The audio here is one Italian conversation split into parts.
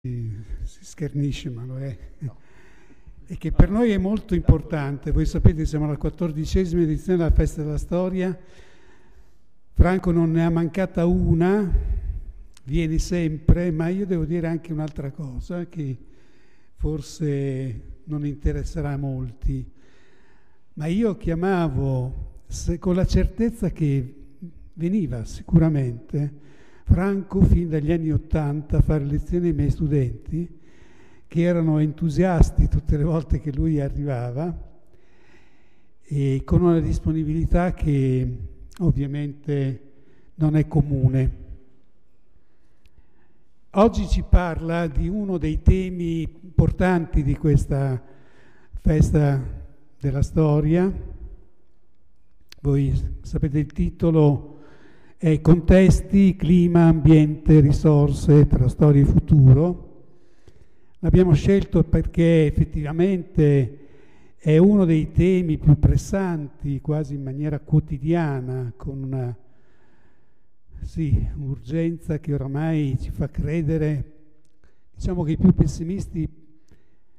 si schernisce ma lo è no. e che per noi è molto importante voi sapete siamo alla quattordicesima edizione della festa della storia Franco non ne ha mancata una vieni sempre ma io devo dire anche un'altra cosa che forse non interesserà a molti ma io chiamavo se, con la certezza che veniva sicuramente Franco fin dagli anni Ottanta a fare lezioni ai miei studenti, che erano entusiasti tutte le volte che lui arrivava, e con una disponibilità che ovviamente non è comune. Oggi ci parla di uno dei temi importanti di questa festa della storia. Voi sapete il titolo eh, contesti, clima, ambiente, risorse tra storia e futuro. L'abbiamo scelto perché effettivamente è uno dei temi più pressanti, quasi in maniera quotidiana, con una sì, urgenza che oramai ci fa credere, diciamo che i più pessimisti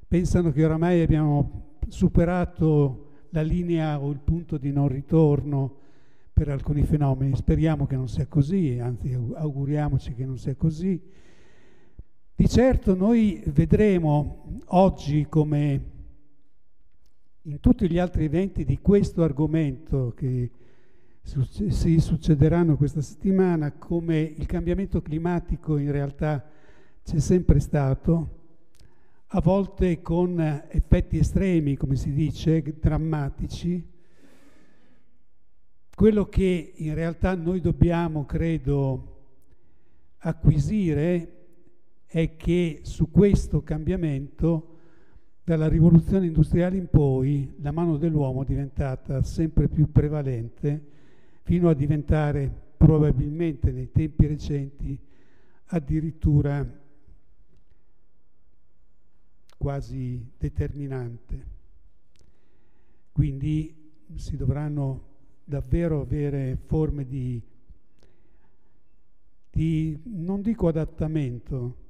pensano che oramai abbiamo superato la linea o il punto di non ritorno per alcuni fenomeni. Speriamo che non sia così, anzi auguriamoci che non sia così. Di certo noi vedremo oggi come in tutti gli altri eventi di questo argomento che si succederanno questa settimana, come il cambiamento climatico in realtà c'è sempre stato, a volte con effetti estremi, come si dice, drammatici, quello che in realtà noi dobbiamo, credo, acquisire è che su questo cambiamento, dalla rivoluzione industriale in poi, la mano dell'uomo è diventata sempre più prevalente, fino a diventare probabilmente nei tempi recenti addirittura quasi determinante. Quindi si dovranno davvero avere forme di, di, non dico adattamento,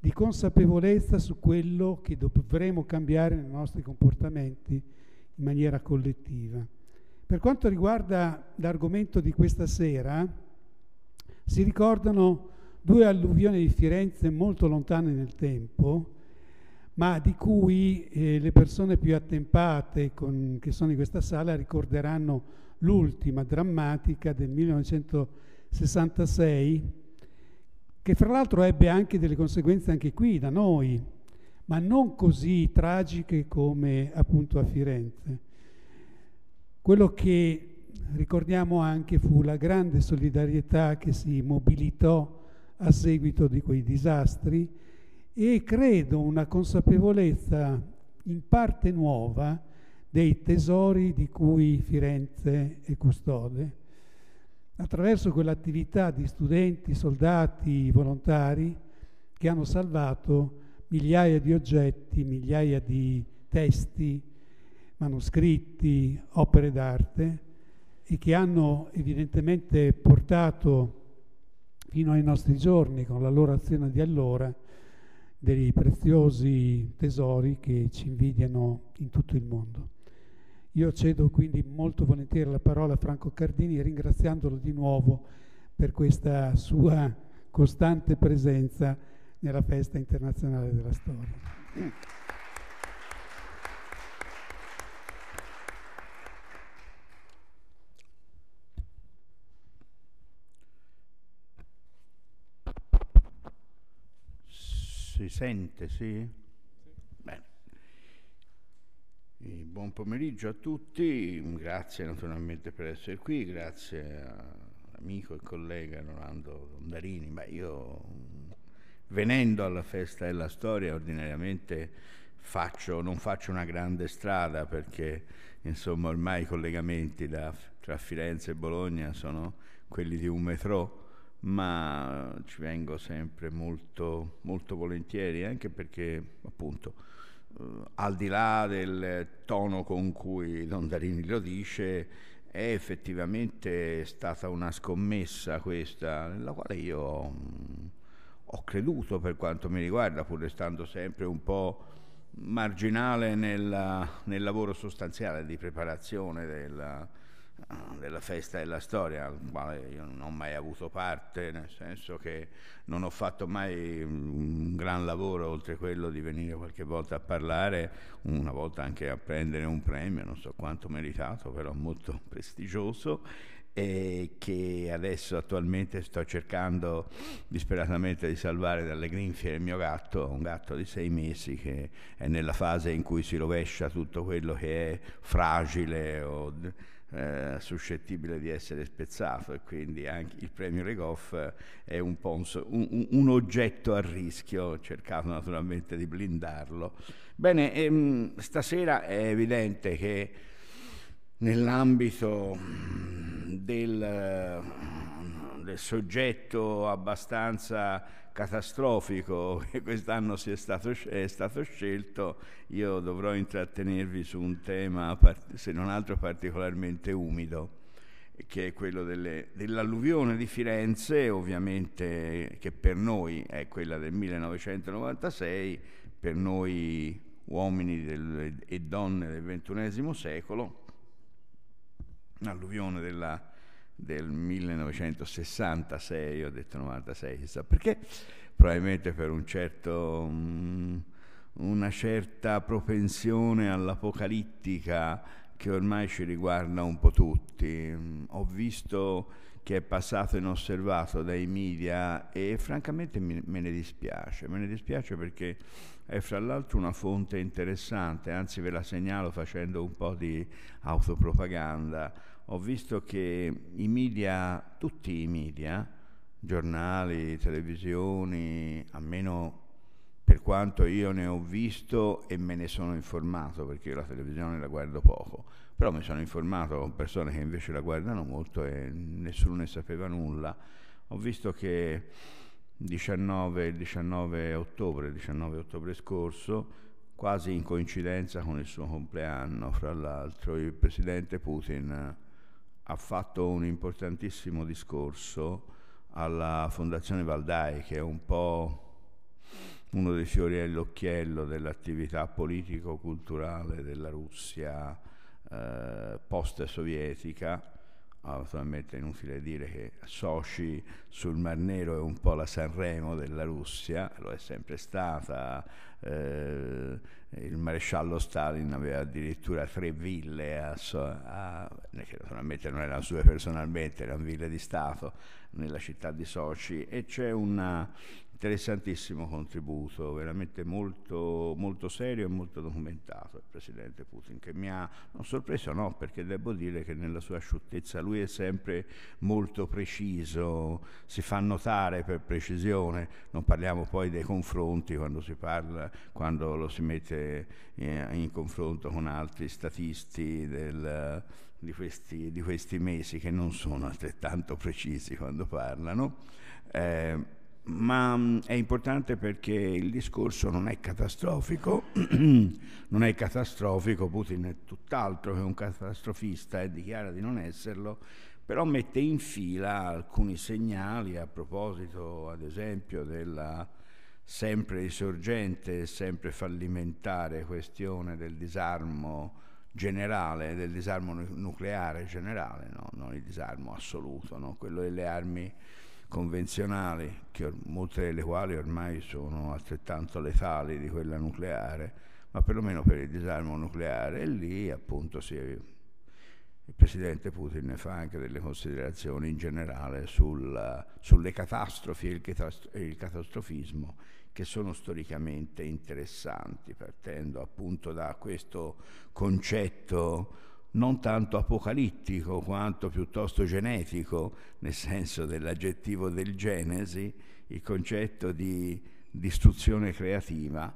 di consapevolezza su quello che dovremo cambiare nei nostri comportamenti in maniera collettiva. Per quanto riguarda l'argomento di questa sera, si ricordano due alluvioni di Firenze molto lontane nel tempo, ma di cui eh, le persone più attempate con, che sono in questa sala ricorderanno l'ultima drammatica del 1966, che fra l'altro ebbe anche delle conseguenze anche qui da noi, ma non così tragiche come appunto a Firenze. Quello che ricordiamo anche fu la grande solidarietà che si mobilitò a seguito di quei disastri e credo una consapevolezza in parte nuova dei tesori di cui Firenze è custode. Attraverso quell'attività di studenti, soldati, volontari che hanno salvato migliaia di oggetti, migliaia di testi, manoscritti, opere d'arte e che hanno evidentemente portato fino ai nostri giorni, con la loro azione di allora, dei preziosi tesori che ci invidiano in tutto il mondo. Io cedo quindi molto volentieri la parola a Franco Cardini ringraziandolo di nuovo per questa sua costante presenza nella festa internazionale della storia. Si sente, sì? Buon pomeriggio a tutti, grazie naturalmente per essere qui, grazie all'amico e collega Rolando Rondarini, ma io venendo alla festa della storia ordinariamente faccio, non faccio una grande strada perché insomma ormai i collegamenti da, tra Firenze e Bologna sono quelli di un metro ma ci vengo sempre molto, molto volentieri anche perché appunto eh, al di là del tono con cui Dondarini lo dice, è effettivamente stata una scommessa questa, nella quale io mm, ho creduto per quanto mi riguarda, pur restando sempre un po' marginale nella, nel lavoro sostanziale di preparazione della, della festa della storia, al quale io non ho mai avuto parte, nel senso che non ho fatto mai un gran lavoro oltre quello di venire qualche volta a parlare, una volta anche a prendere un premio, non so quanto meritato, però molto prestigioso, e che adesso attualmente sto cercando disperatamente di salvare dalle grinfie il mio gatto, un gatto di sei mesi che è nella fase in cui si rovescia tutto quello che è fragile o eh, suscettibile di essere spezzato e quindi anche il premio Regoff eh, è un, po un, un, un oggetto a rischio, cercato naturalmente di blindarlo. Bene, ehm, stasera è evidente che nell'ambito mm, del, mm, del soggetto abbastanza catastrofico che quest'anno è stato, è stato scelto, io dovrò intrattenervi su un tema, se non altro particolarmente umido che è quello delle, dell'alluvione di Firenze, ovviamente che per noi è quella del 1996, per noi uomini del, e donne del XXI secolo, l'alluvione della del 1966, ho detto 96, chissà perché, probabilmente per un certo, mm, una certa propensione all'apocalittica che ormai ci riguarda un po' tutti. Ho visto che è passato inosservato dai media e francamente me ne dispiace, me ne dispiace perché è fra l'altro una fonte interessante, anzi ve la segnalo facendo un po' di autopropaganda ho visto che i media, tutti i media, giornali, televisioni, almeno per quanto io ne ho visto e me ne sono informato, perché io la televisione la guardo poco, però mi sono informato con persone che invece la guardano molto e nessuno ne sapeva nulla. Ho visto che 19, il 19 ottobre, 19 ottobre scorso, quasi in coincidenza con il suo compleanno, fra l'altro, il presidente Putin ha fatto un importantissimo discorso alla Fondazione Valdai, che è un po' uno dei fiori all'occhiello dell'attività politico-culturale della Russia eh, post-sovietica, Naturalmente è inutile dire che soci sul Mar Nero è un po' la Sanremo della Russia, lo è sempre stata, eh, il maresciallo Stalin aveva addirittura tre ville, a, a, che naturalmente non erano sue personalmente, erano ville di Stato nella città di Sochi e c'è un interessantissimo contributo, veramente molto, molto serio e molto documentato il presidente Putin, che mi ha non sorpreso no, perché devo dire che nella sua asciuttezza lui è sempre molto preciso si fa notare per precisione, non parliamo poi dei confronti quando si parla, quando lo si mette in, eh, in confronto con altri statisti del, di, questi, di, questi, mesi che non sono altrettanto precisi quando parlano. Eh, ma mm, è importante perché il discorso non è catastrofico, non è catastrofico, Putin è tutt'altro che un catastrofista e dichiara di non esserlo, però mette in fila alcuni segnali a proposito ad esempio della sempre risorgente e sempre fallimentare questione del disarmo generale, del disarmo nucleare generale, no? non il disarmo assoluto, no? quello delle armi convenzionali, or- molte delle quali ormai sono altrettanto letali di quella nucleare, ma perlomeno per il disarmo nucleare, e lì appunto si il presidente Putin fa anche delle considerazioni in generale sul, sulle catastrofi e il catastrofismo che sono storicamente interessanti, partendo appunto da questo concetto non tanto apocalittico quanto piuttosto genetico, nel senso dell'aggettivo del Genesi, il concetto di distruzione creativa,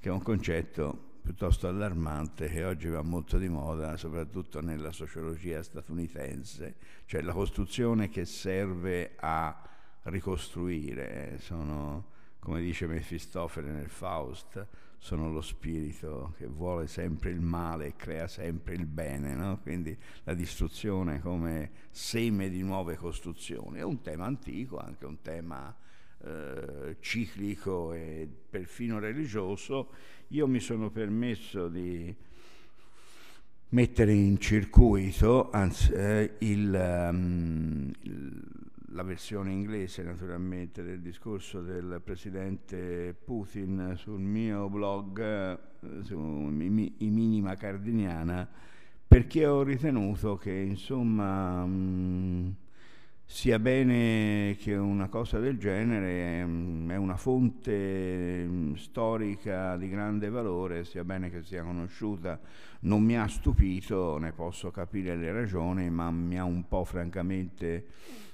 che è un concetto piuttosto allarmante che oggi va molto di moda, soprattutto nella sociologia statunitense, cioè la costruzione che serve a ricostruire. Sono, come dice Mefistofele nel Faust, sono lo spirito che vuole sempre il male e crea sempre il bene, no? quindi la distruzione come seme di nuove costruzioni. È un tema antico, anche un tema eh, ciclico e perfino religioso, io mi sono permesso di mettere in circuito anzi, eh, il, um, ehm, il, la versione inglese naturalmente del discorso del presidente Putin sul mio blog, eh, su mi, I Minima Cardiniana, perché ho ritenuto che insomma... Um, sia bene che una cosa del genere mm, è una fonte mm, storica di grande valore, sia bene che sia conosciuta, non mi ha stupito, ne posso capire le ragioni, ma mi ha un po' francamente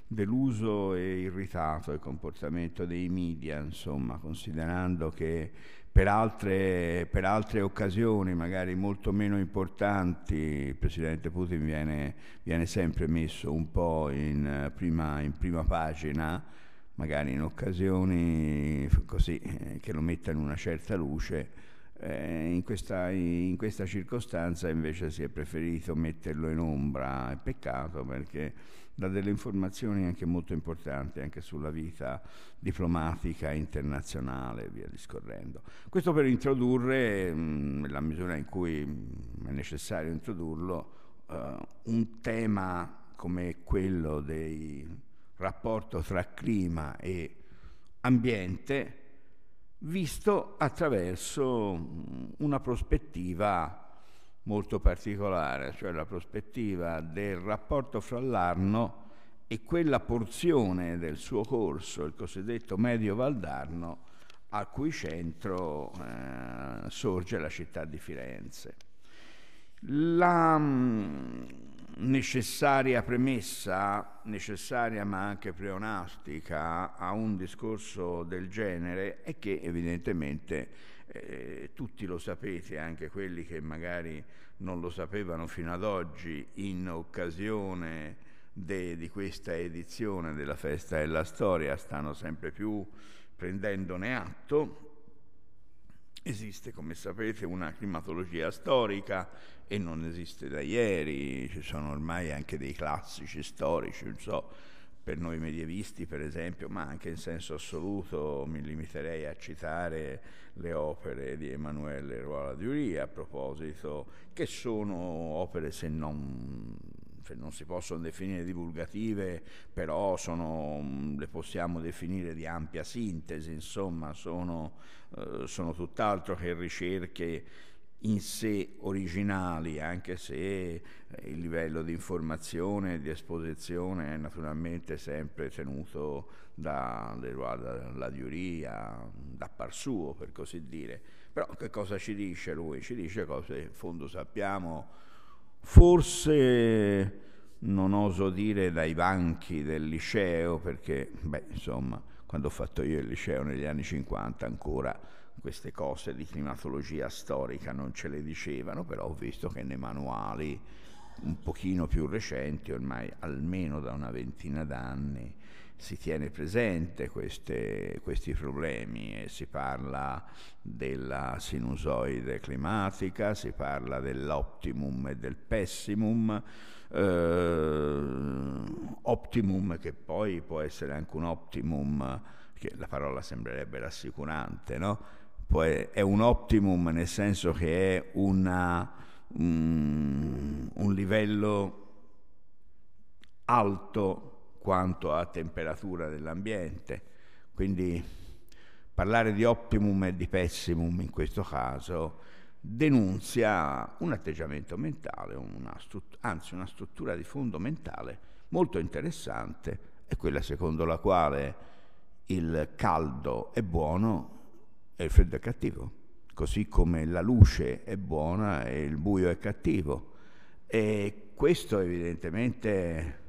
deluso e irritato il comportamento dei media, insomma, considerando che per altre, per altre, occasioni magari molto meno importanti il Presidente Putin viene, viene sempre messo un po' in prima, in prima pagina, magari in occasioni così eh, che lo metta in una certa luce. Eh, in, questa, in, questa, circostanza invece si è preferito metterlo in ombra, è peccato perché dà delle informazioni anche molto importanti anche sulla vita diplomatica internazionale e via discorrendo. Questo per introdurre, nella mm, misura in cui mm, è necessario introdurlo, eh, un tema come quello del rapporto tra clima e ambiente visto attraverso mm, una prospettiva molto particolare, cioè la prospettiva del rapporto fra l'Arno e quella porzione del suo corso, il cosiddetto Medio Valdarno, a cui centro eh, sorge la città di Firenze. La, mm, necessaria premessa, necessaria ma anche preonastica a un discorso del genere è che evidentemente eh, tutti lo sapete, anche quelli che magari non lo sapevano fino ad oggi, in occasione de, di questa edizione della Festa della Storia stanno sempre più prendendone atto Esiste, come sapete, una climatologia storica e non esiste da ieri, ci sono ormai anche dei classici storici, so, per noi medievisti per esempio, ma anche in senso assoluto mi limiterei a citare le opere di Emanuele Ruola Diuria a proposito, che sono opere se non cioè, non si possono definire divulgative, però sono, mm, le possiamo definire di ampia sintesi, insomma, sono, eh, sono tutt'altro che ricerche in sé originali, anche se eh, il livello di informazione e di esposizione è naturalmente sempre tenuto da la Diuria, da par suo per così dire. Però che cosa ci dice lui? Ci dice cose che in fondo sappiamo forse non oso dire dai banchi del liceo, perché, beh, insomma, quando ho fatto io il liceo negli anni 50 ancora queste cose di climatologia storica non ce le dicevano, però ho visto che nei manuali un pochino più recenti, ormai almeno da una ventina d'anni, si tiene presente queste, questi problemi e eh, si parla della sinusoide climatica, si parla dell'optimum e del pessimum, eh, optimum che poi può essere anche un optimum, che la parola sembrerebbe rassicurante, no? Poi è un optimum nel senso che è una, um, un livello alto quanto a temperatura dell'ambiente. Quindi parlare di optimum e di pessimum in questo caso denunzia un atteggiamento mentale, una strut- anzi una struttura di fondo mentale molto interessante, è quella secondo la quale il caldo è buono e il freddo è cattivo, così come la luce è buona e il buio è cattivo. E questo evidentemente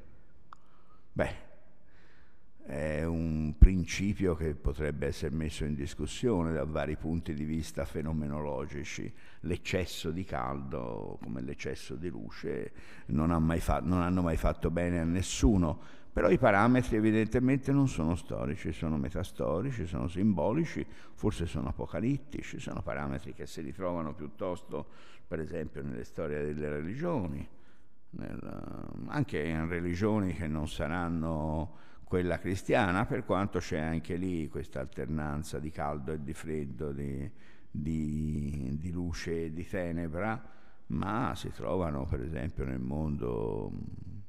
Beh, è un principio che potrebbe essere messo in discussione da vari punti di vista fenomenologici. L'eccesso di caldo come l'eccesso di luce non, ha mai fa- non hanno mai fatto bene a nessuno, però i parametri evidentemente non sono storici, sono metastorici, sono simbolici, forse sono apocalittici, sono parametri che si ritrovano piuttosto per esempio nelle storie delle religioni anche in religioni che non saranno quella cristiana, per quanto c'è anche lì questa alternanza di caldo e di freddo, di, di, di luce e di tenebra, ma si trovano per esempio nel mondo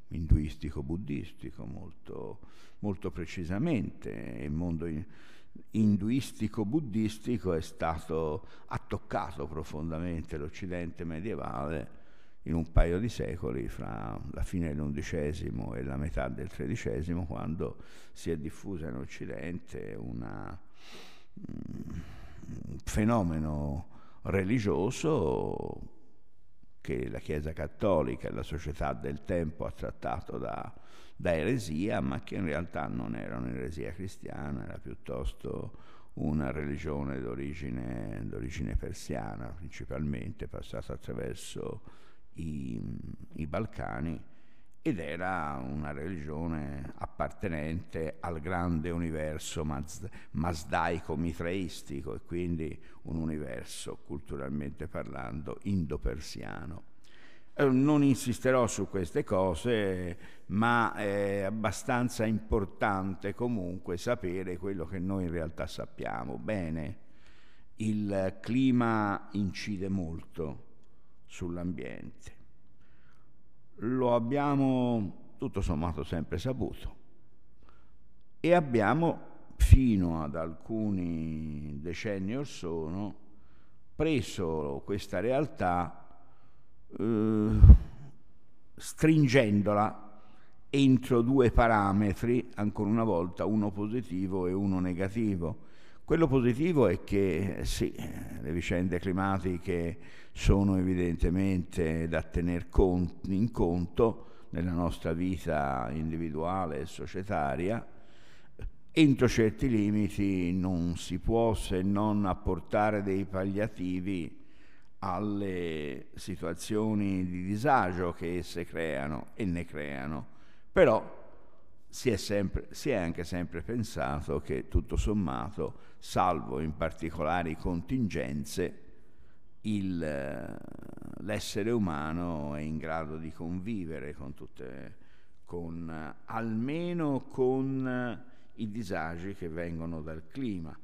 induistico-buddistico molto, molto precisamente. Il mondo induistico-buddistico è stato attoccato profondamente l'Occidente medievale in un paio di secoli, fra la fine dell'undicesimo e la metà del tredicesimo, quando si è diffusa in Occidente una, mm, un fenomeno religioso che la Chiesa Cattolica e la società del tempo ha trattato da, da eresia, ma che in realtà non era un'eresia cristiana, era piuttosto una religione d'origine, d'origine persiana principalmente, passata attraverso i, i Balcani ed era una religione appartenente al grande universo maz- mazdaico mitreistico e quindi un universo culturalmente parlando indo-persiano. Eh, non insisterò su queste cose, ma è abbastanza importante comunque sapere quello che noi in realtà sappiamo. Bene, il clima incide molto sull'ambiente. Lo abbiamo tutto sommato sempre saputo e abbiamo fino ad alcuni decenni or sono preso questa realtà eh, stringendola entro due parametri, ancora una volta uno positivo e uno negativo. Quello positivo è che sì, le vicende climatiche sono evidentemente da tener in conto nella nostra vita individuale e societaria. Entro certi limiti non si può se non apportare dei palliativi alle situazioni di disagio che esse creano e ne creano. Però si è, sempre, si è, anche sempre pensato che tutto sommato, salvo in particolari contingenze, il, l'essere umano è in grado di convivere con tutte, con, almeno con i disagi che vengono dal clima.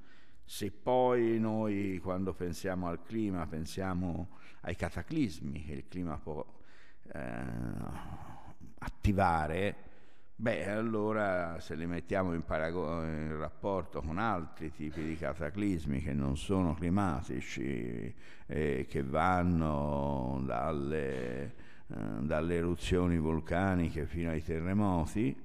Se poi noi quando pensiamo al clima pensiamo ai cataclismi che il clima può eh, attivare, Beh, allora se le mettiamo in, parago- in, rapporto con altri tipi di cataclismi che non sono climatici, eh, che vanno dalle, eh, dalle, eruzioni vulcaniche fino ai terremoti,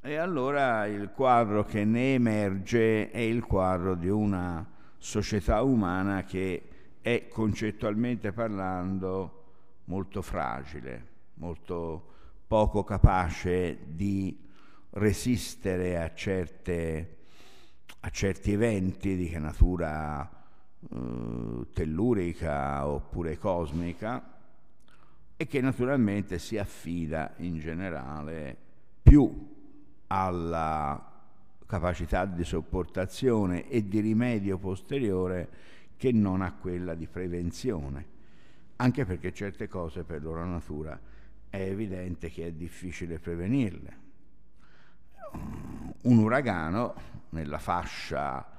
e allora il quadro che ne emerge è il quadro di una società umana che è concettualmente parlando molto fragile, molto poco capace di resistere a, certe, a certi eventi di natura eh, tellurica oppure cosmica e che naturalmente si affida in generale più alla capacità di sopportazione e di rimedio posteriore che non a quella di prevenzione, anche perché certe cose per loro natura è evidente che è difficile prevenirle. Un uragano nella fascia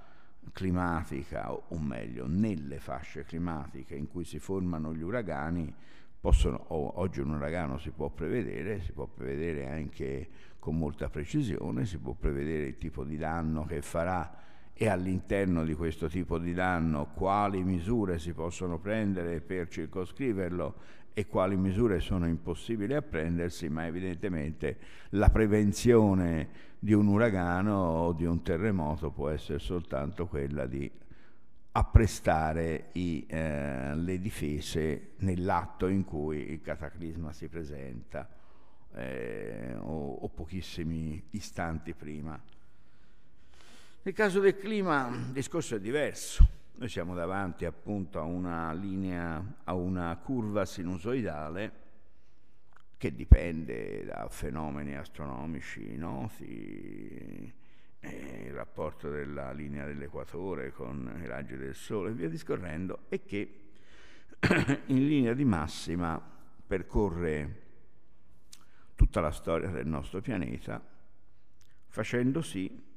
climatica, o meglio, nelle fasce climatiche in cui si formano gli uragani, possono, oggi un uragano si può prevedere, si può prevedere anche con molta precisione, si può prevedere il tipo di danno che farà e all'interno di questo tipo di danno quali misure si possono prendere per circoscriverlo e quali misure sono impossibili a prendersi, ma evidentemente la prevenzione di un uragano o di un terremoto può essere soltanto quella di apprestare i, eh, le difese nell'atto in cui il cataclisma si presenta eh, o, o pochissimi istanti prima. Nel caso del clima il discorso è diverso noi siamo davanti appunto a una linea, a una curva sinusoidale che dipende da fenomeni astronomici noti, eh, il rapporto della linea dell'equatore con i raggi del sole e via discorrendo, e che in linea di massima percorre tutta la storia del nostro pianeta facendo sì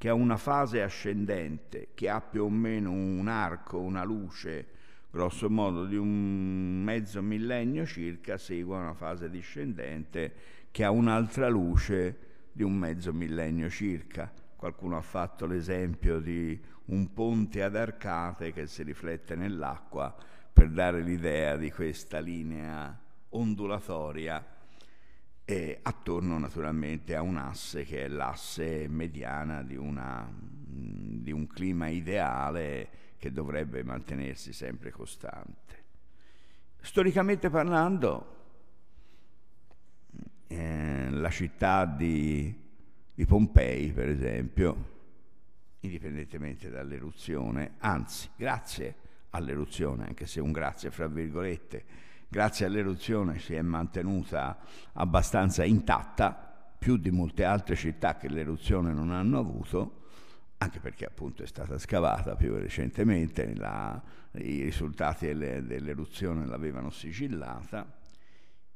che ha una fase ascendente, che ha più o meno un arco, una luce, grosso modo di un mezzo millennio circa, segua una fase discendente che ha un'altra luce di un mezzo millennio circa. Qualcuno ha fatto l'esempio di un ponte ad arcate che si riflette nell'acqua per dare l'idea di questa linea ondulatoria e attorno naturalmente a un asse che è l'asse mediana di, una, di un clima ideale che dovrebbe mantenersi sempre costante. Storicamente parlando, eh, la città di, di Pompei, per esempio, indipendentemente dall'eruzione, anzi grazie all'eruzione, anche se un grazie fra virgolette, grazie all'eruzione si è mantenuta abbastanza intatta, più di molte altre città che l'eruzione non hanno avuto, anche perché appunto è stata scavata più recentemente, la, i risultati delle, dell'eruzione l'avevano sigillata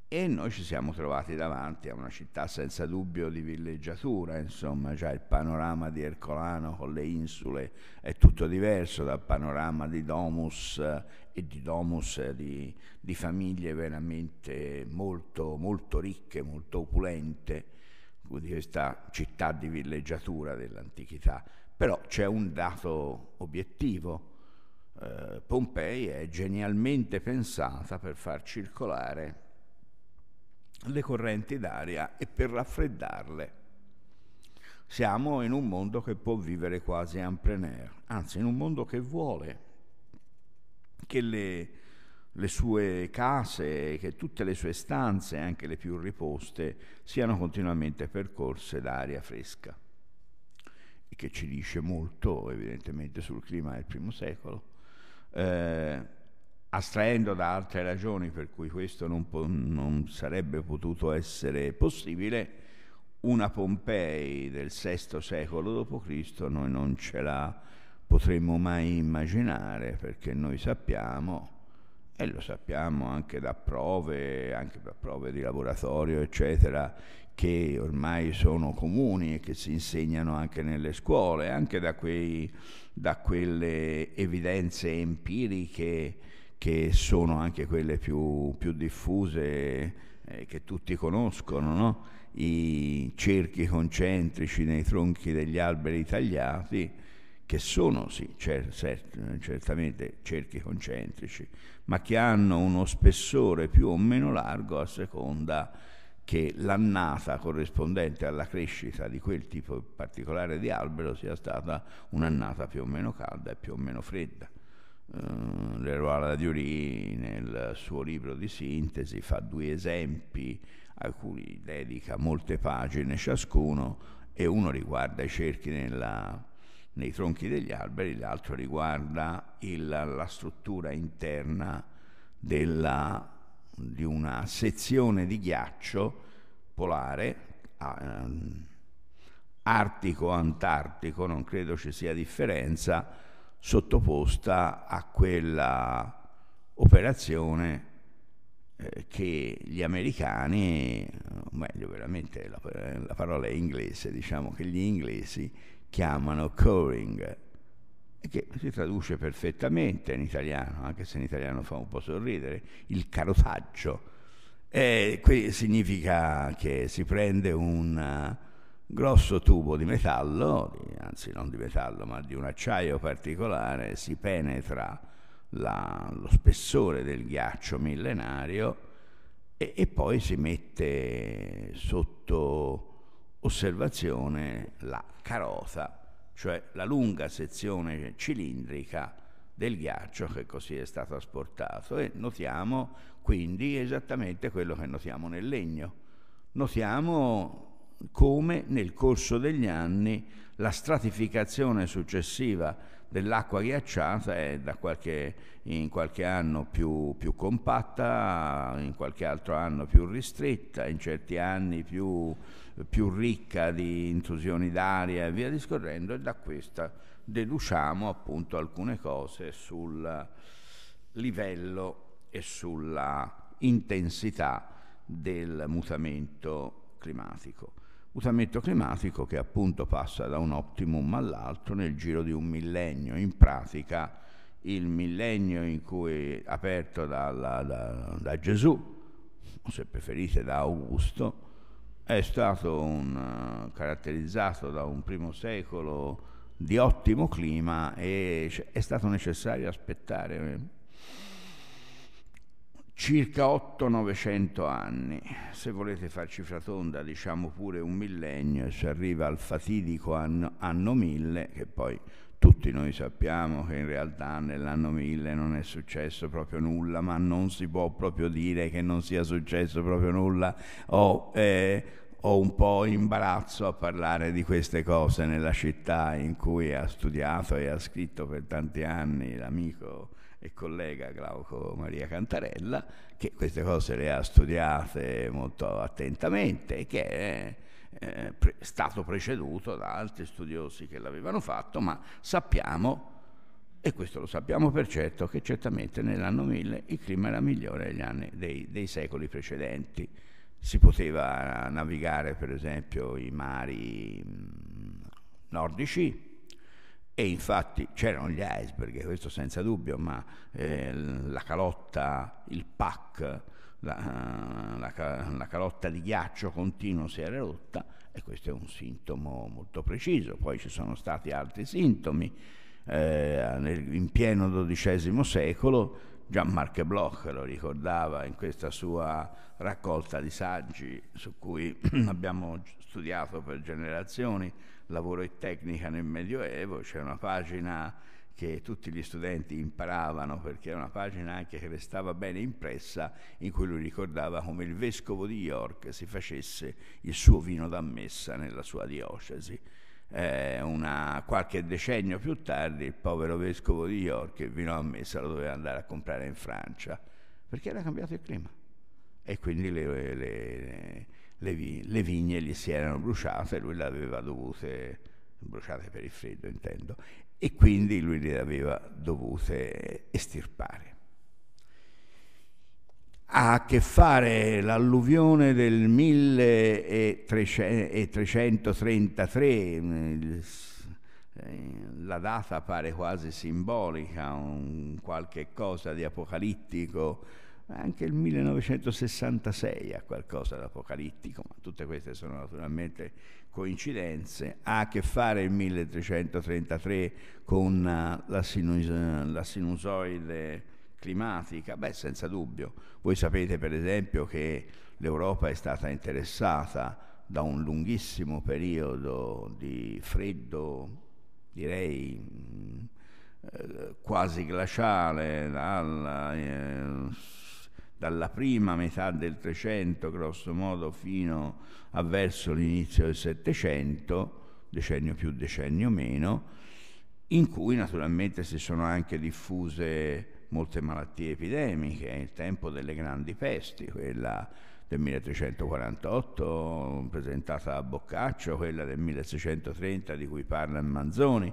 e noi ci siamo trovati davanti a una città senza dubbio di villeggiatura, insomma, già il panorama di Ercolano con le insule è tutto diverso dal panorama di Domus eh, e di Domus eh, di, di famiglie veramente molto, molto ricche, molto opulente, di questa città di villeggiatura dell'antichità. Però c'è un dato obiettivo. Eh, Pompei è genialmente pensata per far circolare le correnti d'aria e per raffreddarle. Siamo in un mondo che può vivere quasi en plein air, anzi in un mondo che vuole che le, le sue case, che tutte le sue stanze, anche le più riposte, siano continuamente percorse d'aria fresca, che ci dice molto evidentemente sul clima del primo secolo. Eh, astraendo da altre ragioni per cui questo non, po- non sarebbe potuto essere possibile, una Pompei del VI secolo d.C. noi non ce la potremmo mai immaginare perché noi sappiamo, e lo sappiamo anche da prove, anche da prove di laboratorio, eccetera, che ormai sono comuni e che si insegnano anche nelle scuole, anche da, quei, da quelle evidenze empiriche che sono anche quelle più, più diffuse eh, che tutti conoscono, no? i cerchi concentrici nei tronchi degli alberi tagliati, che sono sì, cer- cert- certamente cerchi concentrici, ma che hanno uno spessore più o meno largo a seconda che l'annata corrispondente alla crescita di quel tipo particolare di albero sia stata un'annata più o meno calda e più o meno fredda. Uh, Leroy Radioli nel suo libro di sintesi fa due esempi a cui dedica molte pagine ciascuno e uno riguarda i cerchi nella, nei tronchi degli alberi, l'altro riguarda il, la struttura interna della, di una sezione di ghiaccio polare, uh, artico-antartico, non credo ci sia differenza, sottoposta a quella operazione eh, che gli americani, o meglio veramente la, la, parola è inglese, diciamo che gli inglesi chiamano coring, che si traduce perfettamente in italiano, anche se in italiano fa un po' sorridere, il carotaggio. E eh, significa che si prende un grosso tubo di metallo, anzi non di metallo ma di un acciaio particolare, si penetra la, lo spessore del ghiaccio millenario e, e poi si mette sotto osservazione la carota, cioè la lunga sezione cilindrica del ghiaccio che così è stato asportato e notiamo quindi esattamente quello che notiamo nel legno. Notiamo come nel corso degli anni la stratificazione successiva dell'acqua ghiacciata è qualche, in qualche anno più, più, compatta, in qualche altro anno più ristretta, in certi anni più, più ricca di intrusioni d'aria e via discorrendo e da questa deduciamo appunto alcune cose sul livello e sulla intensità del mutamento climatico mutamento climatico che appunto passa da un optimum all'altro nel giro di un millennio. In pratica il millennio in cui aperto dalla, da, da, Gesù, o se preferite da Augusto, è stato un, caratterizzato da un primo secolo di ottimo clima e è stato necessario aspettare circa 8-900 anni, se volete far cifra tonda diciamo pure un millennio e si arriva al fatidico anno, anno 1000 che poi tutti noi sappiamo che in realtà nell'anno 1000 non è successo proprio nulla, ma non si può proprio dire che non sia successo proprio nulla. Ho, eh, ho un po' imbarazzo a parlare di queste cose nella città in cui ha studiato e ha scritto per tanti anni l'amico e collega Glauco Maria Cantarella, che queste cose le ha studiate molto attentamente e che eh, è stato preceduto da altri studiosi che l'avevano fatto, ma sappiamo, e questo lo sappiamo per certo, che certamente nell'anno 1000 il clima era migliore degli anni, dei, dei secoli precedenti. Si poteva navigare per esempio i mari mm, nordici, e infatti c'erano gli iceberg, questo senza dubbio, ma eh, la calotta, il pack, la, eh, la, la, calotta di ghiaccio continuo si era rotta e questo è un sintomo molto preciso. Poi ci sono stati altri sintomi. Eh, nel, in pieno XII secolo Gianmarco Bloch lo ricordava in questa sua raccolta di saggi su cui abbiamo studiato per generazioni lavoro e tecnica nel Medioevo, c'è una pagina che tutti gli studenti imparavano perché era una pagina anche che restava bene impressa in cui lui ricordava come il vescovo di York si facesse il suo vino da messa nella sua diocesi. Eh, una, qualche decennio più tardi il povero vescovo di York il vino da messa lo doveva andare a comprare in Francia perché era cambiato il clima e quindi le, le, le le, vi- le vigne gli si erano bruciate, lui le aveva dovute, bruciate per il freddo intendo, e quindi lui le aveva dovute estirpare. Ha a che fare l'alluvione del 1333, mm, eh, la data pare quasi simbolica, un qualche cosa di apocalittico anche il 1966 ha qualcosa d'apocalittico, ma tutte queste sono naturalmente coincidenze. Ha a che fare il 1333 con eh, la, sinus- la sinusoide climatica? Beh, senza dubbio. Voi sapete per esempio che l'Europa è stata interessata da un lunghissimo periodo di freddo, direi mm, eh, quasi glaciale, dal eh, dalla prima metà del 300 grosso modo fino a verso l'inizio del 700, decennio più decennio meno, in cui naturalmente si sono anche diffuse molte malattie epidemiche, il tempo delle grandi pesti, quella del 1348 presentata a Boccaccio, quella del 1630 di cui parla Manzoni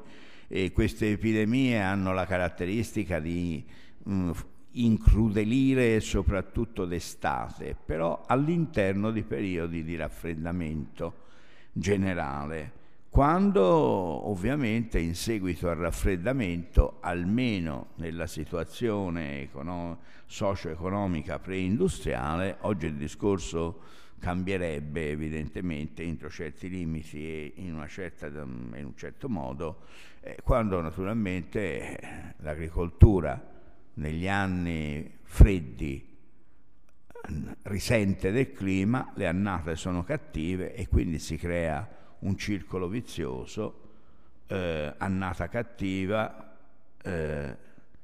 e queste epidemie hanno la caratteristica di mh, incrudelire soprattutto d'estate, però all'interno di periodi di raffreddamento generale, quando ovviamente in seguito al raffreddamento, almeno nella situazione econo- socio-economica preindustriale, oggi il discorso cambierebbe evidentemente entro certi limiti e in, certa, in un certo modo, eh, quando naturalmente l'agricoltura negli anni freddi risente del clima, le annate sono cattive e quindi si crea un circolo vizioso, eh, annata cattiva, eh,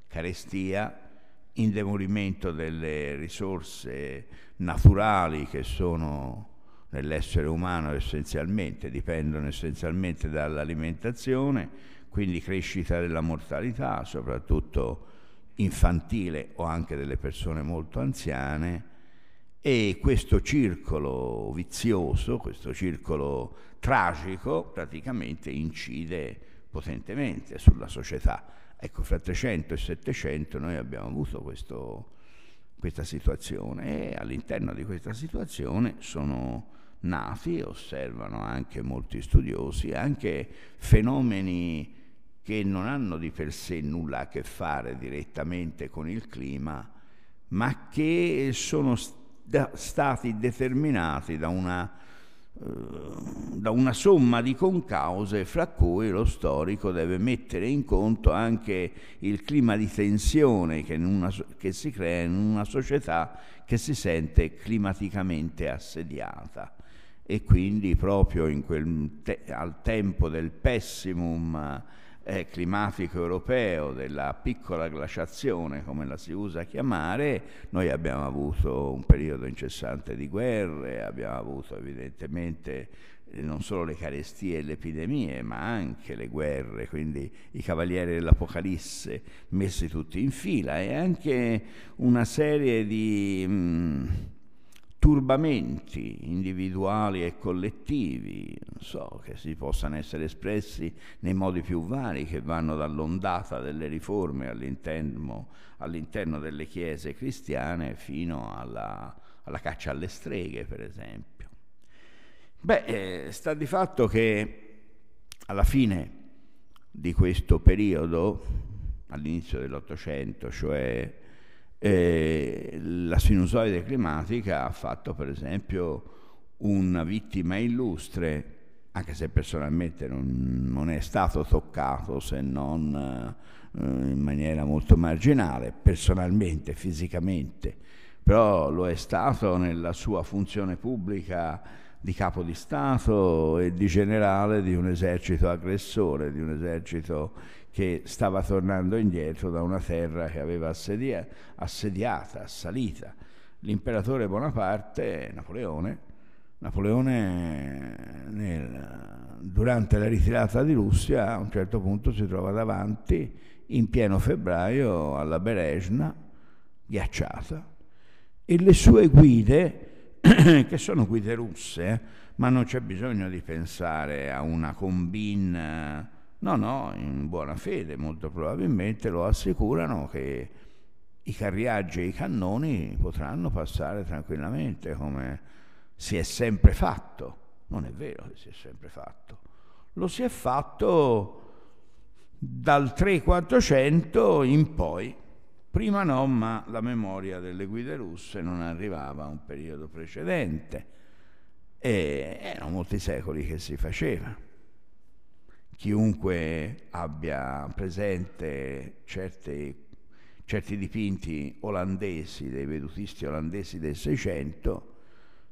carestia, indemolimento delle risorse naturali che sono nell'essere umano essenzialmente, dipendono essenzialmente dall'alimentazione, quindi crescita della mortalità, soprattutto infantile o anche delle persone molto anziane e questo circolo vizioso, questo circolo tragico praticamente incide potentemente sulla società. Ecco, fra 300 e 700 noi abbiamo avuto questo, questa situazione e all'interno di questa situazione sono nati, osservano anche molti studiosi, anche fenomeni che non hanno di per sé nulla a che fare direttamente con il clima, ma che sono st- stati determinati da una, eh, da una somma di concause fra cui lo storico deve mettere in conto anche il clima di tensione che, una, che si crea in una società che si sente climaticamente assediata e quindi proprio te- al tempo del pessimum eh, climatico europeo, della piccola glaciazione come la si usa chiamare, noi abbiamo avuto un periodo incessante di guerre, abbiamo avuto evidentemente eh, non solo le carestie e le epidemie, ma anche le guerre, quindi i cavalieri dell'Apocalisse messi tutti in fila e anche una serie di... Mh, mm, turbamenti individuali e collettivi, so, che si possano essere espressi nei modi più vari che vanno dall'ondata delle riforme all'interno, all'interno delle chiese cristiane fino alla, alla, caccia alle streghe, per esempio. Beh, eh, sta di fatto che alla fine di questo periodo, all'inizio dell'Ottocento, cioè e la sinusoide climatica ha fatto per esempio una vittima illustre, anche se personalmente non, non è stato toccato se non eh, in maniera molto marginale, personalmente, fisicamente, però lo è stato nella sua funzione pubblica di capo di Stato e di generale di un esercito aggressore, di un esercito che stava tornando indietro da una terra che aveva assedia, assediata, assalita. L'imperatore Bonaparte, Napoleone, Napoleone nel, durante la ritirata di Russia a un certo punto si trova davanti in pieno febbraio alla Berezna, ghiacciata e le sue guide che sono guide russe eh, ma non c'è bisogno di pensare a una combin No, no, in buona fede, molto probabilmente lo assicurano che i carriaggi e i cannoni potranno passare tranquillamente come si è sempre fatto. Non è vero che si è sempre fatto. Lo si è fatto dal 3-400 in poi. Prima no, ma la memoria delle guide russe non arrivava a un periodo precedente. E erano molti secoli che si faceva chiunque abbia presente certe, certi dipinti olandesi, dei vedutisti olandesi del Seicento,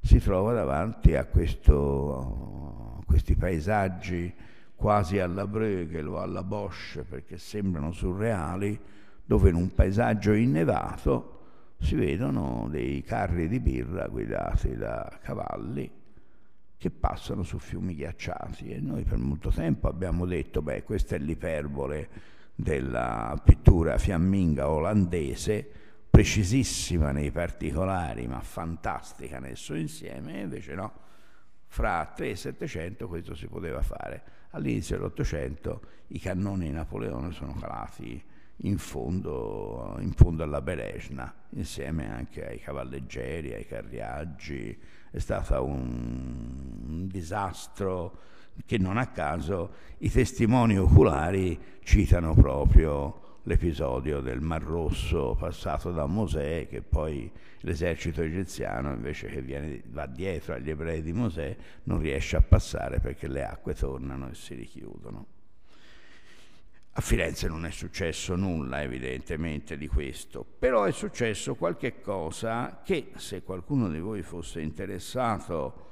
si trova davanti a, questo, a questi paesaggi quasi alla Bruegel o alla Bosch, perché sembrano surreali, dove in un paesaggio innevato si vedono dei carri di birra guidati da cavalli che passano su fiumi ghiacciati e noi per molto tempo abbiamo detto beh questa è l'iperbole della pittura fiamminga olandese precisissima nei particolari ma fantastica nel suo insieme e invece no fra 3 e 700 questo si poteva fare all'inizio dell'Ottocento i cannoni di Napoleone sono calati in fondo, in fondo alla Beresna insieme anche ai cavalleggeri ai carriaggi è stato un, un disastro che non a caso i testimoni oculari citano proprio l'episodio del Mar Rosso passato da Mosè, che poi l'esercito egiziano, invece che viene, va dietro agli ebrei di Mosè, non riesce a passare perché le acque tornano e si richiudono. A Firenze non è successo nulla evidentemente di questo, però è successo qualche cosa che se qualcuno di voi fosse interessato,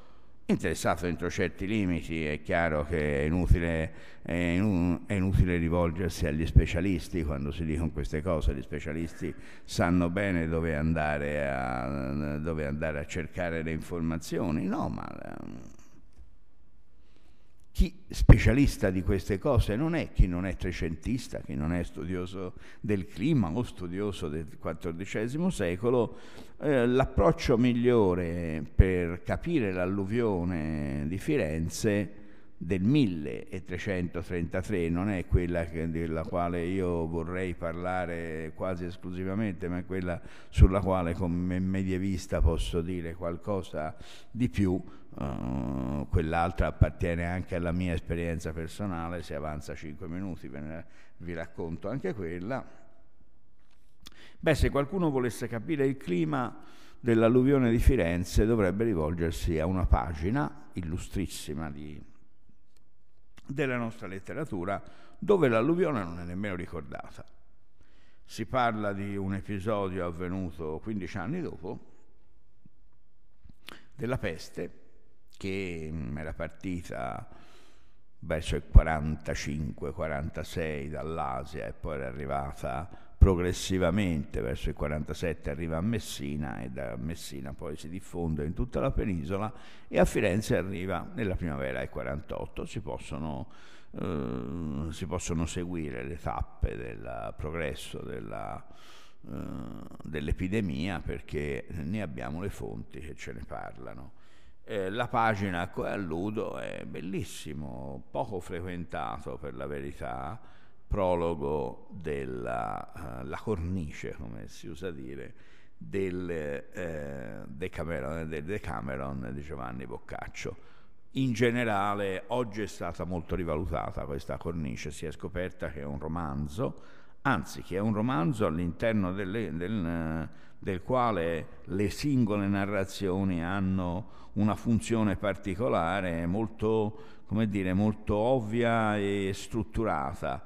interessato entro certi limiti, è chiaro che è inutile, è inutile rivolgersi agli specialisti quando si dicono queste cose, gli specialisti sanno bene dove andare a, dove andare a cercare le informazioni, no ma ehm, chi specialista di queste cose non è chi non è trecentista, chi non è studioso del clima o studioso del XIV secolo, eh, l'approccio migliore per capire l'alluvione di Firenze del 1333 non è quella che, della quale io vorrei parlare quasi esclusivamente, ma è quella sulla quale come medievista posso dire qualcosa di più eh, quell'altra appartiene anche alla mia esperienza personale, se avanza 5 minuti ve ne, vi racconto anche quella. Beh, se qualcuno volesse capire il clima dell'alluvione di Firenze dovrebbe rivolgersi a una pagina illustrissima di, della nostra letteratura dove l'alluvione non è nemmeno ricordata. Si parla di un episodio avvenuto 15 anni dopo, della peste, che mm, era partita verso il 45-46 dall'Asia e poi era arrivata progressivamente verso il 47 arriva a Messina e da Messina poi si diffonde in tutta la penisola e a Firenze arriva nella primavera del 48 si possono, eh, si possono seguire le tappe del progresso della, eh, dell'epidemia perché ne abbiamo le fonti che ce ne parlano eh, la pagina a cui alludo è bellissimo, poco frequentato per la verità, prologo della uh, cornice, come si usa dire, del, eh, Decameron, del Decameron di Giovanni Boccaccio. In generale oggi è stata molto rivalutata questa cornice, si è scoperta che è un romanzo, anzi che è un romanzo all'interno delle, del, del quale le singole narrazioni hanno una funzione particolare molto, come dire, molto ovvia e strutturata.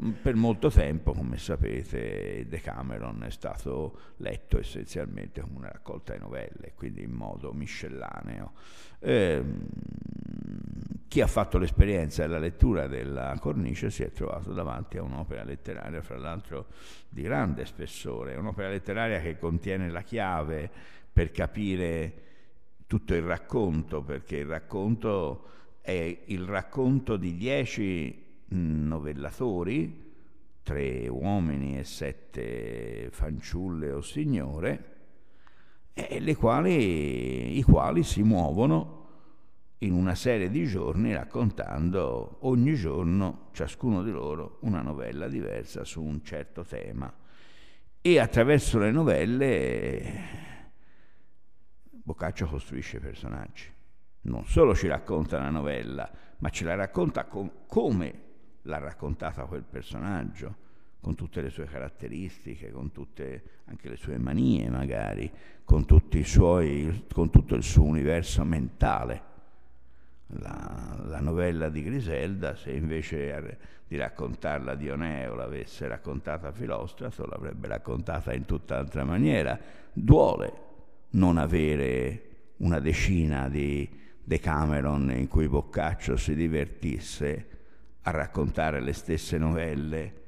Mm, per molto tempo, come sapete, Decameron è stato letto essenzialmente come una raccolta di novelle, quindi in modo miscellaneo. Eh, chi ha fatto l'esperienza della lettura della cornice si è trovato davanti a un'opera letteraria, fra l'altro di grande spessore, un'opera letteraria che contiene la chiave per capire tutto il racconto, perché il racconto è il racconto di dieci novellatori, tre uomini e sette fanciulle o signore, quali, i quali si muovono in una serie di giorni raccontando ogni giorno ciascuno di loro una novella diversa su un certo tema. E attraverso le novelle Boccaccio costruisce personaggi. Non solo ci racconta la novella, ma ce la racconta com- come l'ha raccontata quel personaggio, con tutte le sue caratteristiche, con tutte anche le sue manie magari, con, suoi, con tutto il suo universo mentale. La, la, novella di Griselda, se invece di raccontarla Dioneo l'avesse raccontata Filostrato, l'avrebbe raccontata in tutt'altra maniera. Duole non avere una decina di Decameron in cui Boccaccio si divertisse a raccontare le stesse novelle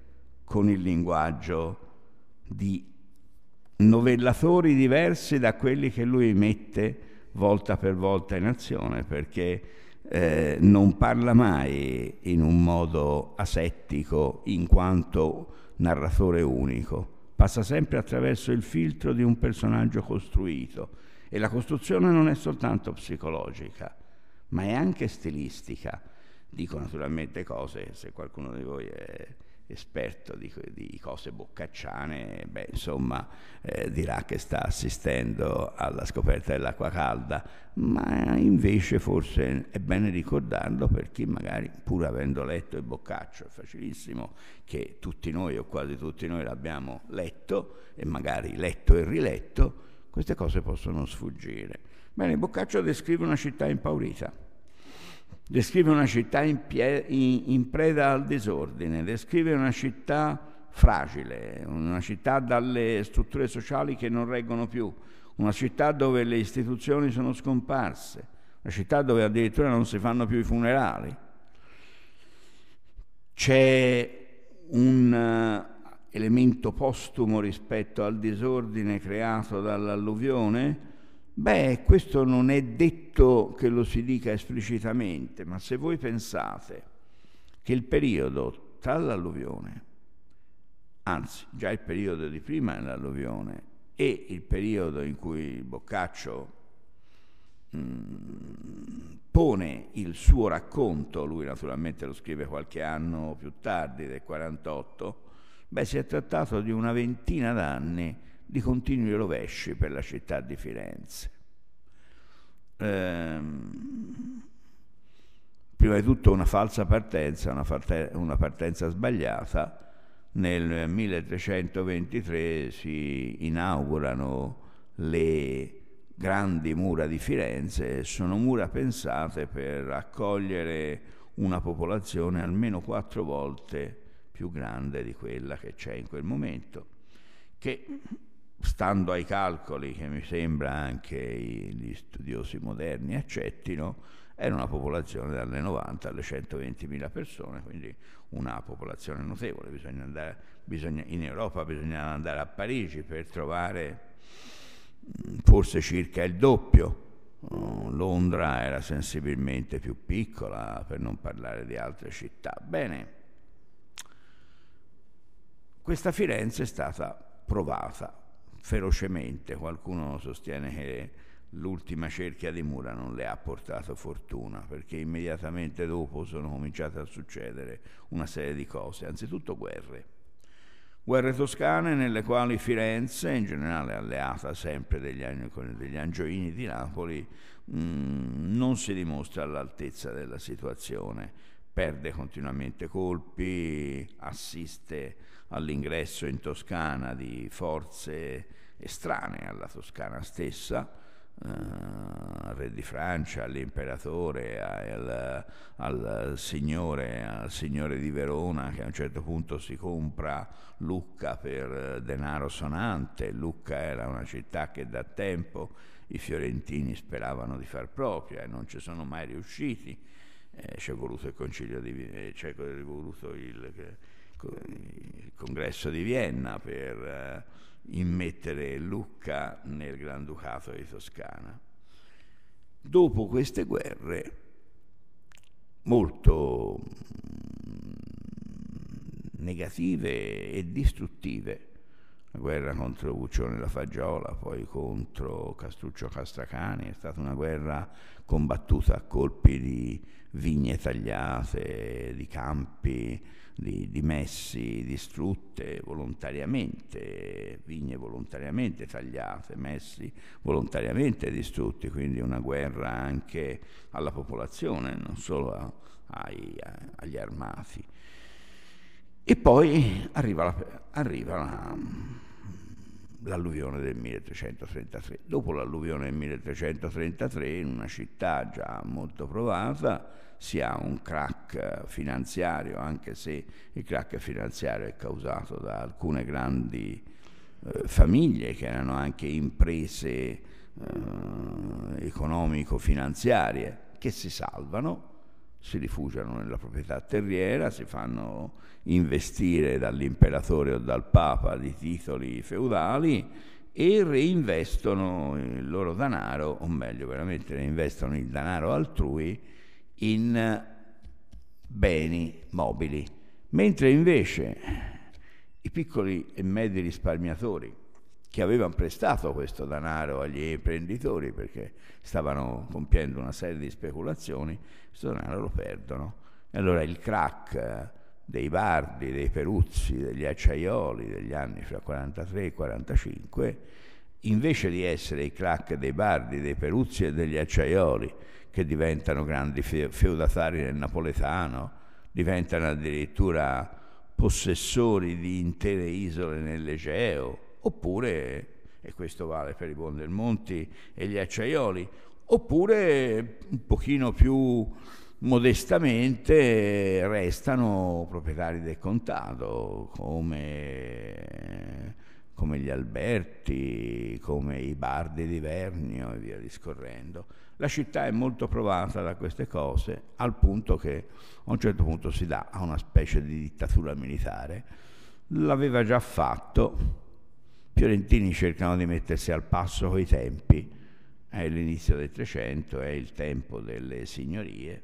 con il linguaggio di novellatori diversi da quelli che lui mette volta per volta in azione, perché eh, non parla mai in un modo asettico in quanto narratore unico, passa sempre attraverso il filtro di un personaggio costruito e la costruzione non è soltanto psicologica, ma è anche stilistica Dico naturalmente cose, se qualcuno di voi è esperto di, di cose boccacciane, beh, insomma, eh, dirà che sta assistendo alla scoperta dell'acqua calda, ma invece forse è bene ricordarlo per chi magari, pur avendo letto il boccaccio, è facilissimo che tutti noi o quasi tutti noi l'abbiamo letto e magari letto e riletto, queste cose possono sfuggire. Bene, Boccaccio descrive una città impaurita descrive una città in, pie- in, in, preda al disordine, descrive una città fragile, una città dalle strutture sociali che non reggono più, una città dove le istituzioni sono scomparse, una città dove addirittura non si fanno più i funerali. C'è un eh, elemento postumo rispetto al disordine creato dall'alluvione, Beh, questo non è detto che lo si dica esplicitamente, ma se voi pensate che il periodo tra l'alluvione, anzi già il periodo di prima dell'alluvione e il periodo in cui Boccaccio mm, pone il suo racconto, lui naturalmente lo scrive qualche anno più tardi del 48, beh si è trattato di una ventina d'anni di continui rovesci per la città di Firenze. Ehm, prima di tutto una falsa partenza, una, partenza, una partenza sbagliata. Nel 1323 si inaugurano le grandi mura di Firenze e sono mura pensate per accogliere una popolazione almeno quattro volte più grande di quella che c'è in quel momento, che stando ai calcoli che mi sembra anche gli studiosi moderni accettino, era una popolazione dalle 90 alle 120.000 persone, quindi una popolazione notevole. Bisogna andare, bisogna, in Europa bisognava andare a Parigi per trovare mm, forse circa il doppio. Mm, Londra era sensibilmente più piccola, per non parlare di altre città. Bene, questa Firenze è stata provata ferocemente. Qualcuno sostiene che l'ultima cerchia di mura non le ha portato fortuna, perché immediatamente dopo sono cominciate a succedere una serie di cose, anzitutto guerre. Guerre toscane nelle quali Firenze, in generale alleata sempre degli, degli angioini di Napoli, mh, mm, non si dimostra all'altezza della situazione, perde continuamente colpi, assiste all'ingresso in Toscana di forze estranee alla Toscana stessa, eh, al re di Francia, all'imperatore, al, al, signore, al signore di Verona che a un certo punto si compra Lucca per eh, denaro sonante. Lucca era una città che da tempo i fiorentini speravano di far propria e non ci sono mai riusciti. Eh, ci è voluto il concilio di... Eh, c'è voluto il il congresso di Vienna per eh, immettere Lucca nel Granducato di Toscana. Dopo queste guerre, molto mm, negative e distruttive, la guerra contro Uccione la Fagiola, poi contro Castruccio Castracani, è stata una guerra combattuta a colpi di vigne tagliate, di campi, di, di messi distrutte volontariamente, vigne volontariamente tagliate, messi volontariamente distrutti, quindi una guerra anche alla popolazione, non solo a, ai, agli armati. E poi arriva la, arriva la l'alluvione del 1333. Dopo l'alluvione del 1333, in una città già molto provata, si ha un crack finanziario, anche se il crack finanziario è causato da alcune grandi eh, famiglie che erano anche imprese eh, economico-finanziarie che si salvano si rifugiano nella proprietà terriera, si fanno investire dall'imperatore o dal papa di titoli feudali e reinvestono il loro denaro, o meglio veramente reinvestono il denaro altrui in beni mobili, mentre invece i piccoli e medi risparmiatori che avevano prestato questo denaro agli imprenditori perché stavano compiendo una serie di speculazioni, questo denaro lo perdono. E allora il crack eh, dei Bardi, dei Peruzzi, degli Acciaioli degli anni fra 43 e 45, invece di essere i crack dei Bardi, dei Peruzzi e degli Acciaioli, che diventano grandi feudatari del napoletano, diventano addirittura possessori di intere isole nell'Egeo, oppure, e questo vale per i Bondelmonti e gli acciaioli, oppure un pochino più modestamente restano proprietari del contado come, come gli Alberti, come i Bardi di Vernio e via discorrendo. La città è molto provata da queste cose al punto che a un certo punto si dà a una specie di dittatura militare. L'aveva già fatto Fiorentini cercano di mettersi al passo coi tempi, è l'inizio del Trecento, è il tempo delle signorie.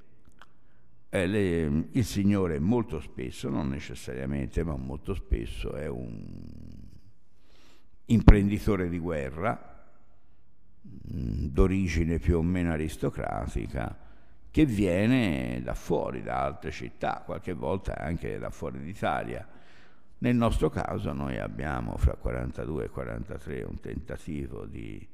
Eh, le, il signore molto spesso, non necessariamente, ma molto spesso è un imprenditore di guerra mm, d'origine più o meno aristocratica che viene da fuori, da altre città, qualche volta anche da fuori d'Italia nel nostro caso noi abbiamo fra 42 e 43 un tentativo di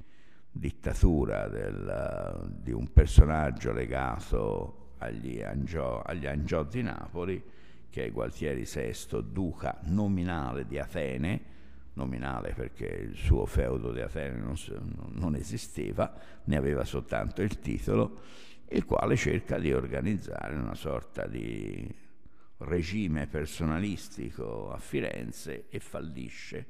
dittatura del, di un personaggio legato agli, Angio, agli Angiò di Napoli, che è Gualtieri VI, duca nominale di Atene, nominale perché il suo feudo di Atene non, non, esisteva, ne aveva soltanto il titolo, il quale cerca di organizzare una sorta di regime personalistico a Firenze e fallisce.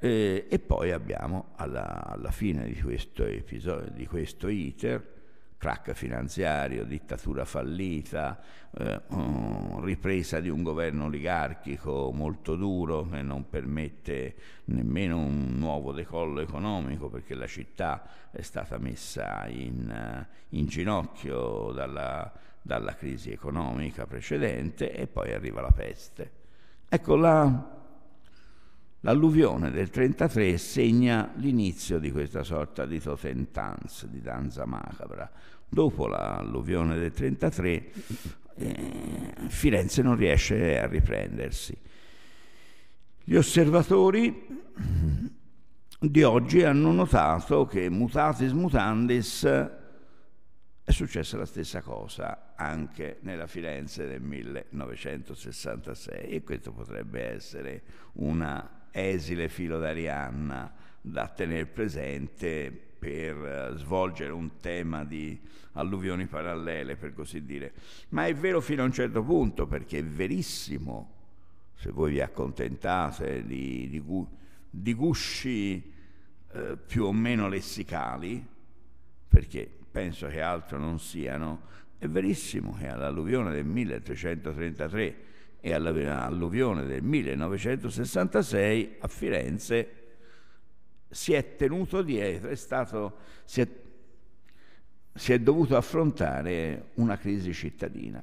E, eh, e poi abbiamo alla, alla, fine di questo episodio, di questo iter, crack finanziario, dittatura fallita, eh, mm, ripresa di un governo oligarchico molto duro che non permette nemmeno un nuovo decollo economico perché la città è stata messa in, eh, in ginocchio dalla, dalla crisi economica precedente e poi arriva la peste. Ecco, la, l'alluvione del 33 segna l'inizio di questa sorta di totentance, di danza macabra. Dopo l'alluvione del 33 eh, Firenze non riesce a riprendersi. Gli osservatori di oggi hanno notato che mutatis mutandis è successa la stessa cosa anche nella Firenze del 1966 e questo potrebbe essere una esile filo d'Arianna da tenere presente per eh, svolgere un tema di alluvioni parallele, per così dire. Ma è vero fino a un certo punto, perché è verissimo, se voi vi accontentate di, di, gu, di gusci eh, più o meno lessicali, perché penso che altro non siano, è verissimo che all'alluvione del 1333 e all'alluvione del 1966 a Firenze si è tenuto dietro, è stato, si, è, si è dovuto affrontare una crisi cittadina,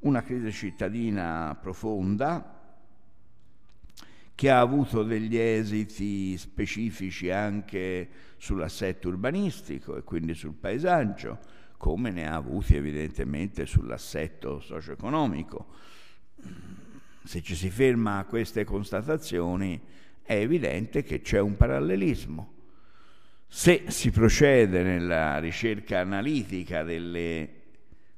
una crisi cittadina profonda, che ha avuto degli esiti specifici anche sull'assetto urbanistico e quindi sul paesaggio, come ne ha avuti evidentemente sull'assetto socio-economico. Se ci si ferma a queste constatazioni è evidente che c'è un parallelismo. Se si procede nella ricerca analitica delle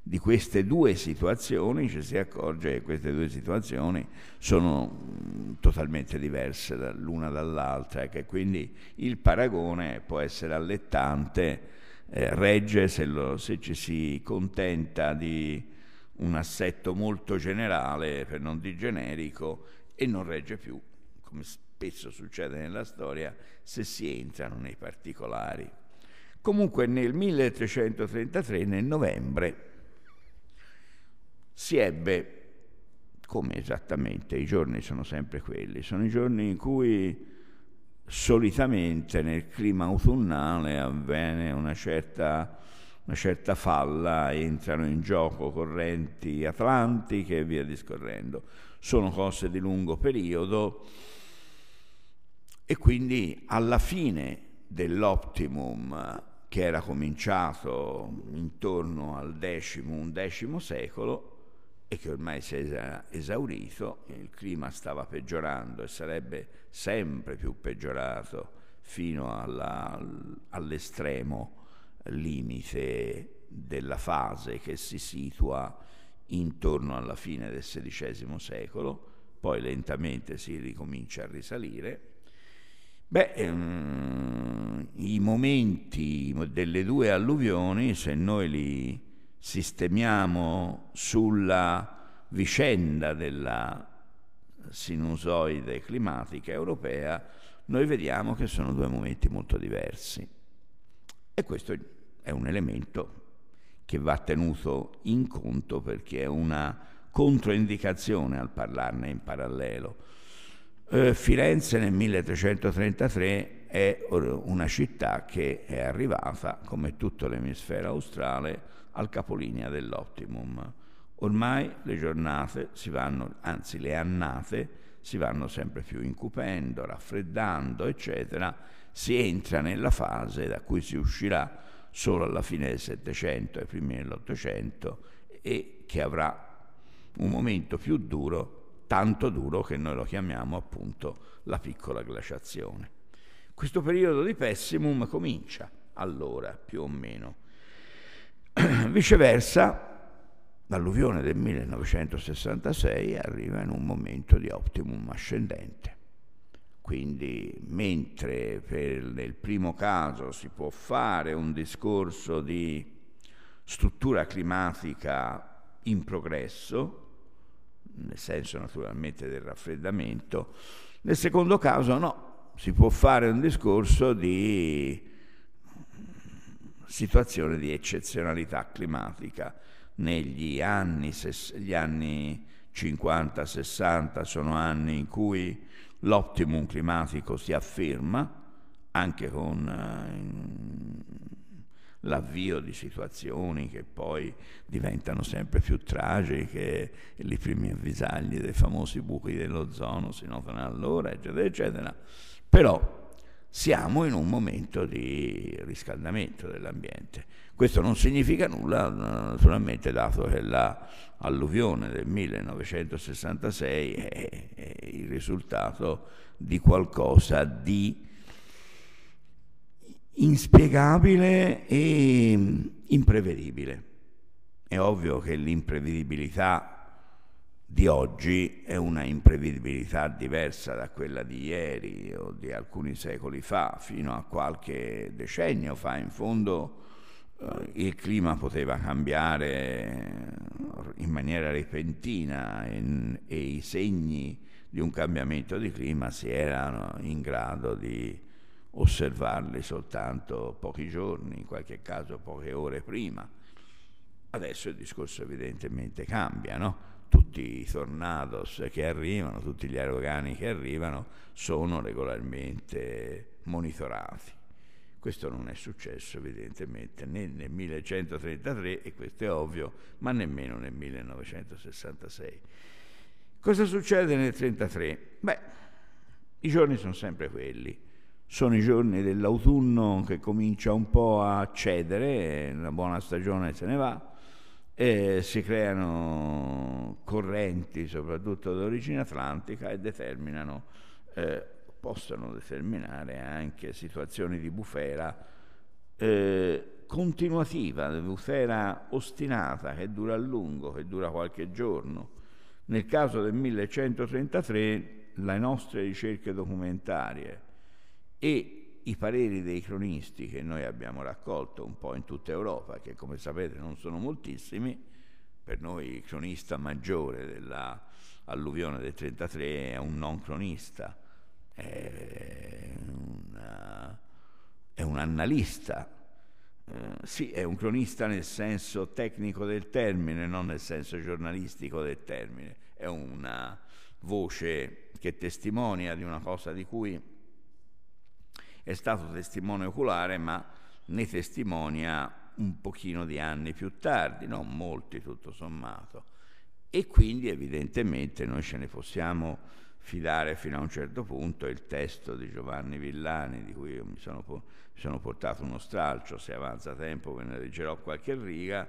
di queste due situazioni ci si accorge che queste due situazioni sono mm, totalmente diverse l'una dall'altra e che quindi il paragone può essere allettante, eh, regge se, lo, se, ci si contenta di un assetto molto generale, per non di generico, e non regge più, come spesso succede nella storia, se si entrano nei particolari. Comunque nel 1333, nel novembre, si ebbe, come esattamente, i giorni sono sempre quelli, sono i giorni in cui solitamente nel clima autunnale avviene una certa, una certa falla, entrano in gioco correnti atlantiche e via discorrendo. Sono cose di lungo periodo e quindi alla fine dell'optimum che era cominciato intorno al X, undicesimo secolo, e che ormai si è esaurito, il clima stava peggiorando e sarebbe sempre più peggiorato fino alla, all'estremo limite della fase che si situa intorno alla fine del XVI secolo, poi lentamente si ricomincia a risalire. Beh, ehm, i momenti delle due alluvioni, se noi li sistemiamo sulla vicenda della sinusoide climatica europea, noi vediamo che sono due momenti molto diversi. E questo è un elemento che va tenuto in conto perché è una controindicazione al parlarne in parallelo. Eh, Firenze nel 1333 è una città che è arrivata, come tutto l'emisfero australe, al capolinea dell'Optimum. Ormai le giornate si vanno, anzi le annate si vanno sempre più incupendo, raffreddando, eccetera. Si entra nella fase da cui si uscirà solo alla fine del Settecento, ai primi dell'Ottocento, e che avrà un momento più duro, tanto duro che noi lo chiamiamo appunto la piccola glaciazione. Questo periodo di pessimum comincia allora più o meno Viceversa, l'alluvione del 1966 arriva in un momento di optimum ascendente. Quindi mentre per, nel primo caso si può fare un discorso di struttura climatica in progresso, nel senso naturalmente del raffreddamento, nel secondo caso no, si può fare un discorso di situazione di eccezionalità climatica. Negli anni, anni 50-60 sono anni in cui l'optimum climatico si afferma, anche con eh, l'avvio di situazioni che poi diventano sempre più tragiche, i primi avvisagli dei famosi buchi dell'ozono si notano allora, eccetera, eccetera. Però siamo in un momento di riscaldamento dell'ambiente. Questo non significa nulla eh, naturalmente dato che l'alluvione del 1966 è, è il risultato di qualcosa di inspiegabile e imprevedibile. È ovvio che l'imprevedibilità di oggi è una imprevedibilità diversa da quella di ieri o di alcuni secoli fa, fino a qualche decennio fa in fondo eh, il clima poteva cambiare in maniera repentina e, e, i segni di un cambiamento di clima si erano in grado di osservarli soltanto pochi giorni, in qualche caso poche ore prima. Adesso il discorso evidentemente cambia, no? tutti i tornados che arrivano, tutti gli aerogani che arrivano sono regolarmente monitorati. Questo non è successo evidentemente né nel 1133, e questo è ovvio, ma nemmeno nel 1966. Cosa succede nel 1933? Beh, i giorni sono sempre quelli. Sono i giorni dell'autunno che comincia un po' a cedere, la buona stagione se ne va, e si creano correnti soprattutto d'origine atlantica e determinano, eh, possono determinare anche situazioni di bufera eh, continuativa, di bufera ostinata che dura a lungo, che dura qualche giorno. Nel caso del 1133 le nostre ricerche documentarie e i pareri dei cronisti che noi abbiamo raccolto un po' in tutta Europa, che come sapete non sono moltissimi, per noi il cronista maggiore dell'alluvione del 33 è un non cronista, è, una, è un analista. Eh, sì, è un cronista nel senso tecnico del termine, non nel senso giornalistico del termine. È una voce che testimonia di una cosa di cui è stato testimone oculare, ma ne testimonia un pochino di anni più tardi, non molti tutto sommato. E quindi evidentemente noi ce ne possiamo fidare fino a un certo punto il testo di Giovanni Villani, di cui mi sono, po- mi sono portato uno stralcio, se avanza tempo ve ne leggerò qualche riga,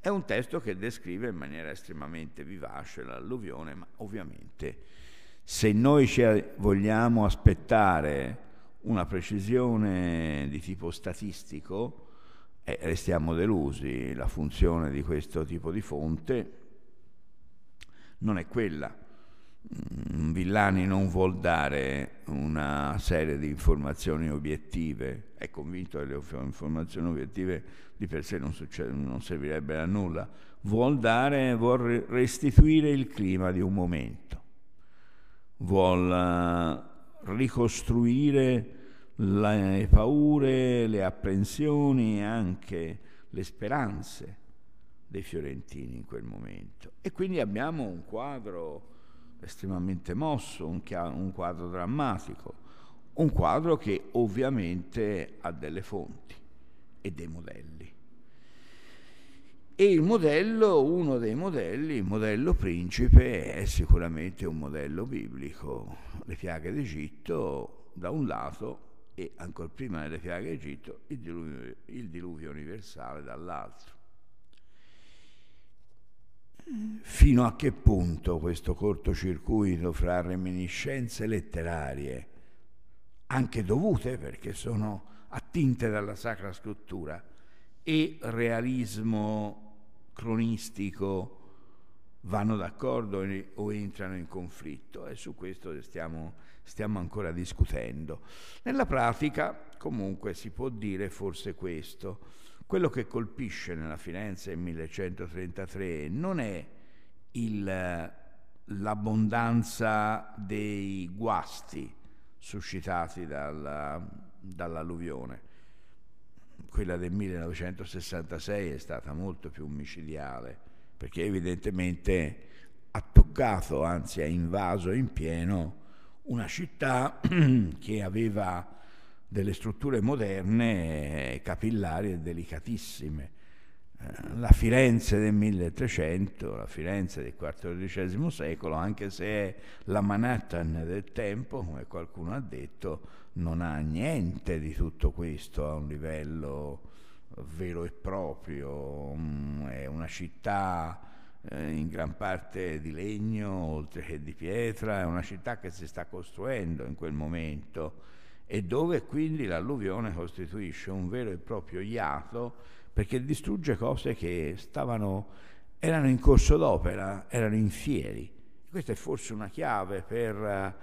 è un testo che descrive in maniera estremamente vivace l'alluvione, ma ovviamente se noi ci vogliamo aspettare una precisione di tipo statistico, eh, restiamo delusi, la funzione di questo tipo di fonte non è quella. Mm, villani non vuol dare una serie di informazioni obiettive, è convinto che le informazioni obiettive di per sé non, succede, non servirebbero a nulla, vuol dare, vuol restituire il clima di un momento, vuol eh, ricostruire le paure, le apprensioni e anche le speranze dei fiorentini in quel momento. E quindi abbiamo un quadro estremamente mosso, un, chiaro, un quadro drammatico, un quadro che ovviamente ha delle fonti e dei modelli. E il modello, uno dei modelli, il modello principe, è sicuramente un modello biblico. Le piaghe d'Egitto, da un lato, e ancora prima nelle piaghe d'Egitto il diluvio, il diluvio universale dall'altro. Fino a che punto questo cortocircuito fra reminiscenze letterarie, anche dovute perché sono attinte dalla Sacra Scrittura, e realismo cronistico vanno d'accordo o entrano in conflitto? E su questo stiamo stiamo ancora discutendo. Nella pratica, comunque, si può dire forse questo. Quello che colpisce nella Firenze 1133 non è il, l'abbondanza dei guasti suscitati dalla, dall'alluvione. Quella del 1966 è stata molto più micidiale, perché evidentemente ha toccato, anzi ha invaso in pieno una città che aveva delle strutture moderne, capillari e delicatissime. Eh, la Firenze del 1300, la Firenze del XIV secolo, anche se è la Manhattan del tempo, come qualcuno ha detto, non ha niente di tutto questo a un livello vero e proprio. Mm, è una città eh, in gran parte di legno oltre che di pietra, è una città che si sta costruendo in quel momento e dove quindi l'alluvione costituisce un vero e proprio iato perché distrugge cose che stavano, erano in corso d'opera, erano in fieri. Questa è forse una chiave per eh,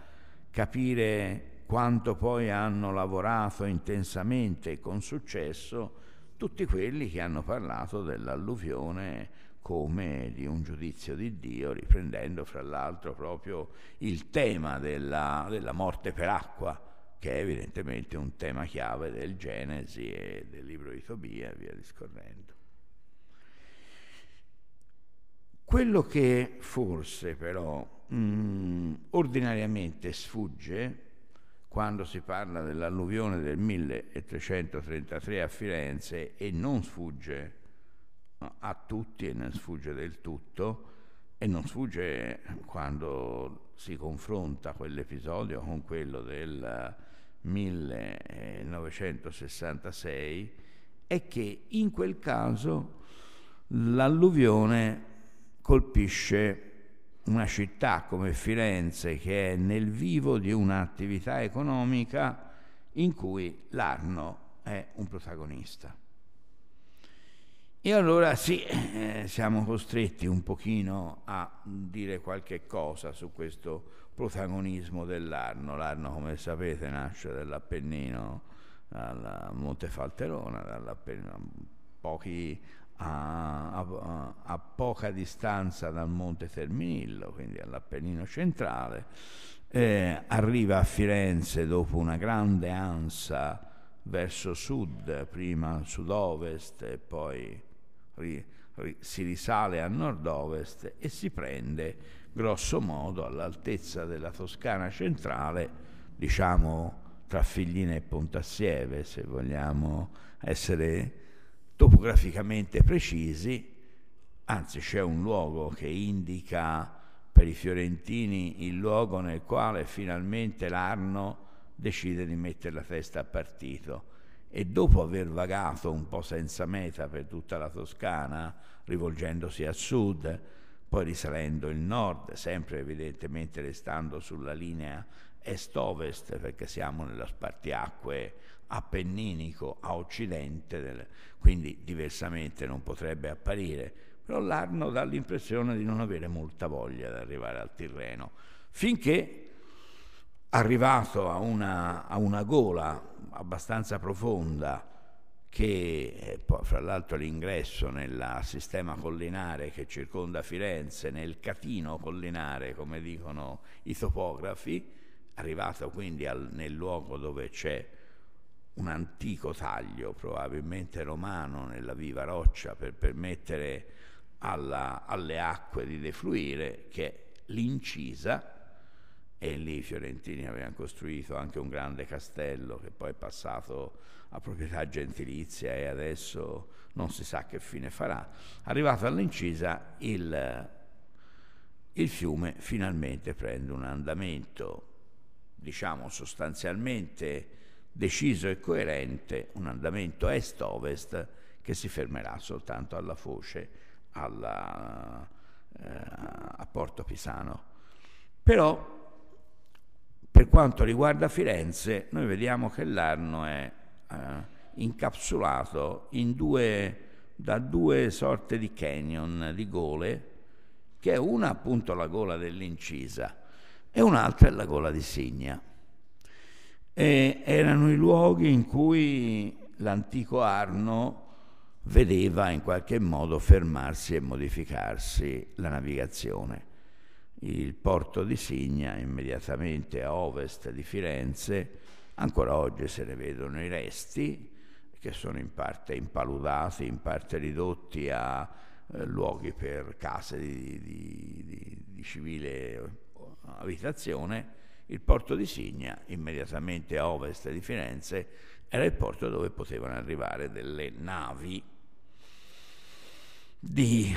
capire quanto poi hanno lavorato intensamente e con successo tutti quelli che hanno parlato dell'alluvione come di un giudizio di Dio, riprendendo fra l'altro proprio il tema della, della morte per acqua, che è evidentemente un tema chiave del Genesi e del libro di Tobia e via discorrendo. Quello che forse però mh, mm, ordinariamente sfugge quando si parla dell'alluvione del 1333 a Firenze e non sfugge a tutti e ne sfugge del tutto e non sfugge quando si confronta quell'episodio con quello del 1966 è che in quel caso l'alluvione colpisce una città come Firenze che è nel vivo di un'attività economica in cui l'Arno è un protagonista. E allora sì, eh, siamo costretti un pochino a dire qualche cosa su questo protagonismo dell'Arno. L'Arno, come sapete, nasce dall'Appennino al Montefalterona, dall'Appennino a, pochi, a, a, a, poca distanza dal Monte Terminillo, quindi all'Appennino centrale. Eh, arriva a Firenze dopo una grande ansa verso sud, prima sud-ovest e poi ri, ri, si risale a nord-ovest e si prende grosso modo all'altezza della Toscana centrale, diciamo tra Figline e Pontassieve, se vogliamo essere topograficamente precisi, anzi c'è un luogo che indica per i fiorentini il luogo nel quale finalmente l'Arno decide di mettere la testa a partito e dopo aver vagato un po' senza meta per tutta la Toscana, rivolgendosi a sud, poi risalendo il nord, sempre evidentemente restando sulla linea est-ovest, perché siamo nello spartiacque appenninico a occidente, quindi diversamente non potrebbe apparire, però l'Arno dà l'impressione di non avere molta voglia di arrivare al Tirreno, finché arrivato a una, a una gola abbastanza profonda che eh, fra l'altro l'ingresso nel sistema collinare che circonda Firenze, nel catino collinare come dicono i topografi, arrivato quindi al, nel luogo dove c'è un antico taglio, probabilmente romano, nella viva roccia per permettere alla, alle acque di defluire, che è l'incisa e lì i fiorentini avevano costruito anche un grande castello che poi è passato a proprietà gentilizia e adesso non si sa che fine farà. Arrivato all'incisa il, il fiume finalmente prende un andamento, diciamo sostanzialmente deciso e coerente, un andamento est-ovest che si fermerà soltanto alla foce, alla, eh, a Porto Pisano. Però per quanto riguarda Firenze, noi vediamo che l'Arno è eh, incapsulato in due, da due sorte di canyon, di gole, che è una appunto la gola dell'incisa e un'altra è la gola di Signa. E erano i luoghi in cui l'antico Arno vedeva in qualche modo fermarsi e modificarsi la navigazione il porto di Signa, immediatamente a ovest di Firenze, ancora oggi se ne vedono i resti, che sono in parte impaludati, in parte ridotti a eh, luoghi per case di, di, di, di, civile abitazione. Il porto di Signa, immediatamente a ovest di Firenze, era il porto dove potevano arrivare delle navi di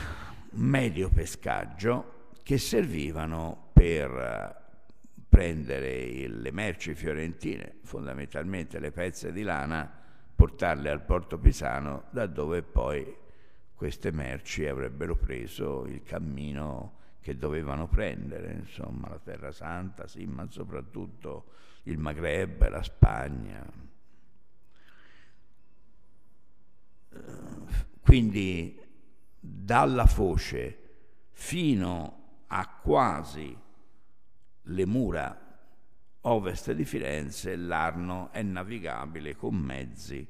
medio pescaggio che servivano per eh, prendere le merci fiorentine, fondamentalmente le pezze di lana, portarle al porto pisano da dove poi queste merci avrebbero preso il cammino che dovevano prendere, insomma la Terra Santa, sì, ma soprattutto il Maghreb, la Spagna. Quindi dalla foce fino a quasi le mura ovest di Firenze l'Arno è navigabile con mezzi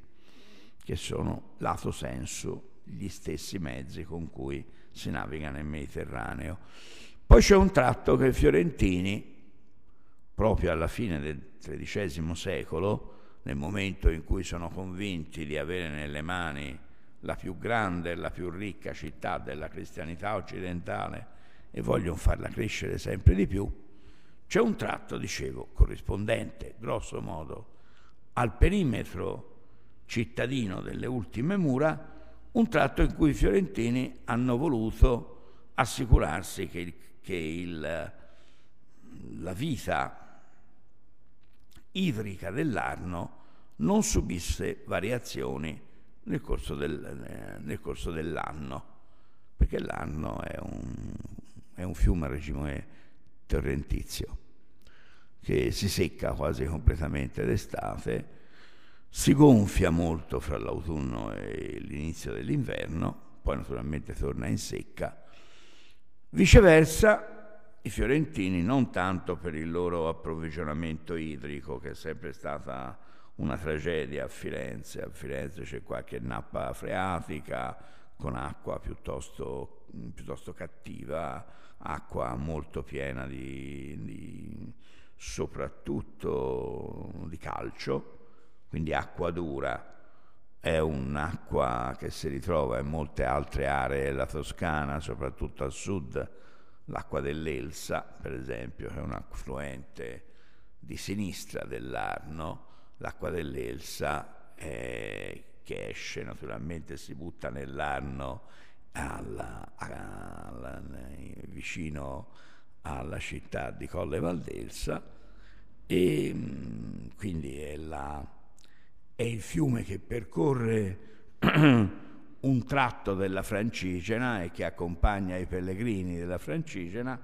che sono lato senso gli stessi mezzi con cui si naviga nel Mediterraneo. Poi c'è un tratto che i fiorentini, proprio alla fine del XIII secolo, nel momento in cui sono convinti di avere nelle mani la più grande e la più ricca città della cristianità occidentale, e vogliono farla crescere sempre di più, c'è un tratto, dicevo, corrispondente, grosso modo, al perimetro cittadino delle ultime mura, un tratto in cui i fiorentini hanno voluto assicurarsi che, che il, la vita idrica dell'Arno non subisse variazioni nel corso, del, nel corso dell'anno, perché l'anno è un, è un fiume a regime torrentizio che si secca quasi completamente d'estate, si gonfia molto fra l'autunno e l'inizio dell'inverno, poi naturalmente torna in secca. Viceversa, i fiorentini non tanto per il loro approvvigionamento idrico, che è sempre stata una tragedia a Firenze, a Firenze c'è qualche nappa freatica con acqua piuttosto, piuttosto cattiva, acqua molto piena di, di soprattutto di calcio, quindi acqua dura, è un'acqua che si ritrova in molte altre aree della Toscana, soprattutto al sud, l'acqua dell'Elsa, per esempio, è un affluente di sinistra dell'Arno, l'acqua dell'Elsa è, che esce naturalmente si butta nell'Arno alla, alla, vicino alla città di Colle Valdelsa e mm, quindi è, la, è il fiume che percorre un tratto della Francigena e che accompagna i pellegrini della Francigena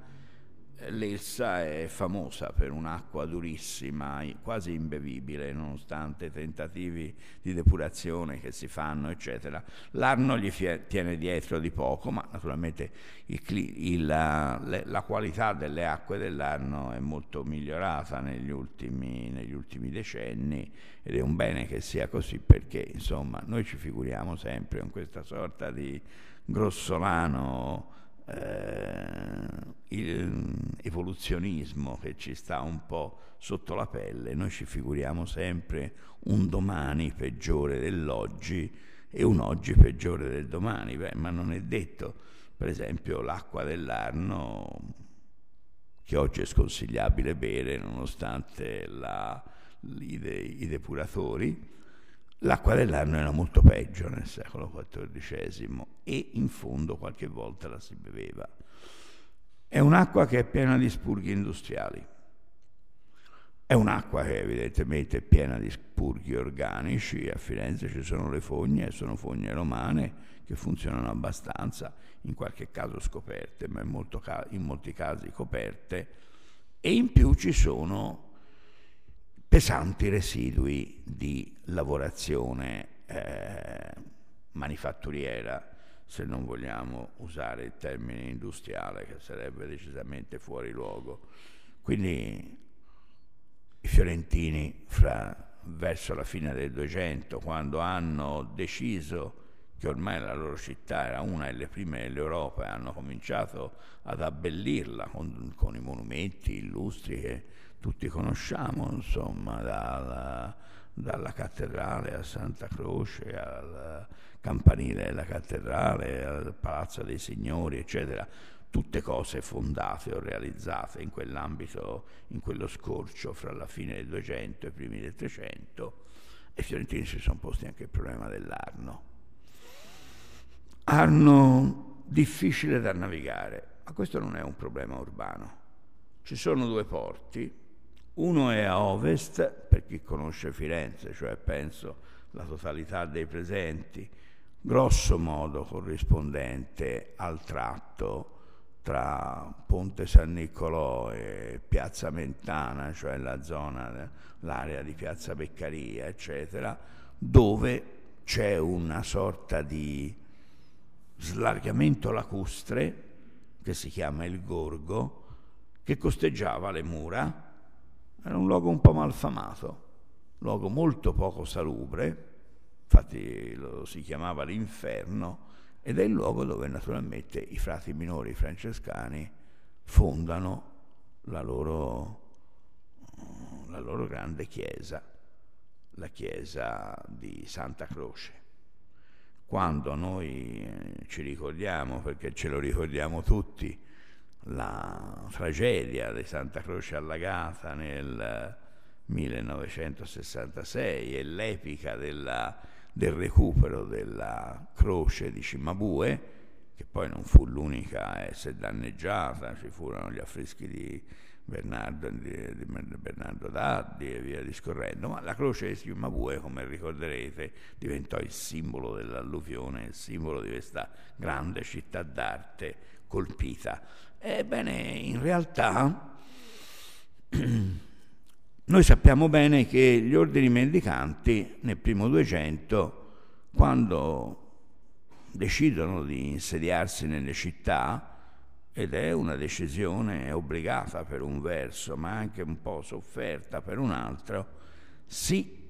L'Elsa è famosa per un'acqua durissima, quasi imbevibile, nonostante tentativi di depurazione che si fanno, eccetera. L'arno gli fie- tiene dietro di poco, ma naturalmente il il, la, la, qualità delle acque dell'Arno è molto migliorata negli ultimi, negli ultimi decenni ed è un bene che sia così perché, insomma, noi ci figuriamo sempre in questa sorta di grossolano eh, mm, evoluzionismo che ci sta un po' sotto la pelle, noi ci figuriamo sempre un domani peggiore dell'oggi e un oggi peggiore del domani, Beh, ma non è detto, per esempio l'acqua dell'Arno che oggi è sconsigliabile bere nonostante la, i, de, i depuratori, L'acqua L'acquarellano era molto peggio nel secolo XIV e in fondo qualche volta la si beveva. È un'acqua che è piena di spurghi industriali. È un'acqua che evidentemente è piena di spurghi organici, a Firenze ci sono le fogne, sono fogne romane che funzionano abbastanza, in qualche caso scoperte, ma in, molto, in molti casi coperte, e in più ci sono pesanti residui di lavorazione eh, manifatturiera, se non vogliamo usare il termine industriale che sarebbe decisamente fuori luogo. Quindi i fiorentini fra, verso la fine del 200, quando hanno deciso che ormai la loro città era una delle prime dell'Europa e hanno cominciato ad abbellirla con, con i monumenti illustri che tutti conosciamo, insomma, dalla, dalla cattedrale a Santa Croce, al campanile della cattedrale, al Palazzo dei Signori, eccetera, tutte cose fondate o realizzate in quell'ambito, in quello scorcio fra la fine del 200 e i primi del 300, e i fiorentini si sono posti anche il problema dell'Arno. Arno difficile da navigare, ma questo non è un problema urbano. Ci sono due porti, uno è a ovest, per chi conosce Firenze, cioè penso la totalità dei presenti, grosso modo corrispondente al tratto tra Ponte San Niccolò e Piazza Mentana, cioè la zona, l'area di Piazza Beccaria, eccetera, dove c'è una sorta di slargamento lacustre che si chiama il Gorgo, che costeggiava le mura era un luogo un po' malfamato, luogo molto poco salubre, infatti lo si chiamava l'inferno, ed è il luogo dove naturalmente i frati minori francescani fondano la loro, la loro grande chiesa, la chiesa di Santa Croce. Quando noi eh, ci ricordiamo, perché ce lo ricordiamo tutti, la tragedia di Santa Croce allagata nel 1966 eh, e l'epica della, del recupero della croce di Cimabue, che poi non fu l'unica a eh, essere danneggiata, ci furono gli affreschi di Bernardo, di, di Bernardo Daddi e via discorrendo, ma la croce di Schiumabue, come ricorderete, diventò il simbolo dell'alluvione, il simbolo di questa grande città d'arte colpita. Ebbene, in realtà noi sappiamo bene che gli ordini mendicanti nel primo 200, quando decidono di insediarsi nelle città, ed è una decisione obbligata per un verso, ma anche un po' sofferta per un altro, si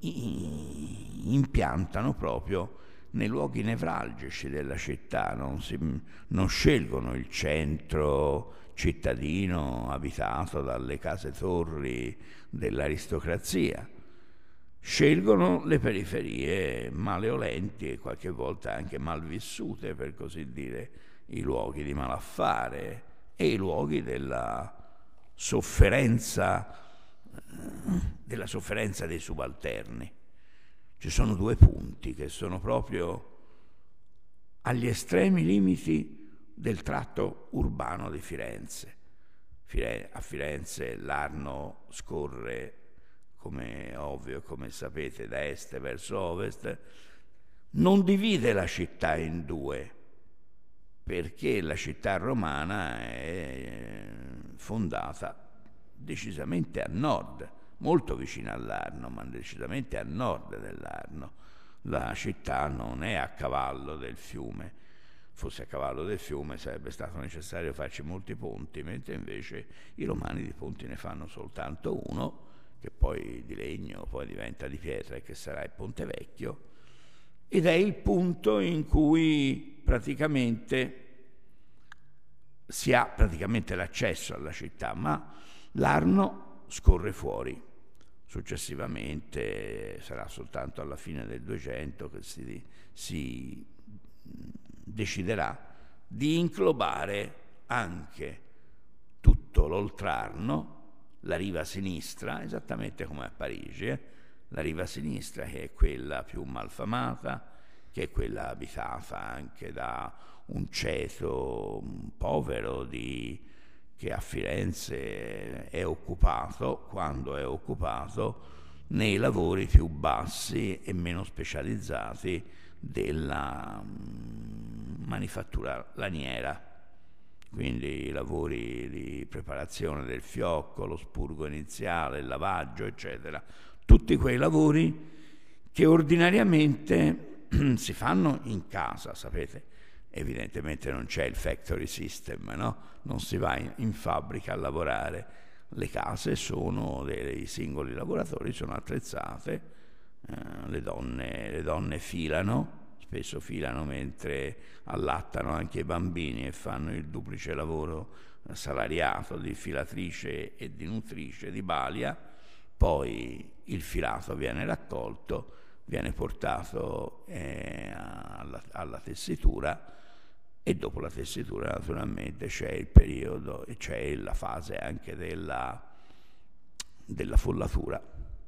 impiantano proprio nei luoghi nevralgici della città, non, si, non scelgono il centro cittadino abitato dalle case torri dell'aristocrazia, scelgono le periferie maleolenti e qualche volta anche malvissute, per così dire, i luoghi di malaffare e i luoghi della sofferenza, della sofferenza dei subalterni. Ci sono due punti che sono proprio agli estremi limiti del tratto urbano di Firenze. A Firenze l'Arno scorre, come è ovvio e come sapete, da est verso ovest, non divide la città in due, perché la città romana è fondata decisamente a nord, molto vicina all'Arno, ma decisamente a nord dell'Arno. La città non è a cavallo del fiume. Fosse a cavallo del fiume sarebbe stato necessario farci molti ponti, mentre invece i romani di ponti ne fanno soltanto uno, che poi di legno, poi diventa di pietra e che sarà il Ponte Vecchio ed è il punto in cui praticamente si ha praticamente l'accesso alla città, ma l'Arno scorre fuori. Successivamente sarà soltanto alla fine del 200 che si, si deciderà di inglobare anche tutto l'Oltrarno, la riva sinistra, esattamente come a Parigi, eh? la riva sinistra che è quella più malfamata, che è quella abitata anche da un ceto povero di, che a Firenze è occupato, quando è occupato, nei lavori più bassi e meno specializzati della mm, manifattura laniera, quindi i lavori di preparazione del fiocco, lo spurgo iniziale, il lavaggio, eccetera tutti quei lavori che ordinariamente si fanno in casa, sapete? Evidentemente non c'è il factory system, no? non si va in, in fabbrica a lavorare, le case sono dei singoli lavoratori, sono attrezzate, eh, le, donne, le donne filano, spesso filano mentre allattano anche i bambini e fanno il duplice lavoro salariato di filatrice e di nutrice, di balia poi il filato viene raccolto, viene portato eh, alla, alla, tessitura e dopo la tessitura naturalmente c'è il periodo e c'è la fase anche della, della follatura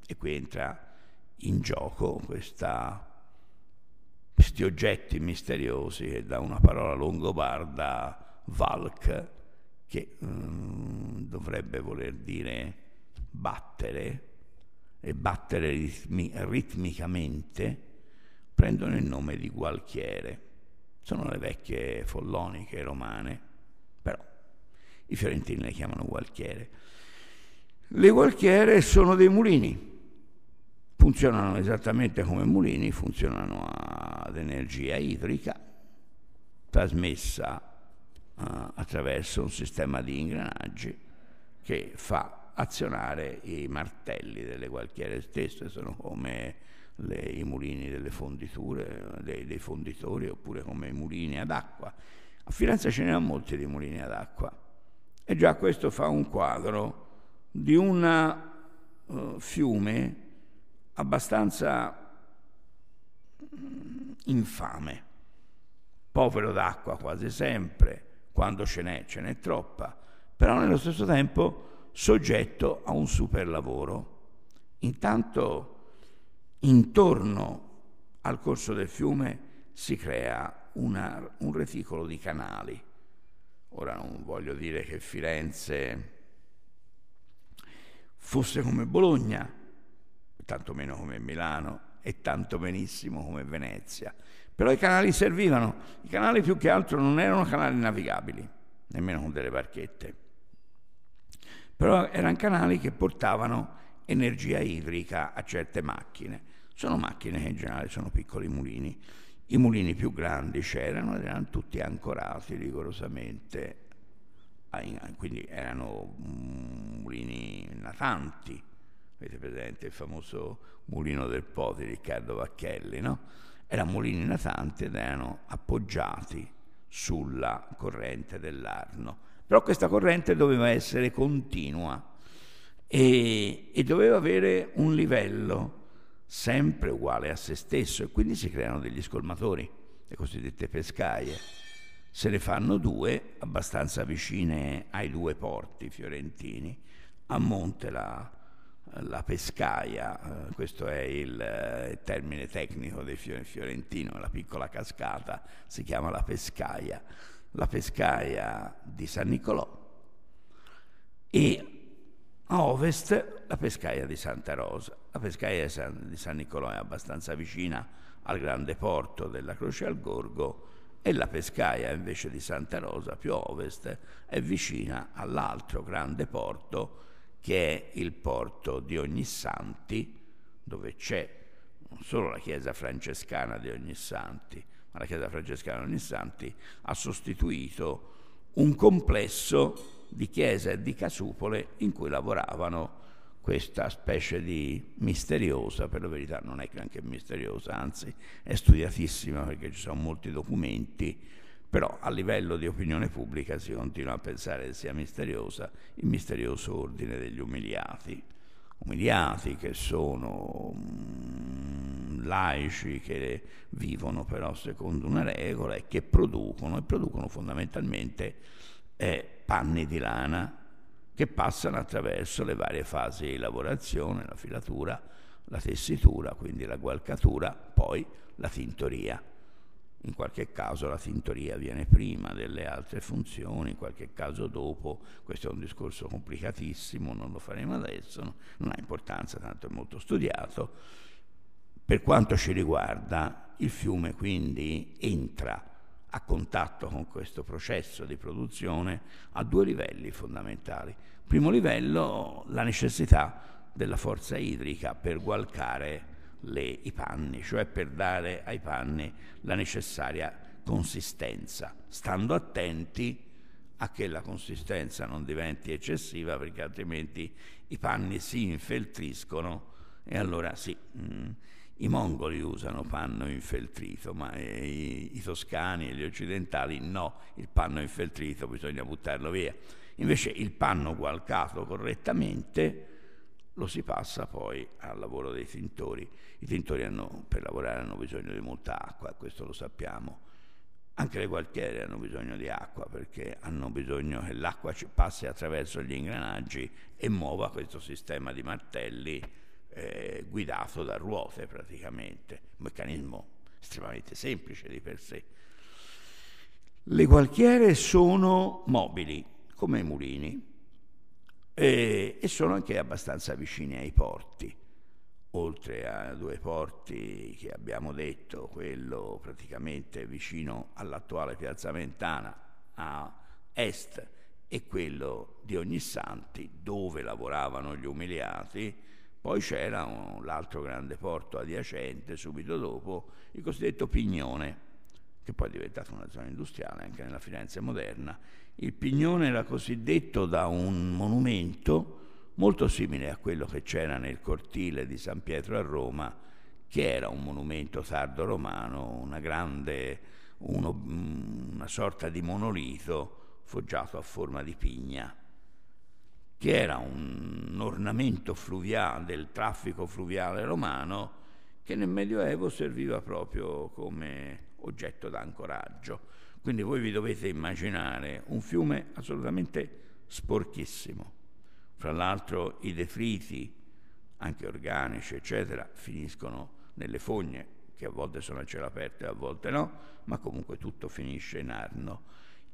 e qui entra in gioco questa, questi oggetti misteriosi che da una parola longobarda Valk che mm, dovrebbe voler dire battere e battere ritmi- ritmicamente prendono il nome di Gualchiere. Sono le vecchie folloniche romane, però i fiorentini le chiamano Gualchiere. Le Gualchiere sono dei mulini, funzionano esattamente come mulini, funzionano ad energia idrica trasmessa uh, attraverso un sistema di ingranaggi che fa azionare i martelli delle gualchiere stesse, sono come le, i mulini delle fonditure, dei, dei fonditori oppure come i mulini ad acqua. A Firenze ce ne sono molti di mulini ad acqua e già questo fa un quadro di un uh, eh, fiume abbastanza mm, infame, povero d'acqua quasi sempre, quando ce n'è, ce n'è troppa, però nello stesso tempo soggetto a un superlavoro. Intanto intorno al corso del fiume si crea una, un reticolo di canali. Ora non voglio dire che Firenze fosse come Bologna, tanto meno come Milano e tanto benissimo come Venezia. Però i canali servivano, i canali più che altro non erano canali navigabili, nemmeno con delle barchette però erano canali che portavano energia idrica a certe macchine. Sono macchine che in generale sono piccoli mulini. I mulini più grandi c'erano ed erano tutti ancorati rigorosamente, quindi erano mm, mulini natanti. Avete presente il famoso mulino del Po di Riccardo Vacchelli, no? Erano mulini natanti ed erano appoggiati sulla corrente dell'Arno però questa corrente doveva essere continua e, e doveva avere un livello sempre uguale a se stesso e quindi si creano degli scolmatori, le cosiddette pescaie. Se ne fanno due abbastanza vicine ai due porti fiorentini, a monte la, la pescaia, eh, questo è il eh, termine tecnico del fiorentino, la piccola cascata si chiama la pescaia la pescaia di San Nicolò e a ovest la pescaia di Santa Rosa. La pescaia di San Nicolò è abbastanza vicina al grande porto della Croce al Gorgo e la pescaia invece di Santa Rosa più a ovest è vicina all'altro grande porto che è il porto di Ognissanti dove c'è non solo la chiesa francescana di Ognissanti ma la Chiesa francescana degli santi ha sostituito un complesso di chiese e di casupole in cui lavoravano questa specie di misteriosa, per la verità non è neanche misteriosa, anzi è studiatissima perché ci sono molti documenti, però a livello di opinione pubblica si continua a pensare che sia misteriosa il misterioso ordine degli umiliati umiliati, che sono mm, laici, che vivono però secondo una regola e che producono, e producono fondamentalmente eh, panni di lana che passano attraverso le varie fasi di lavorazione, la filatura, la tessitura, quindi la gualcatura, poi la tintoria in qualche caso la tintoria viene prima delle altre funzioni, in qualche caso dopo, questo è un discorso complicatissimo, non lo faremo adesso, no? non ha importanza, tanto è molto studiato. Per quanto ci riguarda, il fiume quindi entra a contatto con questo processo di produzione a due livelli fondamentali. Primo livello, la necessità della forza idrica per gualcare le, i panni, cioè per dare ai panni la necessaria consistenza, stando attenti a che la consistenza non diventi eccessiva perché altrimenti i panni si infeltriscono e allora sì, mh, mm, i mongoli usano panno infeltrito, ma eh, i, i toscani e gli occidentali no, il panno infeltrito bisogna buttarlo via. Invece il panno gualcato correttamente lo si passa poi al lavoro dei tintori. I tintori hanno, per lavorare hanno bisogno di molta acqua, questo lo sappiamo. Anche le quartiere hanno bisogno di acqua perché hanno bisogno che l'acqua passi attraverso gli ingranaggi e muova questo sistema di martelli eh, guidato da ruote praticamente, un meccanismo estremamente semplice di per sé. Le quartiere sono mobili, come i mulini, e, e sono anche abbastanza vicini ai porti oltre a due porti che abbiamo detto, quello praticamente vicino all'attuale Piazza Ventana a est e quello di Ognissanti dove lavoravano gli umiliati, poi c'era un, l'altro grande porto adiacente subito dopo, il cosiddetto Pignone, che poi è diventato una zona industriale anche nella Firenze moderna il pignone era cosiddetto da un monumento molto simile a quello che c'era nel cortile di San Pietro a Roma, che era un monumento sardo-romano, una grande, uno, una sorta di monolito foggiato a forma di pigna, che era un ornamento fluviale del traffico fluviale romano che nel Medioevo serviva proprio come oggetto d'ancoraggio. Quindi voi vi dovete immaginare un fiume assolutamente sporchissimo. Fra l'altro i detriti, anche organici, eccetera, finiscono nelle fogne, che a volte sono a cielo aperto e a volte no, ma comunque tutto finisce in arno.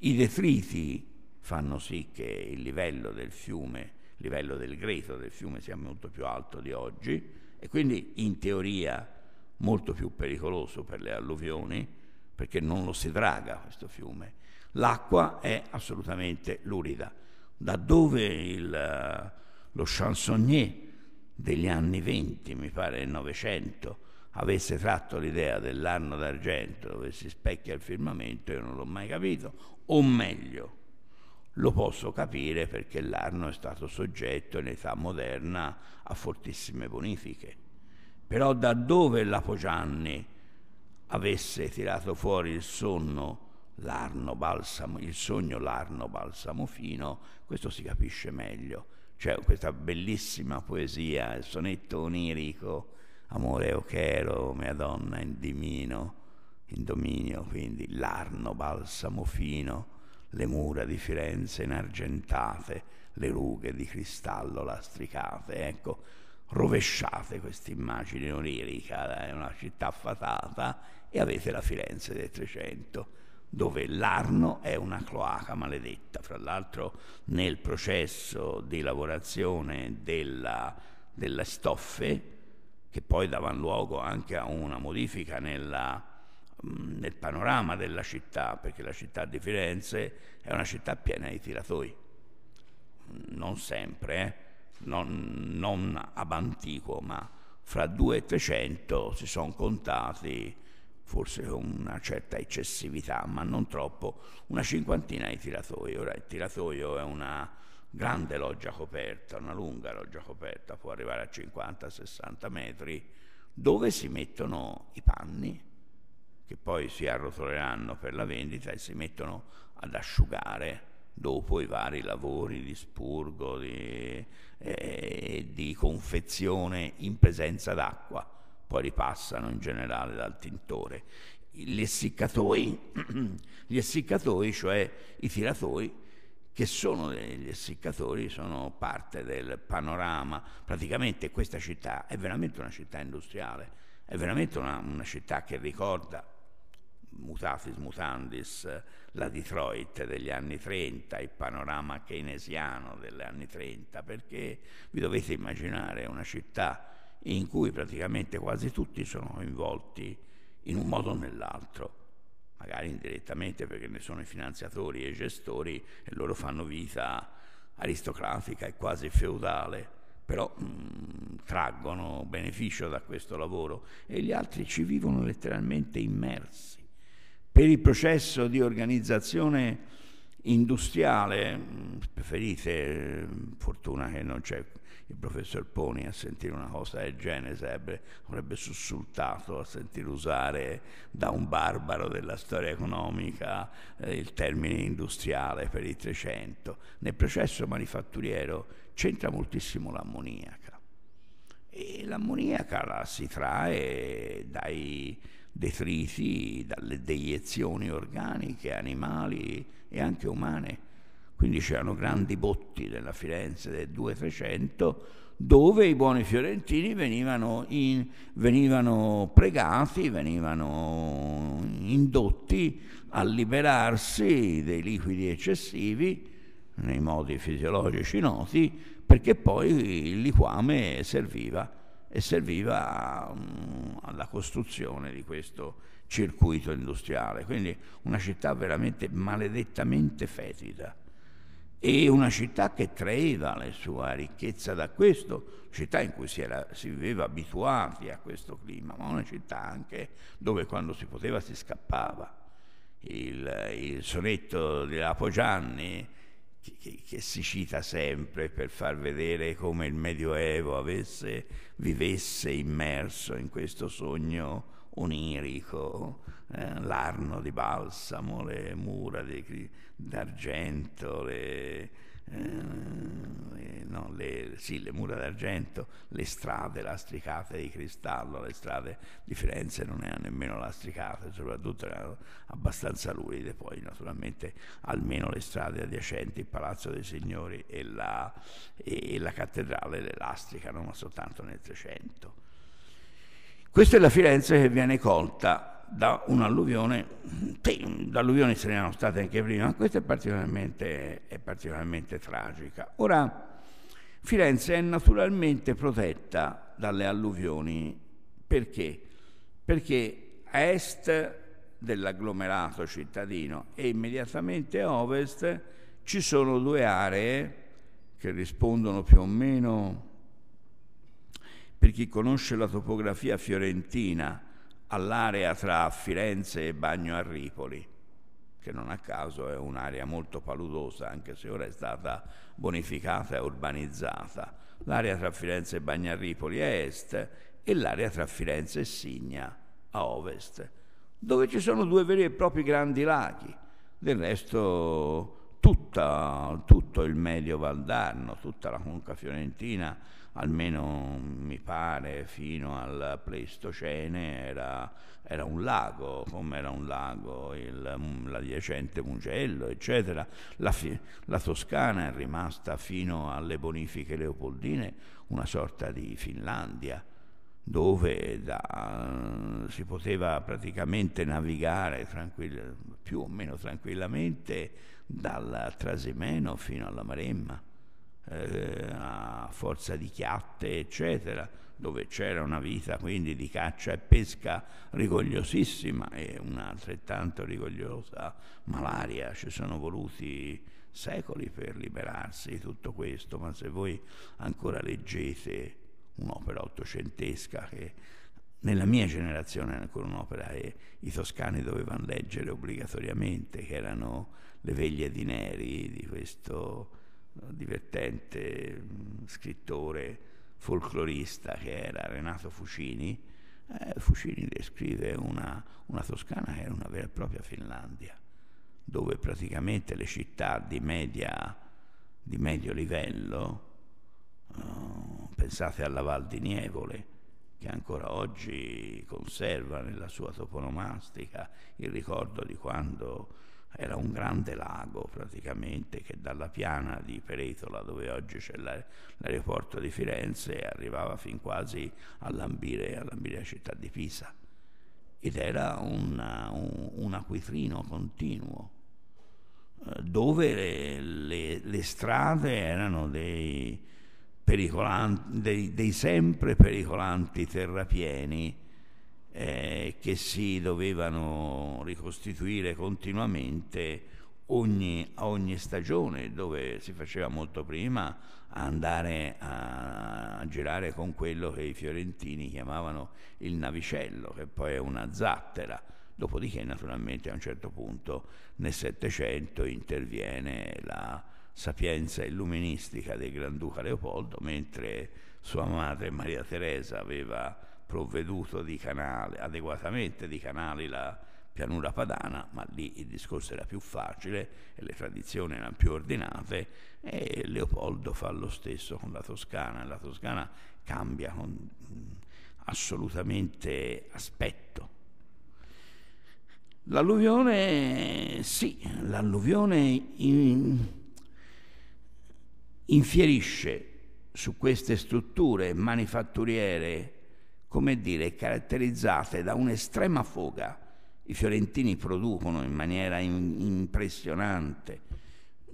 I detriti fanno sì che il livello del fiume, il livello del greto del fiume sia molto più alto di oggi e quindi in teoria molto più pericoloso per le alluvioni, perché non lo si draga questo fiume. L'acqua è assolutamente lurida. Da dove il, eh, lo chansonnier degli anni 20, mi pare il Novecento, avesse tratto l'idea dell'anno d'argento dove si specchia il firmamento, io non l'ho mai capito. O meglio, lo posso capire perché l'anno è stato soggetto in età moderna a fortissime bonifiche. Però da dove l'Apogianni avesse tirato fuori il sonno l'arno balsamo, il sogno l'arno balsamo fino, questo si capisce meglio. cioè, questa bellissima poesia, il sonetto onirico, amore o chero, mia donna in dimino, in dominio, quindi l'arno balsamo fino, le mura di Firenze inargentate, le rughe di cristallo lastricate, ecco, rovesciate questa immagine onirica, eh, è una città fatata e avete la Firenze del 300, dove l'Arno è una cloaca maledetta. Fra l'altro nel processo di lavorazione della, della stoffe, che poi davano luogo anche a una modifica nella, nel panorama della città, perché la città di Firenze è una città piena di tiratoi, non sempre, eh? non, non ab antico, ma fra 2 e 300 si sono contati forse con una certa eccessività, ma non troppo, una cinquantina di tiratoi. Ora il tiratoio è una grande loggia coperta, una lunga loggia coperta, può arrivare a 50-60 metri, dove si mettono i panni che poi si arrotoleranno per la vendita e si mettono ad asciugare dopo i vari lavori di spurgo e di, eh, di confezione in presenza d'acqua poi ripassano in generale dal tintore. Gli essiccatoi, gli essiccatoi cioè i tiratoi, che sono gli essiccatori, sono parte del panorama. Praticamente questa città è veramente una città industriale, è veramente una, una città che ricorda mutatis mutandis la Detroit degli anni 30, il panorama keynesiano degli anni 30, perché vi dovete immaginare una città in cui praticamente quasi tutti sono coinvolti in un modo o nell'altro, magari indirettamente perché ne sono i finanziatori e i gestori e loro fanno vita aristocratica e quasi feudale, però mh, mm, traggono beneficio da questo lavoro e gli altri ci vivono letteralmente immersi. Per il processo di organizzazione industriale, mm, preferite, eh, fortuna che non c'è il professor Poni a sentire una cosa del genere avrebbe sussultato a sentire usare da un barbaro della storia economica eh, il termine industriale per il 300. Nel processo manifatturiero c'entra moltissimo l'ammoniaca e l'ammoniaca la si trae dai detriti, dalle deiezioni organiche, animali e anche umane quindi c'erano grandi botti della Firenze del 2-300 dove i buoni fiorentini venivano, in, venivano, pregati, venivano indotti a liberarsi dei liquidi eccessivi nei modi fisiologici noti, perché poi il liquame serviva e serviva mm, alla costruzione di questo circuito industriale. Quindi una città veramente maledettamente fetida e una città che traeva la sua ricchezza da questo, città in cui si, era, si, viveva abituati a questo clima, ma una città anche dove quando si poteva si scappava. Il, il sonetto di Lapo Gianni, che, che, che, si cita sempre per far vedere come il Medioevo avesse, vivesse immerso in questo sogno onirico, eh, l'arno di balsamo, le mura di d'argento, le, eh, eh, no, le, sì, le, mura d'argento, le strade lastricate di cristallo, le strade di Firenze non erano nemmeno lastricate, soprattutto erano abbastanza luride, poi naturalmente almeno le strade adiacenti, il Palazzo dei Signori e la, e, la cattedrale le lastricano, ma soltanto nel 300. Questa è la Firenze che viene colta da un'alluvione, sì, d'alluvioni ce erano state anche prima, ma questa è particolarmente, è particolarmente tragica. Ora, Firenze è naturalmente protetta dalle alluvioni, perché? Perché a est dell'agglomerato cittadino e immediatamente a ovest ci sono due aree che rispondono più o meno, per chi conosce la topografia fiorentina, all'area tra Firenze e Bagno a Ripoli, che non a caso è un'area molto paludosa, anche se ora è stata bonificata e urbanizzata. L'area tra Firenze e Bagno a Ripoli a est e l'area tra Firenze e Signa a ovest, dove ci sono due veri e propri grandi laghi. Del resto tutta, tutto il medio Valdarno, tutta la conca fiorentina, almeno mi pare fino al Pleistocene era, era un lago, come era un lago il, mm, l'adiacente Mugello, eccetera. La, la Toscana è rimasta fino alle bonifiche leopoldine una sorta di Finlandia dove da, si poteva praticamente navigare più o meno tranquillamente dal Trasimeno fino alla Maremma eh, a forza di chiatte, eccetera, dove c'era una vita quindi di caccia e pesca rigogliosissima e un'altrettanto rigogliosa malaria. Ci sono voluti secoli per liberarsi di tutto questo, ma se voi ancora leggete un'opera ottocentesca che nella mia generazione era ancora un'opera che i toscani dovevano leggere obbligatoriamente, che erano le veglie di Neri di questo divertente mm, scrittore folclorista che era Renato Fucini, eh, Fucini descrive una, una Toscana che era una vera e propria Finlandia, dove praticamente le città di, media, di medio livello, uh, pensate alla Val di Nievole, che ancora oggi conserva nella sua toponomastica il ricordo di quando era un grande lago praticamente che dalla piana di Peretola, dove oggi c'è l'aeroporto di Firenze, arrivava fin quasi a lambire, a lambire la città di Pisa. Ed era una, un, un acquitrino continuo eh, dove le, le, le, strade erano dei, dei, dei sempre pericolanti terrapieni eh, che si dovevano ricostituire continuamente ogni, a ogni stagione, dove si faceva molto prima andare a, a girare con quello che i fiorentini chiamavano il navicello, che poi è una zattera. Dopodiché, naturalmente, a un certo punto nel Settecento interviene la sapienza illuministica del Granduca Leopoldo, mentre sua madre Maria Teresa aveva provveduto di canale, adeguatamente di canali la pianura padana, ma lì il discorso era più facile e le tradizioni erano più ordinate e Leopoldo fa lo stesso con la Toscana, la Toscana cambia con, mm, assolutamente aspetto. L'alluvione, sì, l'alluvione in, infierisce su queste strutture manifatturiere come dire, caratterizzate da un'estrema foga. I fiorentini producono in maniera in, impressionante.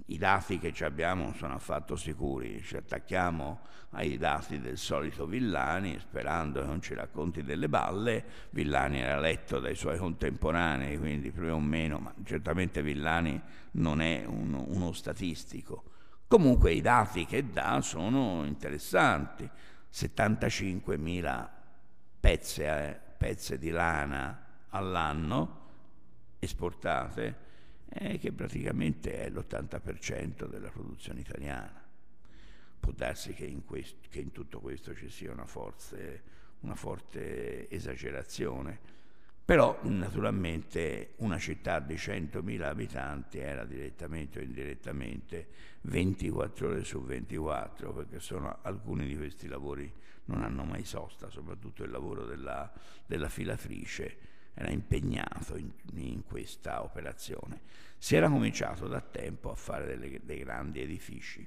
I dati che ci abbiamo sono affatto sicuri, ci attacchiamo ai dati del solito Villani sperando che non ci racconti delle balle. Villani era letto dai suoi contemporanei, quindi più o meno, ma certamente Villani non è un, uno statistico. Comunque i dati che dà sono interessanti. 75.000 pezze, eh, pezze di lana all'anno esportate, eh, che praticamente è l'80% della produzione italiana. Può darsi che in, quest- che in tutto questo ci sia una forte, una forte esagerazione, però naturalmente una città di 100.000 abitanti era direttamente o indirettamente 24 ore su 24, perché sono alcuni di questi lavori non hanno mai sosta, soprattutto il lavoro della, della filatrice era impegnato in, in, questa operazione. Si era cominciato da tempo a fare delle, dei grandi edifici.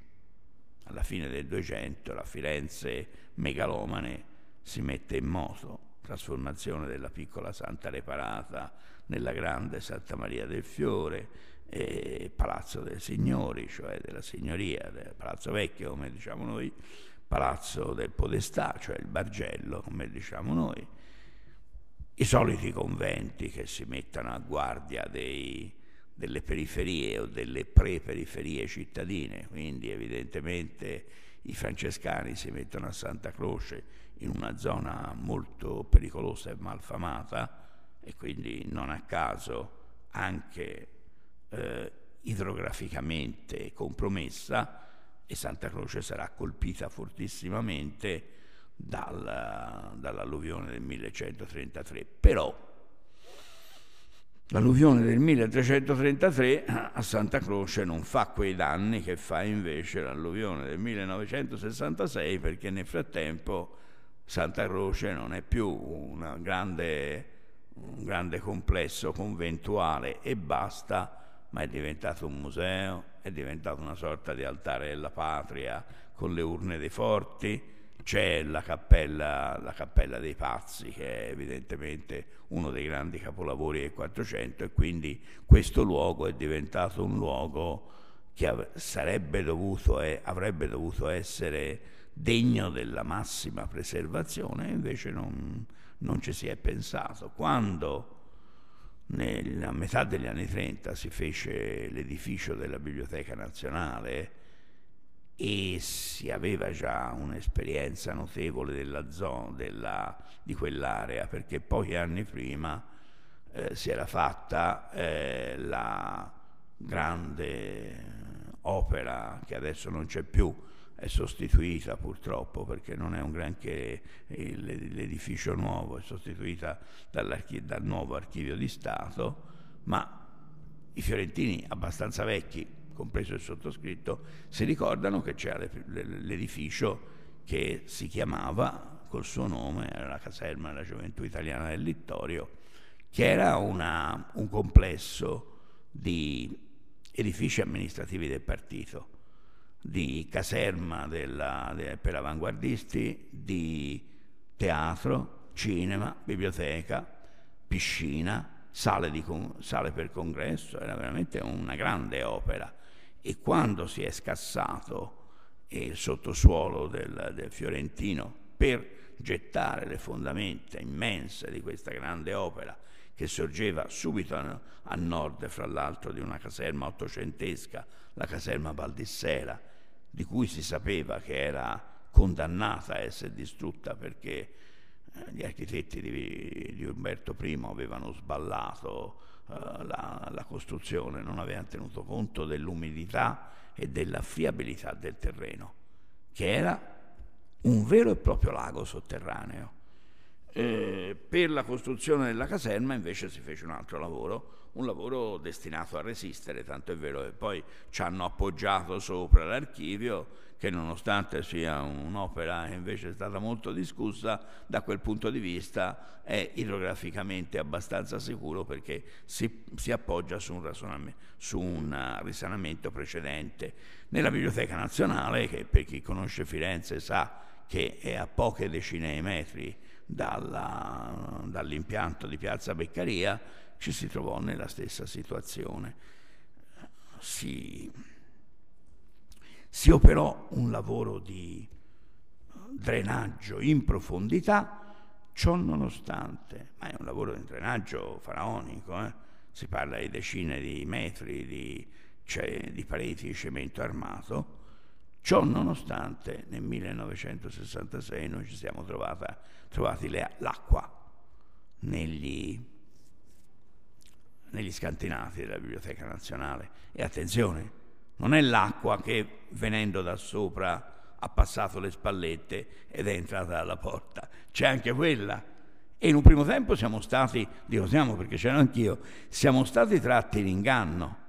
Alla fine del 200 la Firenze megalomane si mette in moto, trasformazione della piccola Santa Reparata nella grande Santa Maria del Fiore, Palazzo dei Signori, cioè della Signoria, del Palazzo Vecchio come diciamo noi, Palazzo del Podestà, cioè il Bargello, come diciamo noi, i soliti conventi che si mettono a guardia dei, delle periferie o delle pre-periferie cittadine, quindi evidentemente i francescani si mettono a Santa Croce in una zona molto pericolosa e malfamata e quindi non a caso anche eh, idrograficamente compromessa, e Santa Croce sarà colpita fortissimamente dal, dall'alluvione del 1133. Però l'alluvione del 1333 a Santa Croce non fa quei danni che fa invece l'alluvione del 1966 perché nel frattempo Santa Croce non è più grande, un grande complesso conventuale e basta, ma è diventato un museo, è diventato una sorta di altare della patria con le urne dei forti, c'è la cappella, la cappella, dei Pazzi che è evidentemente uno dei grandi capolavori del 400 e quindi questo luogo è diventato un luogo che sarebbe dovuto, eh, avrebbe dovuto essere degno della massima preservazione, invece non, non ci si è pensato. Quando nella metà degli anni 30 si fece l'edificio della Biblioteca Nazionale e si aveva già un'esperienza notevole della zona, della, di quell'area, perché pochi anni prima eh, si era fatta eh, la grande eh, opera che adesso non c'è più, è sostituita purtroppo perché non è un granché l'edificio nuovo, è sostituita dal nuovo archivio di Stato, ma i fiorentini abbastanza vecchi, compreso il sottoscritto, si ricordano che c'era l'edificio che si chiamava col suo nome, era la caserma della gioventù italiana del Littorio, che era una, un complesso di edifici amministrativi del partito di caserma della, de, per avanguardisti, di teatro, cinema, biblioteca, piscina, sale, di, sale per congresso, era veramente una grande opera. E quando si è scassato il sottosuolo del, del fiorentino per gettare le fondamenta immense di questa grande opera che sorgeva subito a, a nord, fra l'altro, di una caserma ottocentesca la caserma Valdissera, di cui si sapeva che era condannata a essere distrutta perché eh, gli architetti di, di Umberto I avevano sballato eh, la, la, costruzione, non avevano tenuto conto dell'umidità e della friabilità del terreno, che era un vero e proprio lago sotterraneo. Eh, per la costruzione della caserma invece si fece un altro lavoro, un lavoro destinato a resistere, tanto è vero che poi ci hanno appoggiato sopra l'archivio che nonostante sia un'opera che invece è stata molto discussa, da quel punto di vista è idrograficamente abbastanza sicuro perché si, si appoggia su un, su un, risanamento precedente. Nella Biblioteca Nazionale, che per chi conosce Firenze sa che è a poche decine di metri dalla, dall'impianto di Piazza Beccaria, ci si trovò nella stessa situazione. Si, si operò un lavoro di drenaggio in profondità, ciò nonostante, ma è un lavoro di drenaggio faraonico, eh? si parla di decine di metri di, cioè, di pareti di cemento armato, ciò nonostante nel 1966 noi ci siamo trovata, trovati le, l'acqua negli negli scantinati della Biblioteca Nazionale. E attenzione, non è l'acqua che venendo da sopra ha passato le spallette ed è entrata dalla porta, c'è anche quella. E in un primo tempo siamo stati, dico siamo perché c'ero anch'io, siamo stati tratti in inganno.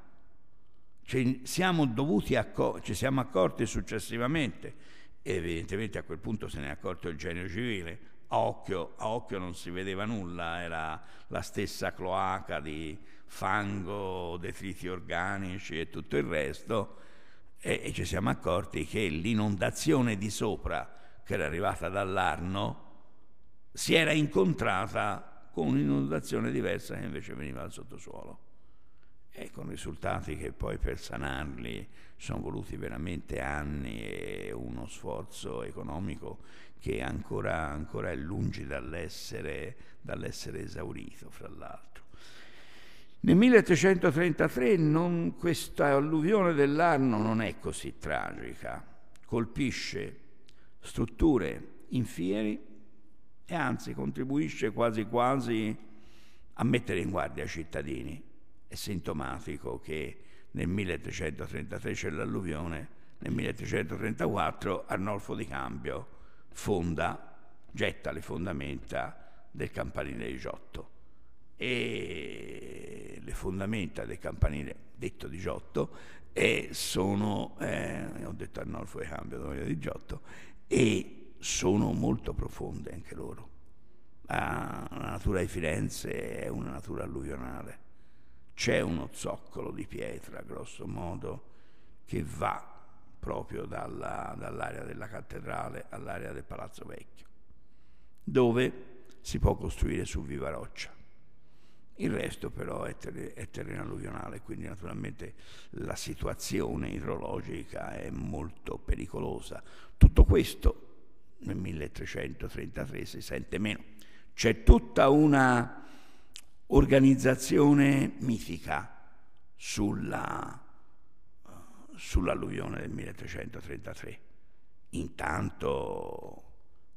Ci cioè, siamo, dovuti accor- ci siamo accorti successivamente, e evidentemente a quel punto se ne è accorto il genio civile, a occhio, a occhio non si vedeva nulla, era la stessa cloaca di fango, detriti organici e tutto il resto, e, e ci siamo accorti che l'inondazione di sopra, che era arrivata dall'Arno, si era incontrata con un'inondazione diversa che invece veniva dal sottosuolo e con risultati che poi per sanarli sono voluti veramente anni e uno sforzo economico che ancora, ancora è lungi dall'essere, dall'essere esaurito, fra l'altro. Nel 1333 non, questa alluvione dell'Arno non è così tragica, colpisce strutture in fieri e anzi contribuisce quasi quasi a mettere in guardia i cittadini. È sintomatico che nel 1333 c'è l'alluvione, nel 1334 Arnolfo di Cambio fonda, getta le fondamenta del campanile di Giotto e le fondamenta del campanile detto di Giotto e sono, eh, ho detto Arnolfo e Cambio, dove di Giotto, e sono molto profonde anche loro. la natura di Firenze è una natura alluvionale. C'è uno zoccolo di pietra, grosso modo, che va proprio dalla, dall'area della cattedrale all'area del Palazzo Vecchio, dove si può costruire su viva roccia. Il resto però è, ter- è terreno alluvionale, quindi naturalmente la situazione idrologica è molto pericolosa. Tutto questo nel 1333 si sente meno. C'è tutta una organizzazione mitica sulla sull'alluvione del 1333. Intanto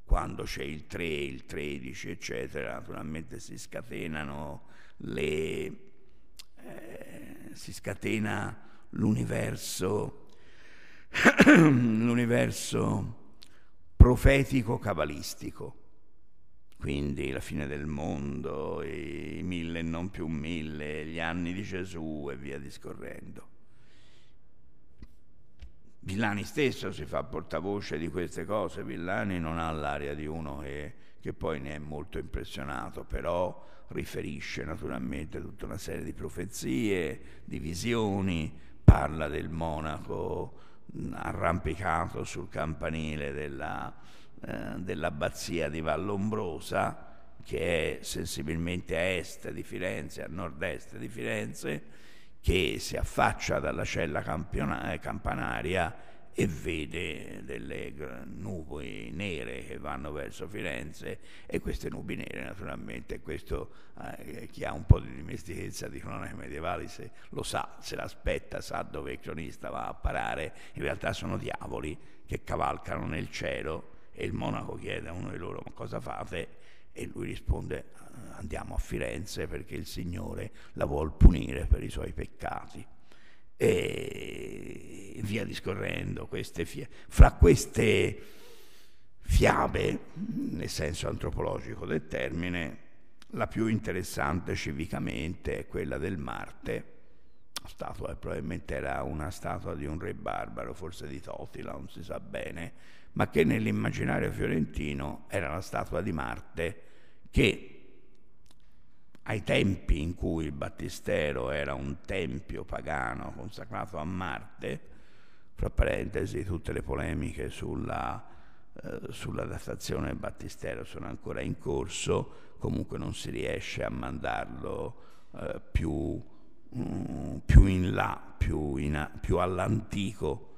quando c'è il 3, il 13, eccetera, naturalmente si scatenano le... Eh, si scatena l'universo, l'universo profetico-cabalistico quindi la fine del mondo, i mille e non più mille, gli anni di Gesù e via discorrendo. Villani stesso si fa portavoce di queste cose, Villani non ha l'aria di uno che, che poi ne è molto impressionato, però riferisce naturalmente tutta una serie di profezie, di visioni, parla del monaco arrampicato sul campanile della, eh, dell'abbazia di Vallombrosa, che è sensibilmente a est di Firenze, a nord-est di Firenze, che si affaccia dalla cella eh, campanaria e vede delle nubi nere che vanno verso Firenze e queste nubi nere naturalmente questo eh, chi ha un po' di dimestichezza di cronache medievali se lo sa, se l'aspetta, sa dove il cronista va a parare, in realtà sono diavoli che cavalcano nel cielo e il monaco chiede a uno di loro ma cosa fate e lui risponde andiamo a Firenze perché il Signore la vuol punire per i suoi peccati. E via discorrendo, queste fia- fra queste fiabe, nel senso antropologico del termine, la più interessante civicamente è quella del Marte, statua, probabilmente era una statua di un re barbaro, forse di Totila, non si sa bene, ma che nell'immaginario fiorentino era la statua di Marte che ai tempi in cui il battistero era un tempio pagano consacrato a Marte, fra parentesi tutte le polemiche sulla, eh, sulla datazione del battistero sono ancora in corso, comunque non si riesce a mandarlo eh, più, mm, più, in là, più, in a, più all'antico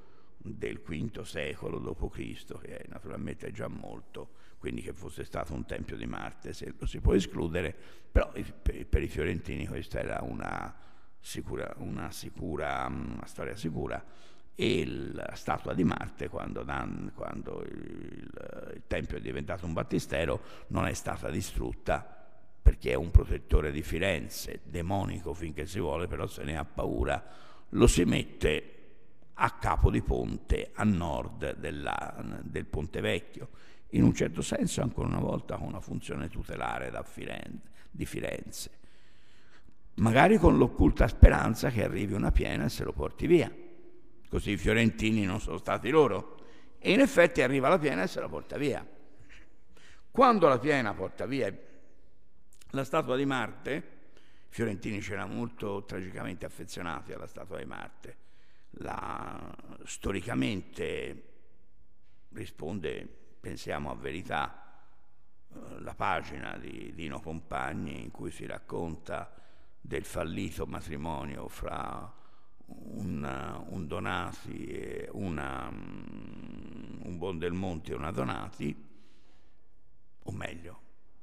del V secolo d.C., che è naturalmente già molto, quindi che fosse stato un tempio di Marte, se lo si può escludere, però per, i fiorentini questa era una, sicura, una, sicura, mm, una storia sicura e la statua di Marte, quando, Dan, quando il, il, Tempio è diventato un battistero, non è stata distrutta perché è un protettore di Firenze, demonico finché si vuole, però se ne ha paura. Lo si mette a capo di ponte a nord della, del Ponte Vecchio, in un certo senso ancora una volta con una funzione tutelare Firenze, di Firenze, magari con l'occulta speranza che arrivi una piena e se lo porti via, così i fiorentini non sono stati loro, e in effetti arriva la piena e se la porta via. Quando la piena porta via la statua di Marte, i fiorentini c'erano molto tragicamente affezionati alla statua di Marte, la, storicamente risponde, pensiamo a verità, eh, la pagina di Dino Compagni in cui si racconta del fallito matrimonio fra una, un Donati e una, mm, un Bondelmonti e una Donati, o meglio,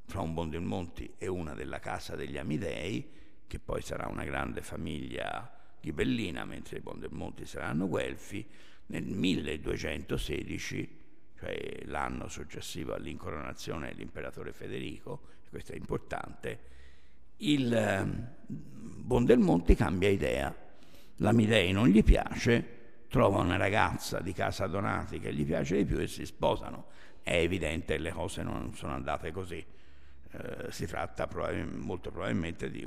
fra un Bondelmonti e una della casa degli Amidei, che poi sarà una grande famiglia ghibellina, mentre i Mondelmonti saranno guelfi, nel 1216, cioè l'anno successivo all'incoronazione dell'imperatore Federico, e questo è importante, il ehm, Bondelmonti cambia idea. L'Amidei non gli piace, trova una ragazza di casa Donati che gli piace di più e si sposano. È evidente che le cose non sono andate così. Eh, si tratta probab- molto probabilmente di,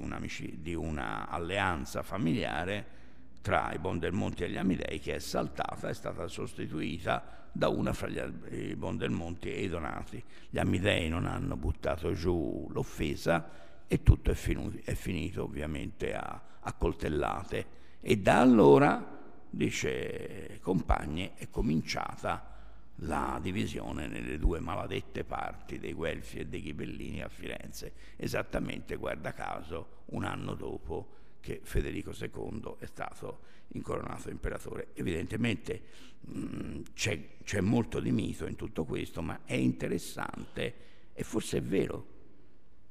di un'alleanza familiare tra i Bondelmonti e gli Amidei che è saltata, è stata sostituita da una fra gli, i Bondelmonti e i Donati. Gli Amidei non hanno buttato giù l'offesa e tutto è, finu- è finito ovviamente a, a coltellate. E da allora, dice Compagni, è cominciata la divisione nelle due maladette parti dei Guelfi e dei Ghibellini a Firenze, esattamente, guarda caso, un anno dopo che Federico II è stato incoronato imperatore. Evidentemente mh, mm, c'è, c'è molto di mito in tutto questo, ma è interessante e forse è vero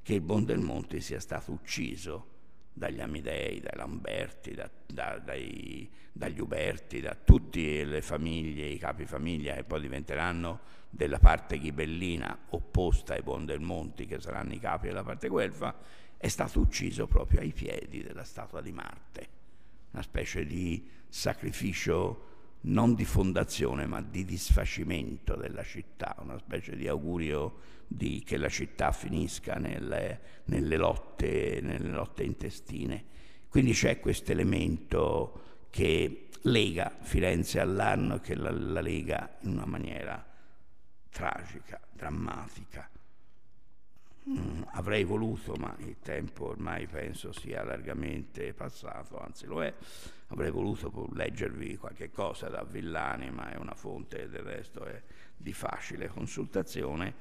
che il Bondelmonte sia stato ucciso dagli Amidei, dai Lamberti, da, da, dai, dagli Uberti, da tutte le famiglie, i capi famiglia che poi diventeranno della parte ghibellina opposta ai Bondelmonti, che saranno i capi della parte guelfa, è stato ucciso proprio ai piedi della statua di Marte, una specie di sacrificio non di fondazione ma di disfacimento della città, una specie di augurio di che la città finisca nelle, nelle, lotte, nelle lotte intestine. Quindi c'è questo elemento che lega Firenze all'anno e che la, la lega in una maniera tragica, drammatica. Mm, avrei voluto, ma il tempo ormai penso sia largamente passato, anzi lo è, avrei voluto leggervi qualche cosa da Villani, ma è una fonte del resto è di facile consultazione.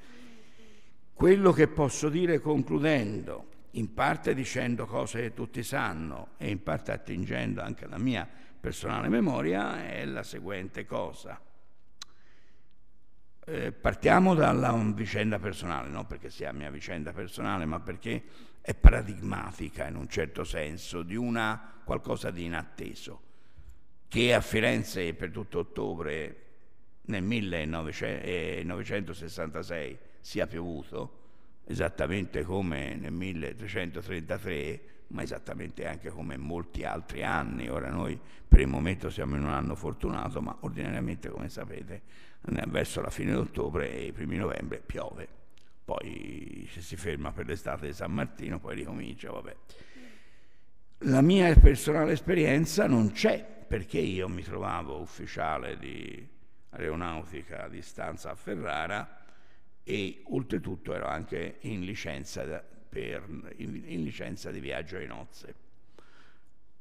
Quello che posso dire concludendo, in parte dicendo cose che tutti sanno e in parte attingendo anche alla mia personale memoria, è la seguente cosa. Eh, partiamo dalla vicenda personale, non perché sia mia vicenda personale, ma perché è paradigmatica in un certo senso di una qualcosa di inatteso che a Firenze per tutto ottobre nel 1966 sia piovuto esattamente come nel 1333 ma esattamente anche come molti altri anni ora noi per il momento siamo in un anno fortunato ma ordinariamente come sapete verso la fine di ottobre e i primi novembre piove. Poi se si ferma per l'estate di San Martino, poi ricomincia, vabbè. La mia personale esperienza non c'è, perché io mi trovavo ufficiale di aeronautica a distanza a Ferrara e oltretutto ero anche in licenza, per, in, in licenza di viaggio di nozze.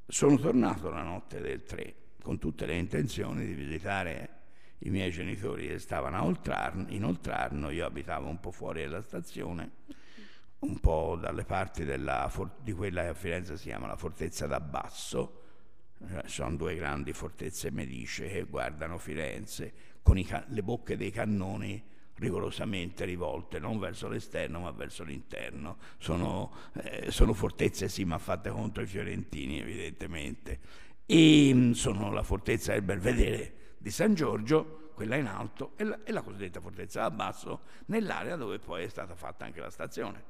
Sono tornato la notte del 3 con tutte le intenzioni di visitare i miei genitori restavano a Oltrarno, in Oltrarno, io abitavo un po' fuori dalla stazione, un po' dalle parti della, di quella che a Firenze si chiama la fortezza d'Abbasso, eh, sono due grandi fortezze medice che guardano Firenze con can- le bocche dei cannoni rigorosamente rivolte non verso l'esterno ma verso l'interno. Sono, eh, sono fortezze sì ma fatte contro i fiorentini evidentemente e mm, sono la fortezza del Belvedere di San Giorgio, quella in alto e la, e la cosiddetta fortezza a basso, nell'area dove poi è stata fatta anche la stazione.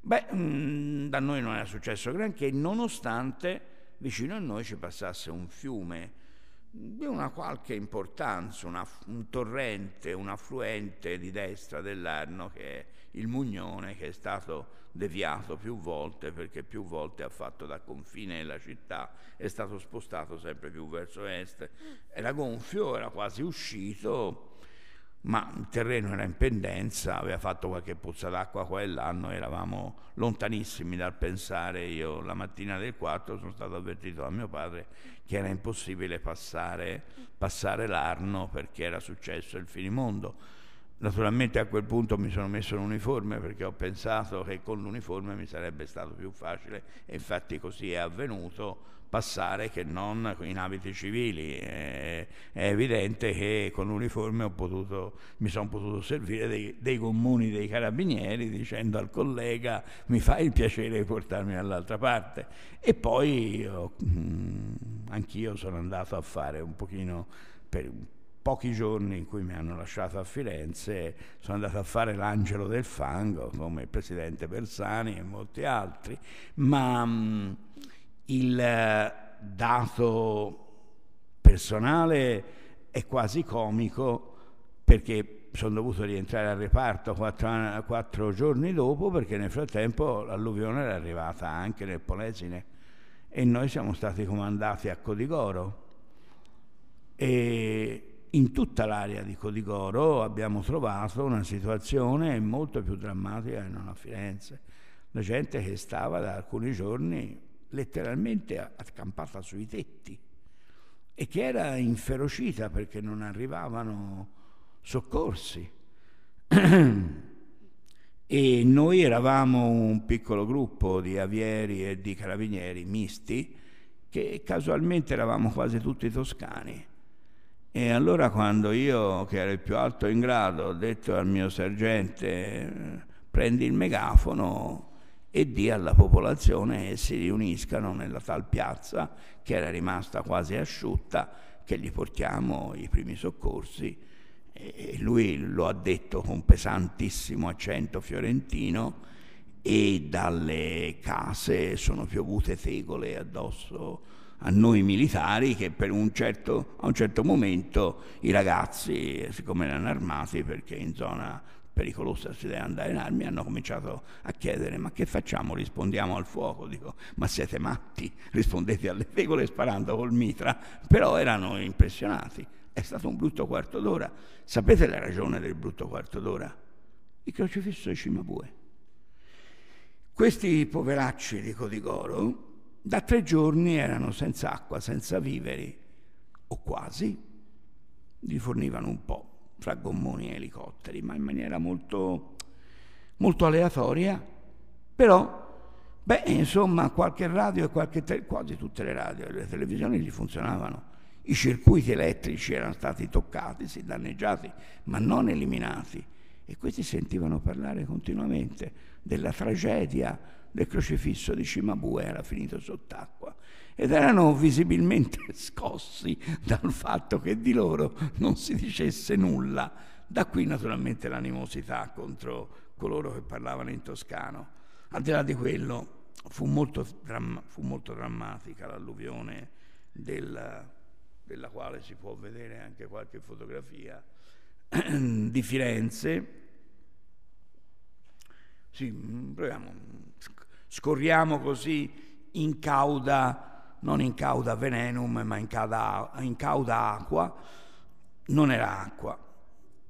Beh, mh, mm, da noi non era successo granché, nonostante vicino a noi ci passasse un fiume di una qualche importanza, una, un torrente, un affluente di destra dell'Arno che è il Mugnone che è stato deviato più volte perché più volte ha fatto da confine la città, è stato spostato sempre più verso est, era gonfio, era quasi uscito, ma il terreno era in pendenza, aveva fatto qualche pozza d'acqua qua e là, noi eravamo lontanissimi dal pensare, io la mattina del 4 sono stato avvertito da mio padre che era impossibile passare, passare l'Arno perché era successo il finimondo Naturalmente a quel punto mi sono messo l'uniforme perché ho pensato che con l'uniforme mi sarebbe stato più facile e infatti così è avvenuto passare che non in abiti civili. Eh, è, evidente che con l'uniforme potuto, mi sono potuto servire dei, dei gommoni dei carabinieri dicendo al collega mi fai il piacere di portarmi dall'altra parte. E poi io, mm, anch'io sono andato a fare un pochino per, pochi giorni in cui mi hanno lasciato a Firenze sono andato a fare l'angelo del fango come il presidente Bersani e molti altri, ma mh, mm, il eh, dato personale è quasi comico perché sono dovuto rientrare al reparto quattro, quattro giorni dopo perché nel frattempo l'alluvione era arrivata anche nel Polesine e noi siamo stati comandati a Codigoro e in tutta l'area di Codigoro abbiamo trovato una situazione molto più drammatica che non a Firenze. La gente che stava da alcuni giorni letteralmente accampata sui tetti e che era inferocita perché non arrivavano soccorsi. e noi eravamo un piccolo gruppo di avieri e di carabinieri misti che casualmente eravamo quasi tutti toscani e allora quando io, che ero il più alto in grado, ho detto al mio sergente prendi il megafono e di alla popolazione che si riuniscano nella tal piazza che era rimasta quasi asciutta, che gli portiamo i primi soccorsi. E lui lo ha detto con pesantissimo accento fiorentino e dalle case sono piovute tegole addosso a noi militari che per un certo, a un certo momento i ragazzi, siccome erano armati perché in zona pericolosa si deve andare in armi, hanno cominciato a chiedere ma che facciamo? Rispondiamo al fuoco, dico ma siete matti, rispondete alle regole sparando col mitra, però erano impressionati, è stato un brutto quarto d'ora, sapete la ragione del brutto quarto d'ora? Il crocifisso di Cimabue. Questi poveracci di Codigoro da tre giorni erano senza acqua, senza viveri, o quasi. Li fornivano un po' fra gommoni e elicotteri, ma in maniera molto, molto aleatoria. Però, beh, insomma, qualche radio e qualche te- quasi tutte le radio e le televisioni gli funzionavano. I circuiti elettrici erano stati toccati, sì, danneggiati, ma non eliminati. E questi sentivano parlare continuamente della tragedia del crocifisso di Cimabue era finito sott'acqua ed erano visibilmente scossi dal fatto che di loro non si dicesse nulla. Da qui naturalmente l'animosità contro coloro che parlavano in toscano. Al di là di quello fu molto, dramma, fu molto drammatica l'alluvione del, della quale si può vedere anche qualche fotografia di Firenze. Sì, mm, proviamo mm, Scorriamo così in cauda, non in cauda venenum, ma in cauda, in cauda acqua. Non era acqua.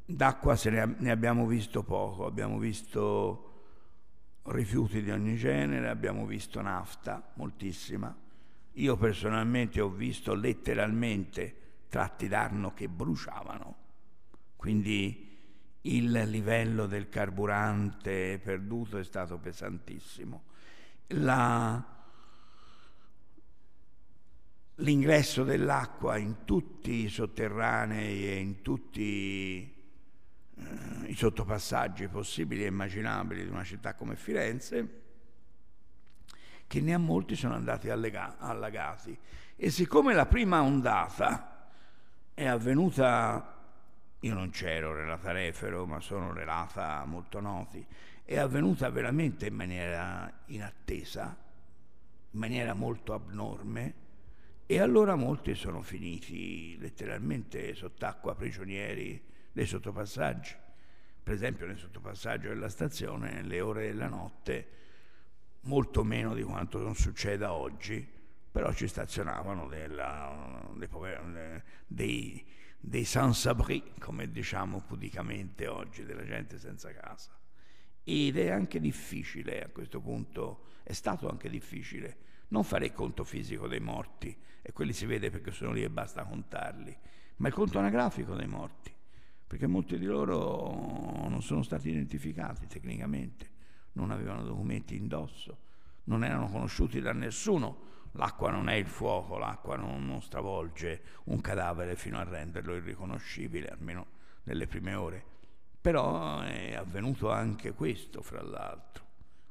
D'acqua ne, ne abbiamo visto poco, abbiamo visto rifiuti di ogni genere, abbiamo visto nafta, moltissima. Io personalmente ho visto letteralmente tratti d'arno che bruciavano. Quindi il livello del carburante perduto è stato pesantissimo la, l'ingresso dell'acqua in tutti i sotterranei e in tutti eh, i sottopassaggi possibili e immaginabili di una città come Firenze, che ne ha molti sono andati allega- allagati. E siccome la prima ondata è avvenuta, io non c'ero, relata refero, ma sono relata molto noti, è avvenuta veramente in maniera inattesa, in maniera molto abnorme e allora molti sono finiti letteralmente sott'acqua, prigionieri dei sottopassaggi. Per esempio nel sottopassaggio della stazione, nelle ore della notte, molto meno di quanto non succeda oggi, però ci stazionavano della, dei, dei, dei sans-abri, come diciamo pudicamente oggi, della gente senza casa ed è anche difficile a questo punto, è stato anche difficile non fare il conto fisico dei morti, e quelli si vede perché sono lì e basta contarli, ma il conto anagrafico dei morti, perché molti di loro non sono stati identificati tecnicamente, non avevano documenti indosso, non erano conosciuti da nessuno. L'acqua non è il fuoco, l'acqua non, non stravolge un cadavere fino a renderlo irriconoscibile, almeno nelle prime ore. Però eh, è avvenuto anche questo, fra l'altro,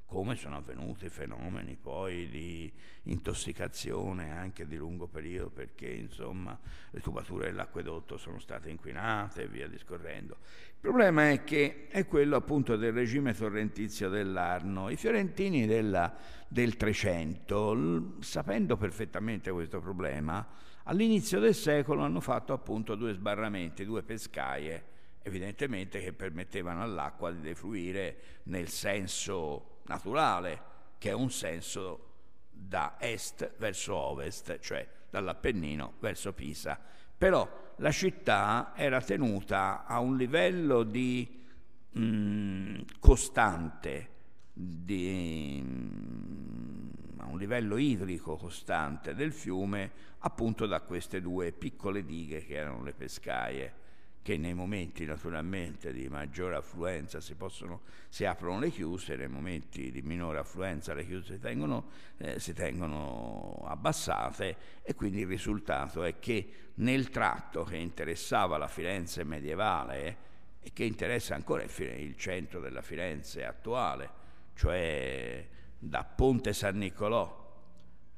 come sono avvenuti fenomeni poi di intossicazione anche di lungo periodo, perché insomma le tubature dell'acquedotto sono state inquinate e via discorrendo. Il problema è che è quello appunto del regime torrentizio dell'Arno. I fiorentini della, del 300, sapendo perfettamente questo problema, all'inizio del secolo hanno fatto appunto due sbarramenti, due pescaie evidentemente che permettevano all'acqua di defluire nel senso naturale, che è un senso da est verso ovest, cioè dall'Appennino verso Pisa. Però la città era tenuta a un livello di mh, mm, costante, di, mh, mm, a un livello idrico costante del fiume, appunto da queste due piccole dighe che erano le pescaie che nei momenti naturalmente di maggiore affluenza si, possono, si aprono le chiuse, nei momenti di minore affluenza le chiuse si tengono, eh, si tengono abbassate e quindi il risultato è che nel tratto che interessava la Firenze medievale eh, e che interessa ancora il centro della Firenze attuale, cioè da Ponte San Nicolò,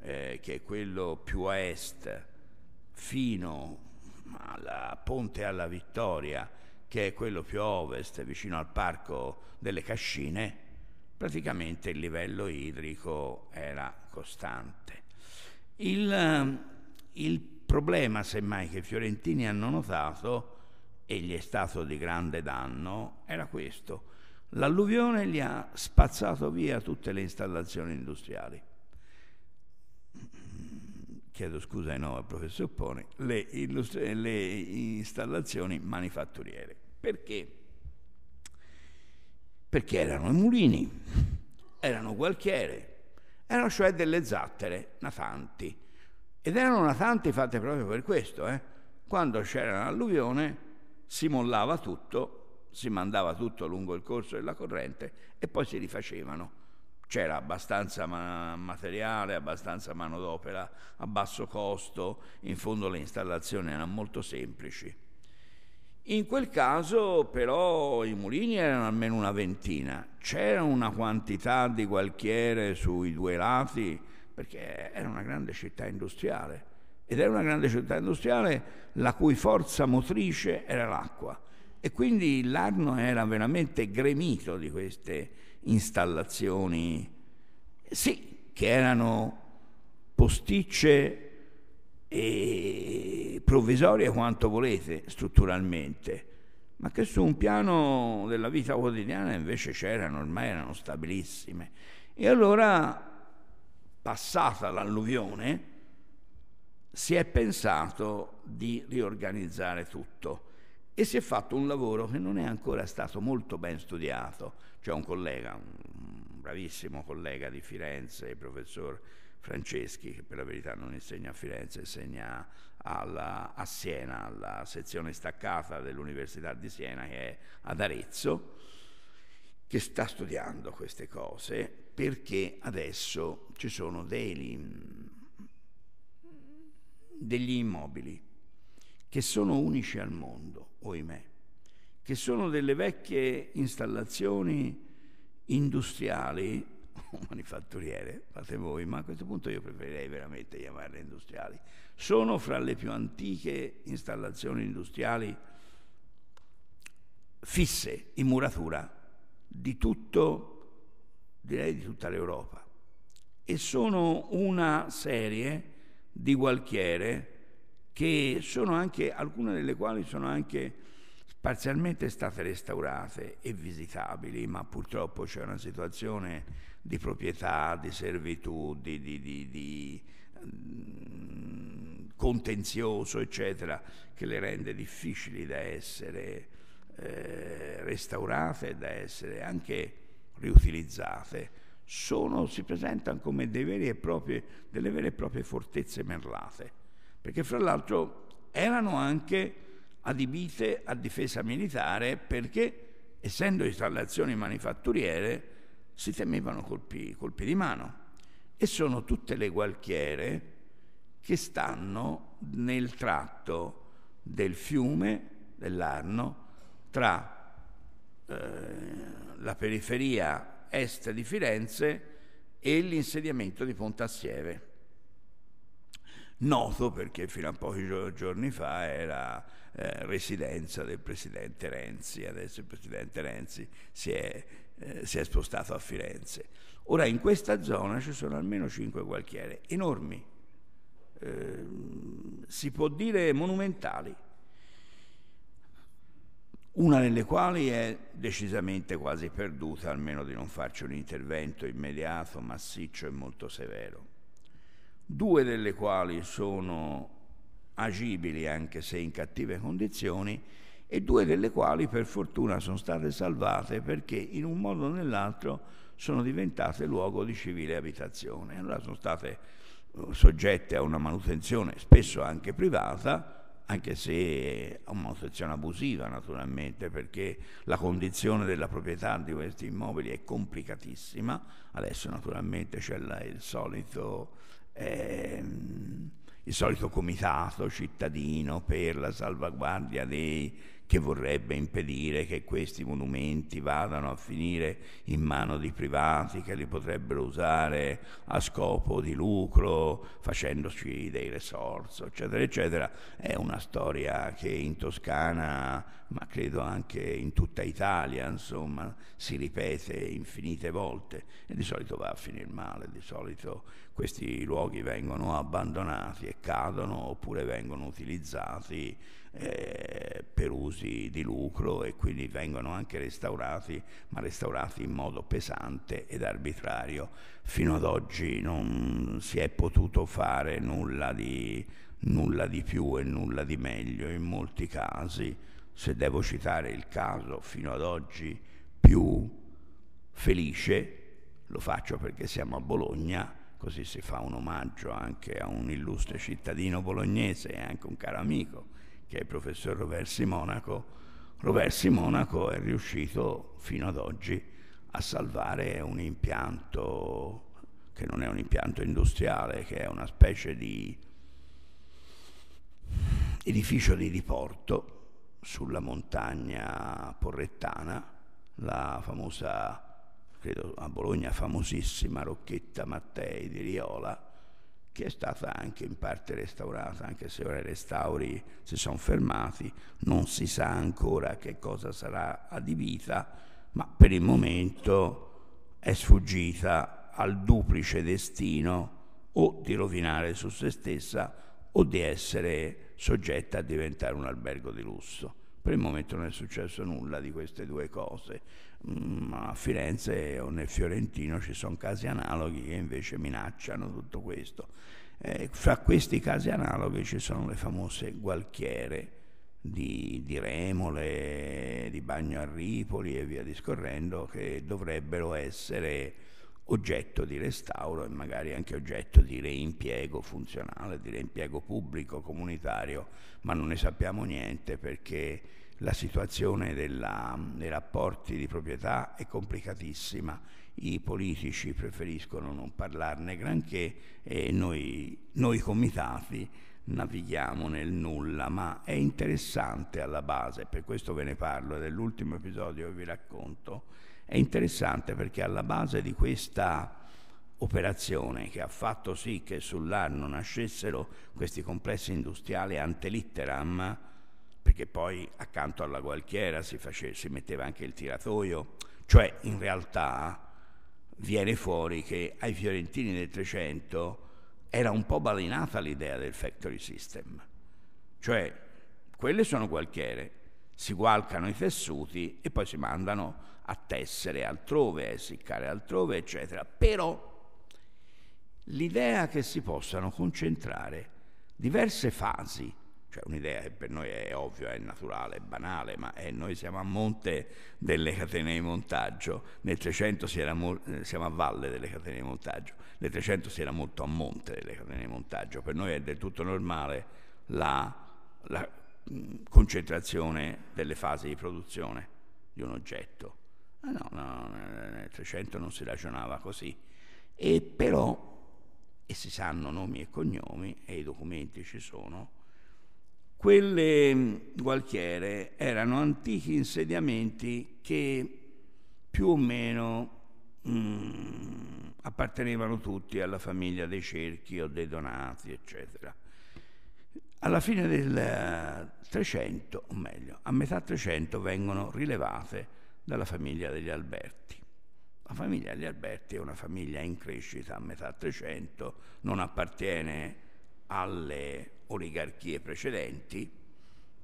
eh, che è quello più a est, fino ma la Ponte alla Vittoria, che è quello più a ovest, vicino al Parco delle Cascine, praticamente il livello idrico era costante. Il, eh, il problema, semmai, che i fiorentini hanno notato e gli è stato di grande danno era questo. L'alluvione gli ha spazzato via tutte le installazioni industriali chiedo scusa di nuovo al professor Pone, le, illustre, le installazioni manifatturiere. Perché? Perché erano i mulini, erano gualchiere, erano cioè delle zattere natanti. Ed erano natanti fatte proprio per questo. Eh? Quando c'era un'alluvione si mollava tutto, si mandava tutto lungo il corso della corrente e poi si rifacevano c'era abbastanza ma- materiale, abbastanza manodopera a basso costo, in fondo le installazioni erano molto semplici. In quel caso però i mulini erano almeno una ventina, c'era una quantità di gualchiere sui due lati perché era una grande città industriale ed era una grande città industriale la cui forza motrice era l'acqua e quindi l'Arno era veramente gremito di queste installazioni, sì, che erano posticce e provvisorie quanto volete strutturalmente, ma che su un piano della vita quotidiana invece c'erano, ormai erano stabilissime. E allora, passata l'alluvione, si è pensato di riorganizzare tutto e si è fatto un lavoro che non è ancora stato molto ben studiato c'è un collega, un bravissimo collega di Firenze, il professor Franceschi, che per la verità non insegna a Firenze, insegna alla, a Siena, alla sezione staccata dell'Università di Siena che è ad Arezzo, che sta studiando queste cose perché adesso ci sono dei, degli immobili che sono unici al mondo, oimè che sono delle vecchie installazioni industriali manifatturiere, fate voi, ma a questo punto io preferirei veramente chiamarle industriali, sono fra le più antiche installazioni industriali fisse in muratura di tutto, direi di tutta l'Europa. E sono una serie di gualchiere che sono anche, alcune delle quali sono anche parzialmente state restaurate e visitabili, ma purtroppo c'è una situazione di proprietà, di servitù, di, di, di, di mh, mm, contenzioso, eccetera, che le rende difficili da essere eh, restaurate e da essere anche riutilizzate. Sono, si presentano come proprie, delle vere e proprie fortezze merlate, perché fra l'altro erano anche adibite a difesa militare perché, essendo installazioni manifatturiere, si temevano colpi, colpi di mano. E sono tutte le gualchiere che stanno nel tratto del fiume, dell'Arno, tra eh, la periferia est di Firenze e l'insediamento di Pontassieve, noto perché fino a pochi giorni fa era eh, residenza del presidente Renzi, adesso il presidente Renzi si è, eh, si è spostato a Firenze. Ora in questa zona ci sono almeno cinque quartiere enormi, eh, si può dire monumentali, una delle quali è decisamente quasi perduta, almeno di non farci un intervento immediato, massiccio e molto severo. Due delle quali sono agibili anche se in cattive condizioni e due delle quali per fortuna sono state salvate perché in un modo o nell'altro sono diventate luogo di civile abitazione. Allora sono state eh, soggette a una manutenzione spesso anche privata, anche se a una manutenzione abusiva naturalmente, perché la condizione della proprietà di questi immobili è complicatissima. Adesso naturalmente c'è il solito... Ehm, il solito comitato cittadino per la salvaguardia dei che vorrebbe impedire che questi monumenti vadano a finire in mano di privati che li potrebbero usare a scopo di lucro, facendoci dei risorsi, eccetera, eccetera. È una storia che in Toscana, ma credo anche in tutta Italia, insomma, si ripete infinite volte e di solito va a finire male, di solito questi luoghi vengono abbandonati e cadono oppure vengono utilizzati eh, per usi di lucro e quindi vengono anche restaurati, ma restaurati in modo pesante ed arbitrario. Fino ad oggi non si è potuto fare nulla di, nulla di più e nulla di meglio in molti casi. Se devo citare il caso fino ad oggi più felice, lo faccio perché siamo a Bologna, così si fa un omaggio anche a un illustre cittadino bolognese e anche un caro amico, che è il professor Roversi Monaco, Roversi Monaco è riuscito fino ad oggi a salvare un impianto che non è un impianto industriale, che è una specie di edificio di riporto sulla montagna porrettana, la famosa, credo a Bologna famosissima Rocchetta Mattei di Riola, che è stata anche in parte restaurata, anche se ora i restauri si sono fermati, non si sa ancora che cosa sarà adibita, ma per il momento è sfuggita al duplice destino o di rovinare su se stessa o di essere soggetta a diventare un albergo di lusso. Per il momento non è successo nulla di queste due cose. Mm, a Firenze o nel Fiorentino ci sono casi analoghi che invece minacciano tutto questo. E fra questi casi analoghi ci sono le famose gualchiere di, di Remole, di Bagno a Ripoli e via discorrendo, che dovrebbero essere oggetto di restauro e magari anche oggetto di reimpiego funzionale, di reimpiego pubblico, comunitario, ma non ne sappiamo niente perché la situazione della, dei rapporti di proprietà è complicatissima, i politici preferiscono non parlarne granché e noi, noi comitati navighiamo nel nulla, ma è interessante alla base, per questo ve ne parlo ed è l'ultimo episodio che vi racconto, è interessante perché alla base di questa operazione che ha fatto sì che sull'anno nascessero questi complessi industriali antelitteram, perché poi accanto alla gualchiera si, face, si metteva anche il tiratoio, cioè in realtà viene fuori che ai fiorentini del 300 era un po' balinata l'idea del factory system, cioè quelle sono gualchiere, si gualcano i tessuti e poi si mandano a tessere altrove, a essiccare altrove, eccetera. Però l'idea che si possano concentrare diverse fasi cioè un'idea che per noi è ovvia, è naturale, è banale, ma è, eh, noi siamo a monte delle catene di montaggio, nel 300 si mo- eh, siamo a valle delle catene di montaggio, nel 300 si era molto a monte delle catene di montaggio, per noi è del tutto normale la, la mh, concentrazione delle fasi di produzione di un oggetto. Ah, no, no, eh, nel 300 non si ragionava così. E però, e si sanno nomi e cognomi, e i documenti ci sono, quelle mm, gualchiere erano antichi insediamenti che più o meno mh, mm, appartenevano tutti alla famiglia dei Cerchi o dei Donati, eccetera. Alla fine del 300, eh, o meglio, a metà 300 vengono rilevate dalla famiglia degli Alberti. La famiglia degli Alberti è una famiglia in crescita a metà 300, non appartiene alle oligarchie precedenti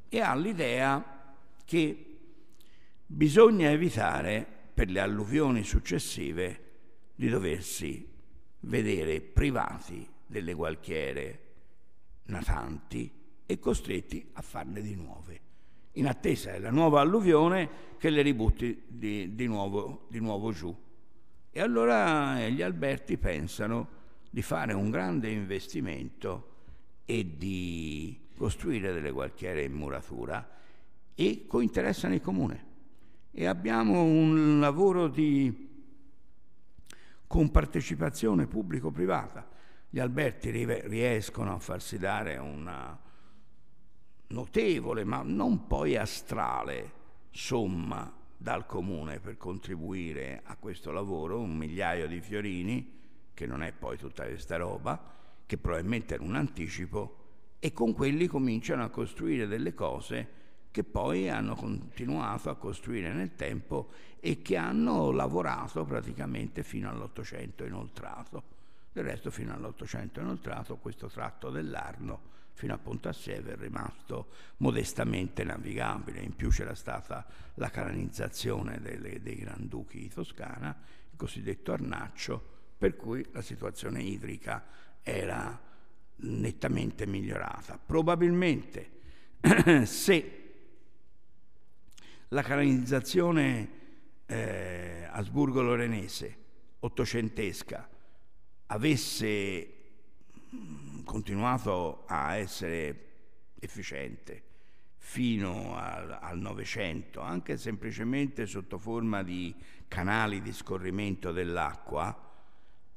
e ha l'idea che bisogna evitare per le alluvioni successive di doversi vedere privati delle gualchiere natanti e costretti a farne di nuove, in attesa della nuova alluvione che le ributti di, di, nuovo, di nuovo giù. E allora gli Alberti pensano di fare un grande investimento e di costruire delle quartiere in muratura e cointeressano il comune. E abbiamo un lavoro di compartecipazione pubblico-privata. Gli Alberti riescono a farsi dare una notevole, ma non poi astrale, somma dal comune per contribuire a questo lavoro, un migliaio di fiorini, che non è poi tutta questa roba, che probabilmente era un anticipo, e con quelli cominciano a costruire delle cose che poi hanno continuato a costruire nel tempo e che hanno lavorato praticamente fino all'Ottocento inoltrato. Del resto fino all'Ottocento inoltrato questo tratto dell'Arno fino a Ponta Seve è rimasto modestamente navigabile, in più c'era stata la canalizzazione delle, dei Granduchi di Toscana, il cosiddetto Arnaccio, per cui la situazione idrica era nettamente migliorata. Probabilmente se la canalizzazione eh, asburgo-lorenese ottocentesca avesse mm, continuato a essere efficiente fino al, al Novecento, anche semplicemente sotto forma di canali di scorrimento dell'acqua,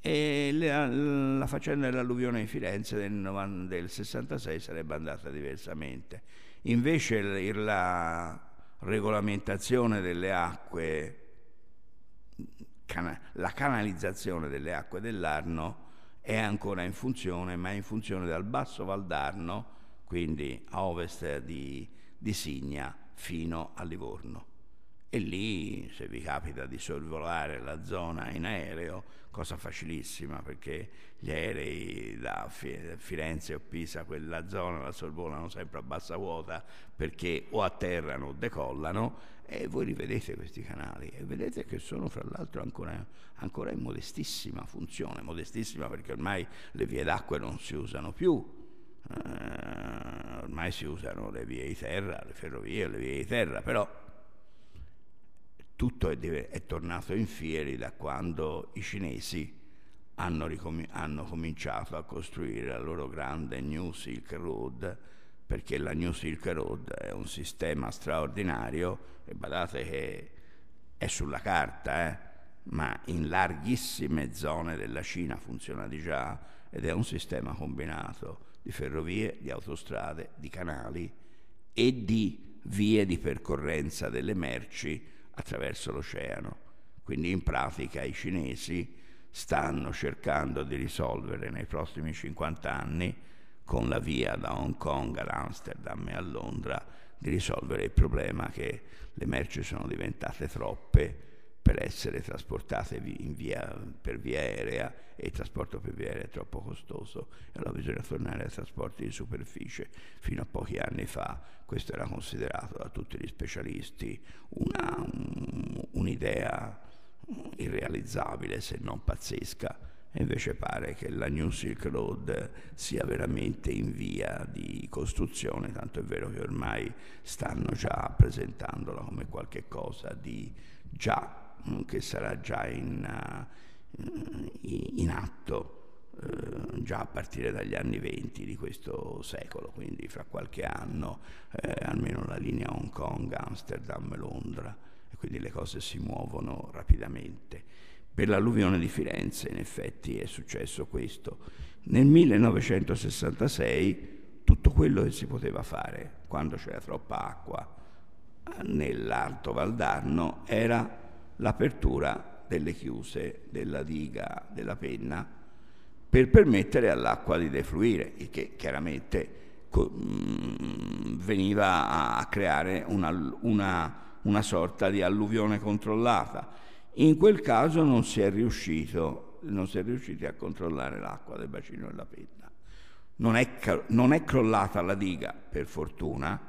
e la, la faccenda dell'alluvione di Firenze del, 90, del 66 sarebbe andata diversamente. Invece il, la regolamentazione delle acque, cana, la canalizzazione delle acque dell'Arno è ancora in funzione, ma è in funzione dal basso Valdarno, quindi a ovest di, di Signa, fino a Livorno. E lì, se vi capita di sorvolare la zona in aereo, cosa facilissima perché gli aerei da Firenze o Pisa, quella zona, la sorvolano sempre a bassa quota perché o atterrano o decollano e voi rivedete questi canali e vedete che sono fra l'altro ancora, ancora in modestissima funzione, modestissima perché ormai le vie d'acqua non si usano più, Uh, ormai si usano le vie di terra, le ferrovie, le vie di terra, però tutto è, è, tornato in fieri da quando i cinesi hanno, hanno, cominciato a costruire la loro grande New Silk Road, perché la New Silk Road è un sistema straordinario e badate che è sulla carta, eh, ma in larghissime zone della Cina funziona di già ed è un sistema combinato di ferrovie, di autostrade, di canali e di vie di percorrenza delle merci attraverso l'oceano. Quindi in pratica i cinesi stanno cercando di risolvere nei prossimi 50 anni, con la via da Hong Kong ad Amsterdam e a Londra, di risolvere il problema che le merci sono diventate troppe per essere trasportate via, per via aerea e il trasporto per via aerea è troppo costoso allora bisogna tornare ai trasporti di superficie. Fino a pochi anni fa questo era considerato da tutti gli specialisti una, un'idea irrealizzabile se non pazzesca e invece pare che la New Silk Road sia veramente in via di costruzione, tanto è vero che ormai stanno già presentandola come qualcosa di già che sarà già in, eh, in atto eh, già a partire dagli anni 20 di questo secolo, quindi fra qualche anno eh, almeno la linea Hong Kong, Amsterdam, Londra, e quindi le cose si muovono rapidamente. Per l'alluvione di Firenze in effetti è successo questo. Nel 1966 tutto quello che si poteva fare quando c'era troppa acqua nell'Alto Valdarno era l'apertura delle chiuse della diga della penna per permettere all'acqua di defluire, il che chiaramente mm, veniva a creare una, una, una sorta di alluvione controllata. In quel caso non si è riuscito, non si è riusciti a controllare l'acqua del bacino della penna. Non è, non è crollata la diga, per fortuna,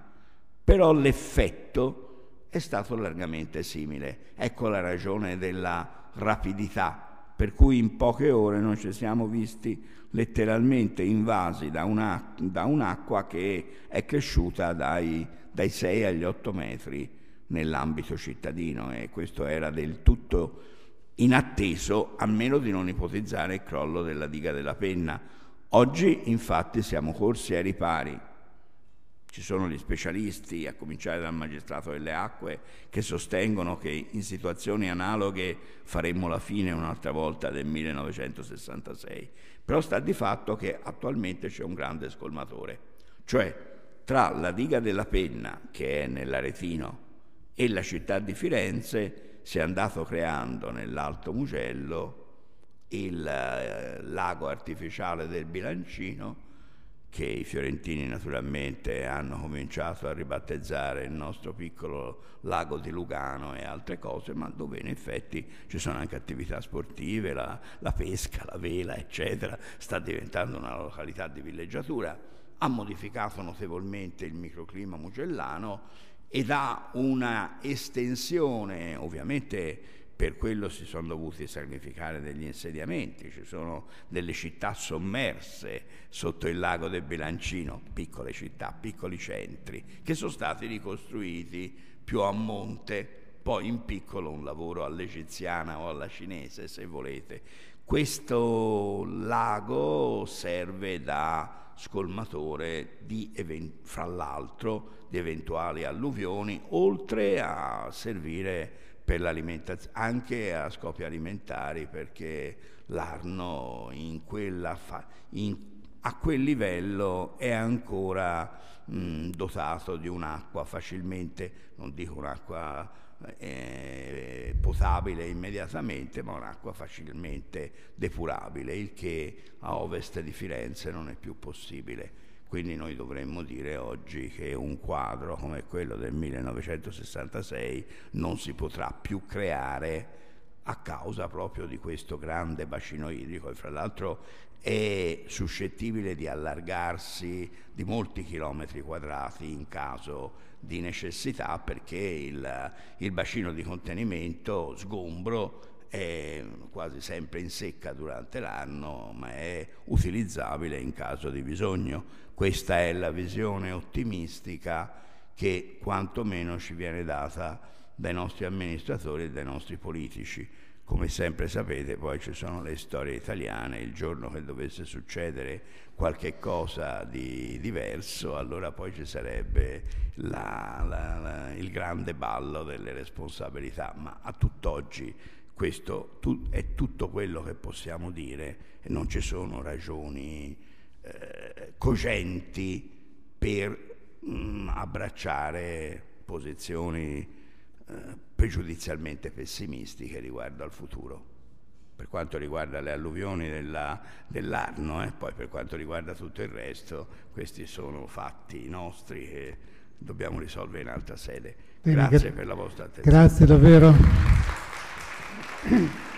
però l'effetto è stato largamente simile. Ecco la ragione della rapidità, per cui in poche ore non ci siamo visti letteralmente invasi da, una, da un'acqua che è cresciuta dai, dai 6 agli 8 metri nell'ambito cittadino e questo era del tutto inatteso, a meno di non ipotizzare il crollo della diga della penna. Oggi infatti siamo corsi ai ripari ci sono gli specialisti, a cominciare dal magistrato delle acque, che sostengono che in situazioni analoghe faremmo la fine un'altra volta del 1966. Però sta di fatto che attualmente c'è un grande scolmatore, cioè tra la diga della penna, che è nell'Aretino, e la città di Firenze si è andato creando nell'Alto Mugello il eh, lago artificiale del Bilancino che i fiorentini naturalmente hanno cominciato a ribattezzare il nostro piccolo lago di Lugano e altre cose, ma dove in effetti ci sono anche attività sportive, la, la pesca, la vela, eccetera, sta diventando una località di villeggiatura, ha modificato notevolmente il microclima mugellano ed ha una estensione ovviamente per quello si sono dovuti sacrificare degli insediamenti, ci sono delle città sommerse sotto il lago del Bilancino, piccole città, piccoli centri, che sono stati ricostruiti più a monte, poi in piccolo un lavoro all'egiziana o alla cinese se volete. Questo lago serve da scolmatore di, fra l'altro di eventuali alluvioni, oltre a servire per l'alimentazione, anche a scopi alimentari, perché l'arno in quella fa- in- a quel livello è ancora mh, dotato di un'acqua facilmente, non dico un'acqua eh, potabile immediatamente, ma un'acqua facilmente depurabile, il che a ovest di Firenze non è più possibile quindi noi dovremmo dire oggi che un quadro come quello del 1966 non si potrà più creare a causa proprio di questo grande bacino idrico e fra l'altro è suscettibile di allargarsi di molti chilometri quadrati in caso di necessità perché il, il bacino di contenimento sgombro è quasi sempre in secca durante l'anno ma è utilizzabile in caso di bisogno questa è la visione ottimistica che quantomeno ci viene data dai nostri amministratori e dai nostri politici. Come sempre sapete poi ci sono le storie italiane, il giorno che dovesse succedere qualche cosa di diverso, allora poi ci sarebbe la, la, la, il grande ballo delle responsabilità, ma a tutt'oggi questo è tutto quello che possiamo dire e non ci sono ragioni eh, cogenti per mh, mm, abbracciare posizioni eh, pregiudizialmente pessimistiche riguardo al futuro per quanto riguarda le alluvioni della, dell'Arno e eh, poi per quanto riguarda tutto il resto, questi sono fatti nostri che dobbiamo risolvere in altra sede. Bene, grazie gra- per la vostra attenzione. Grazie davvero.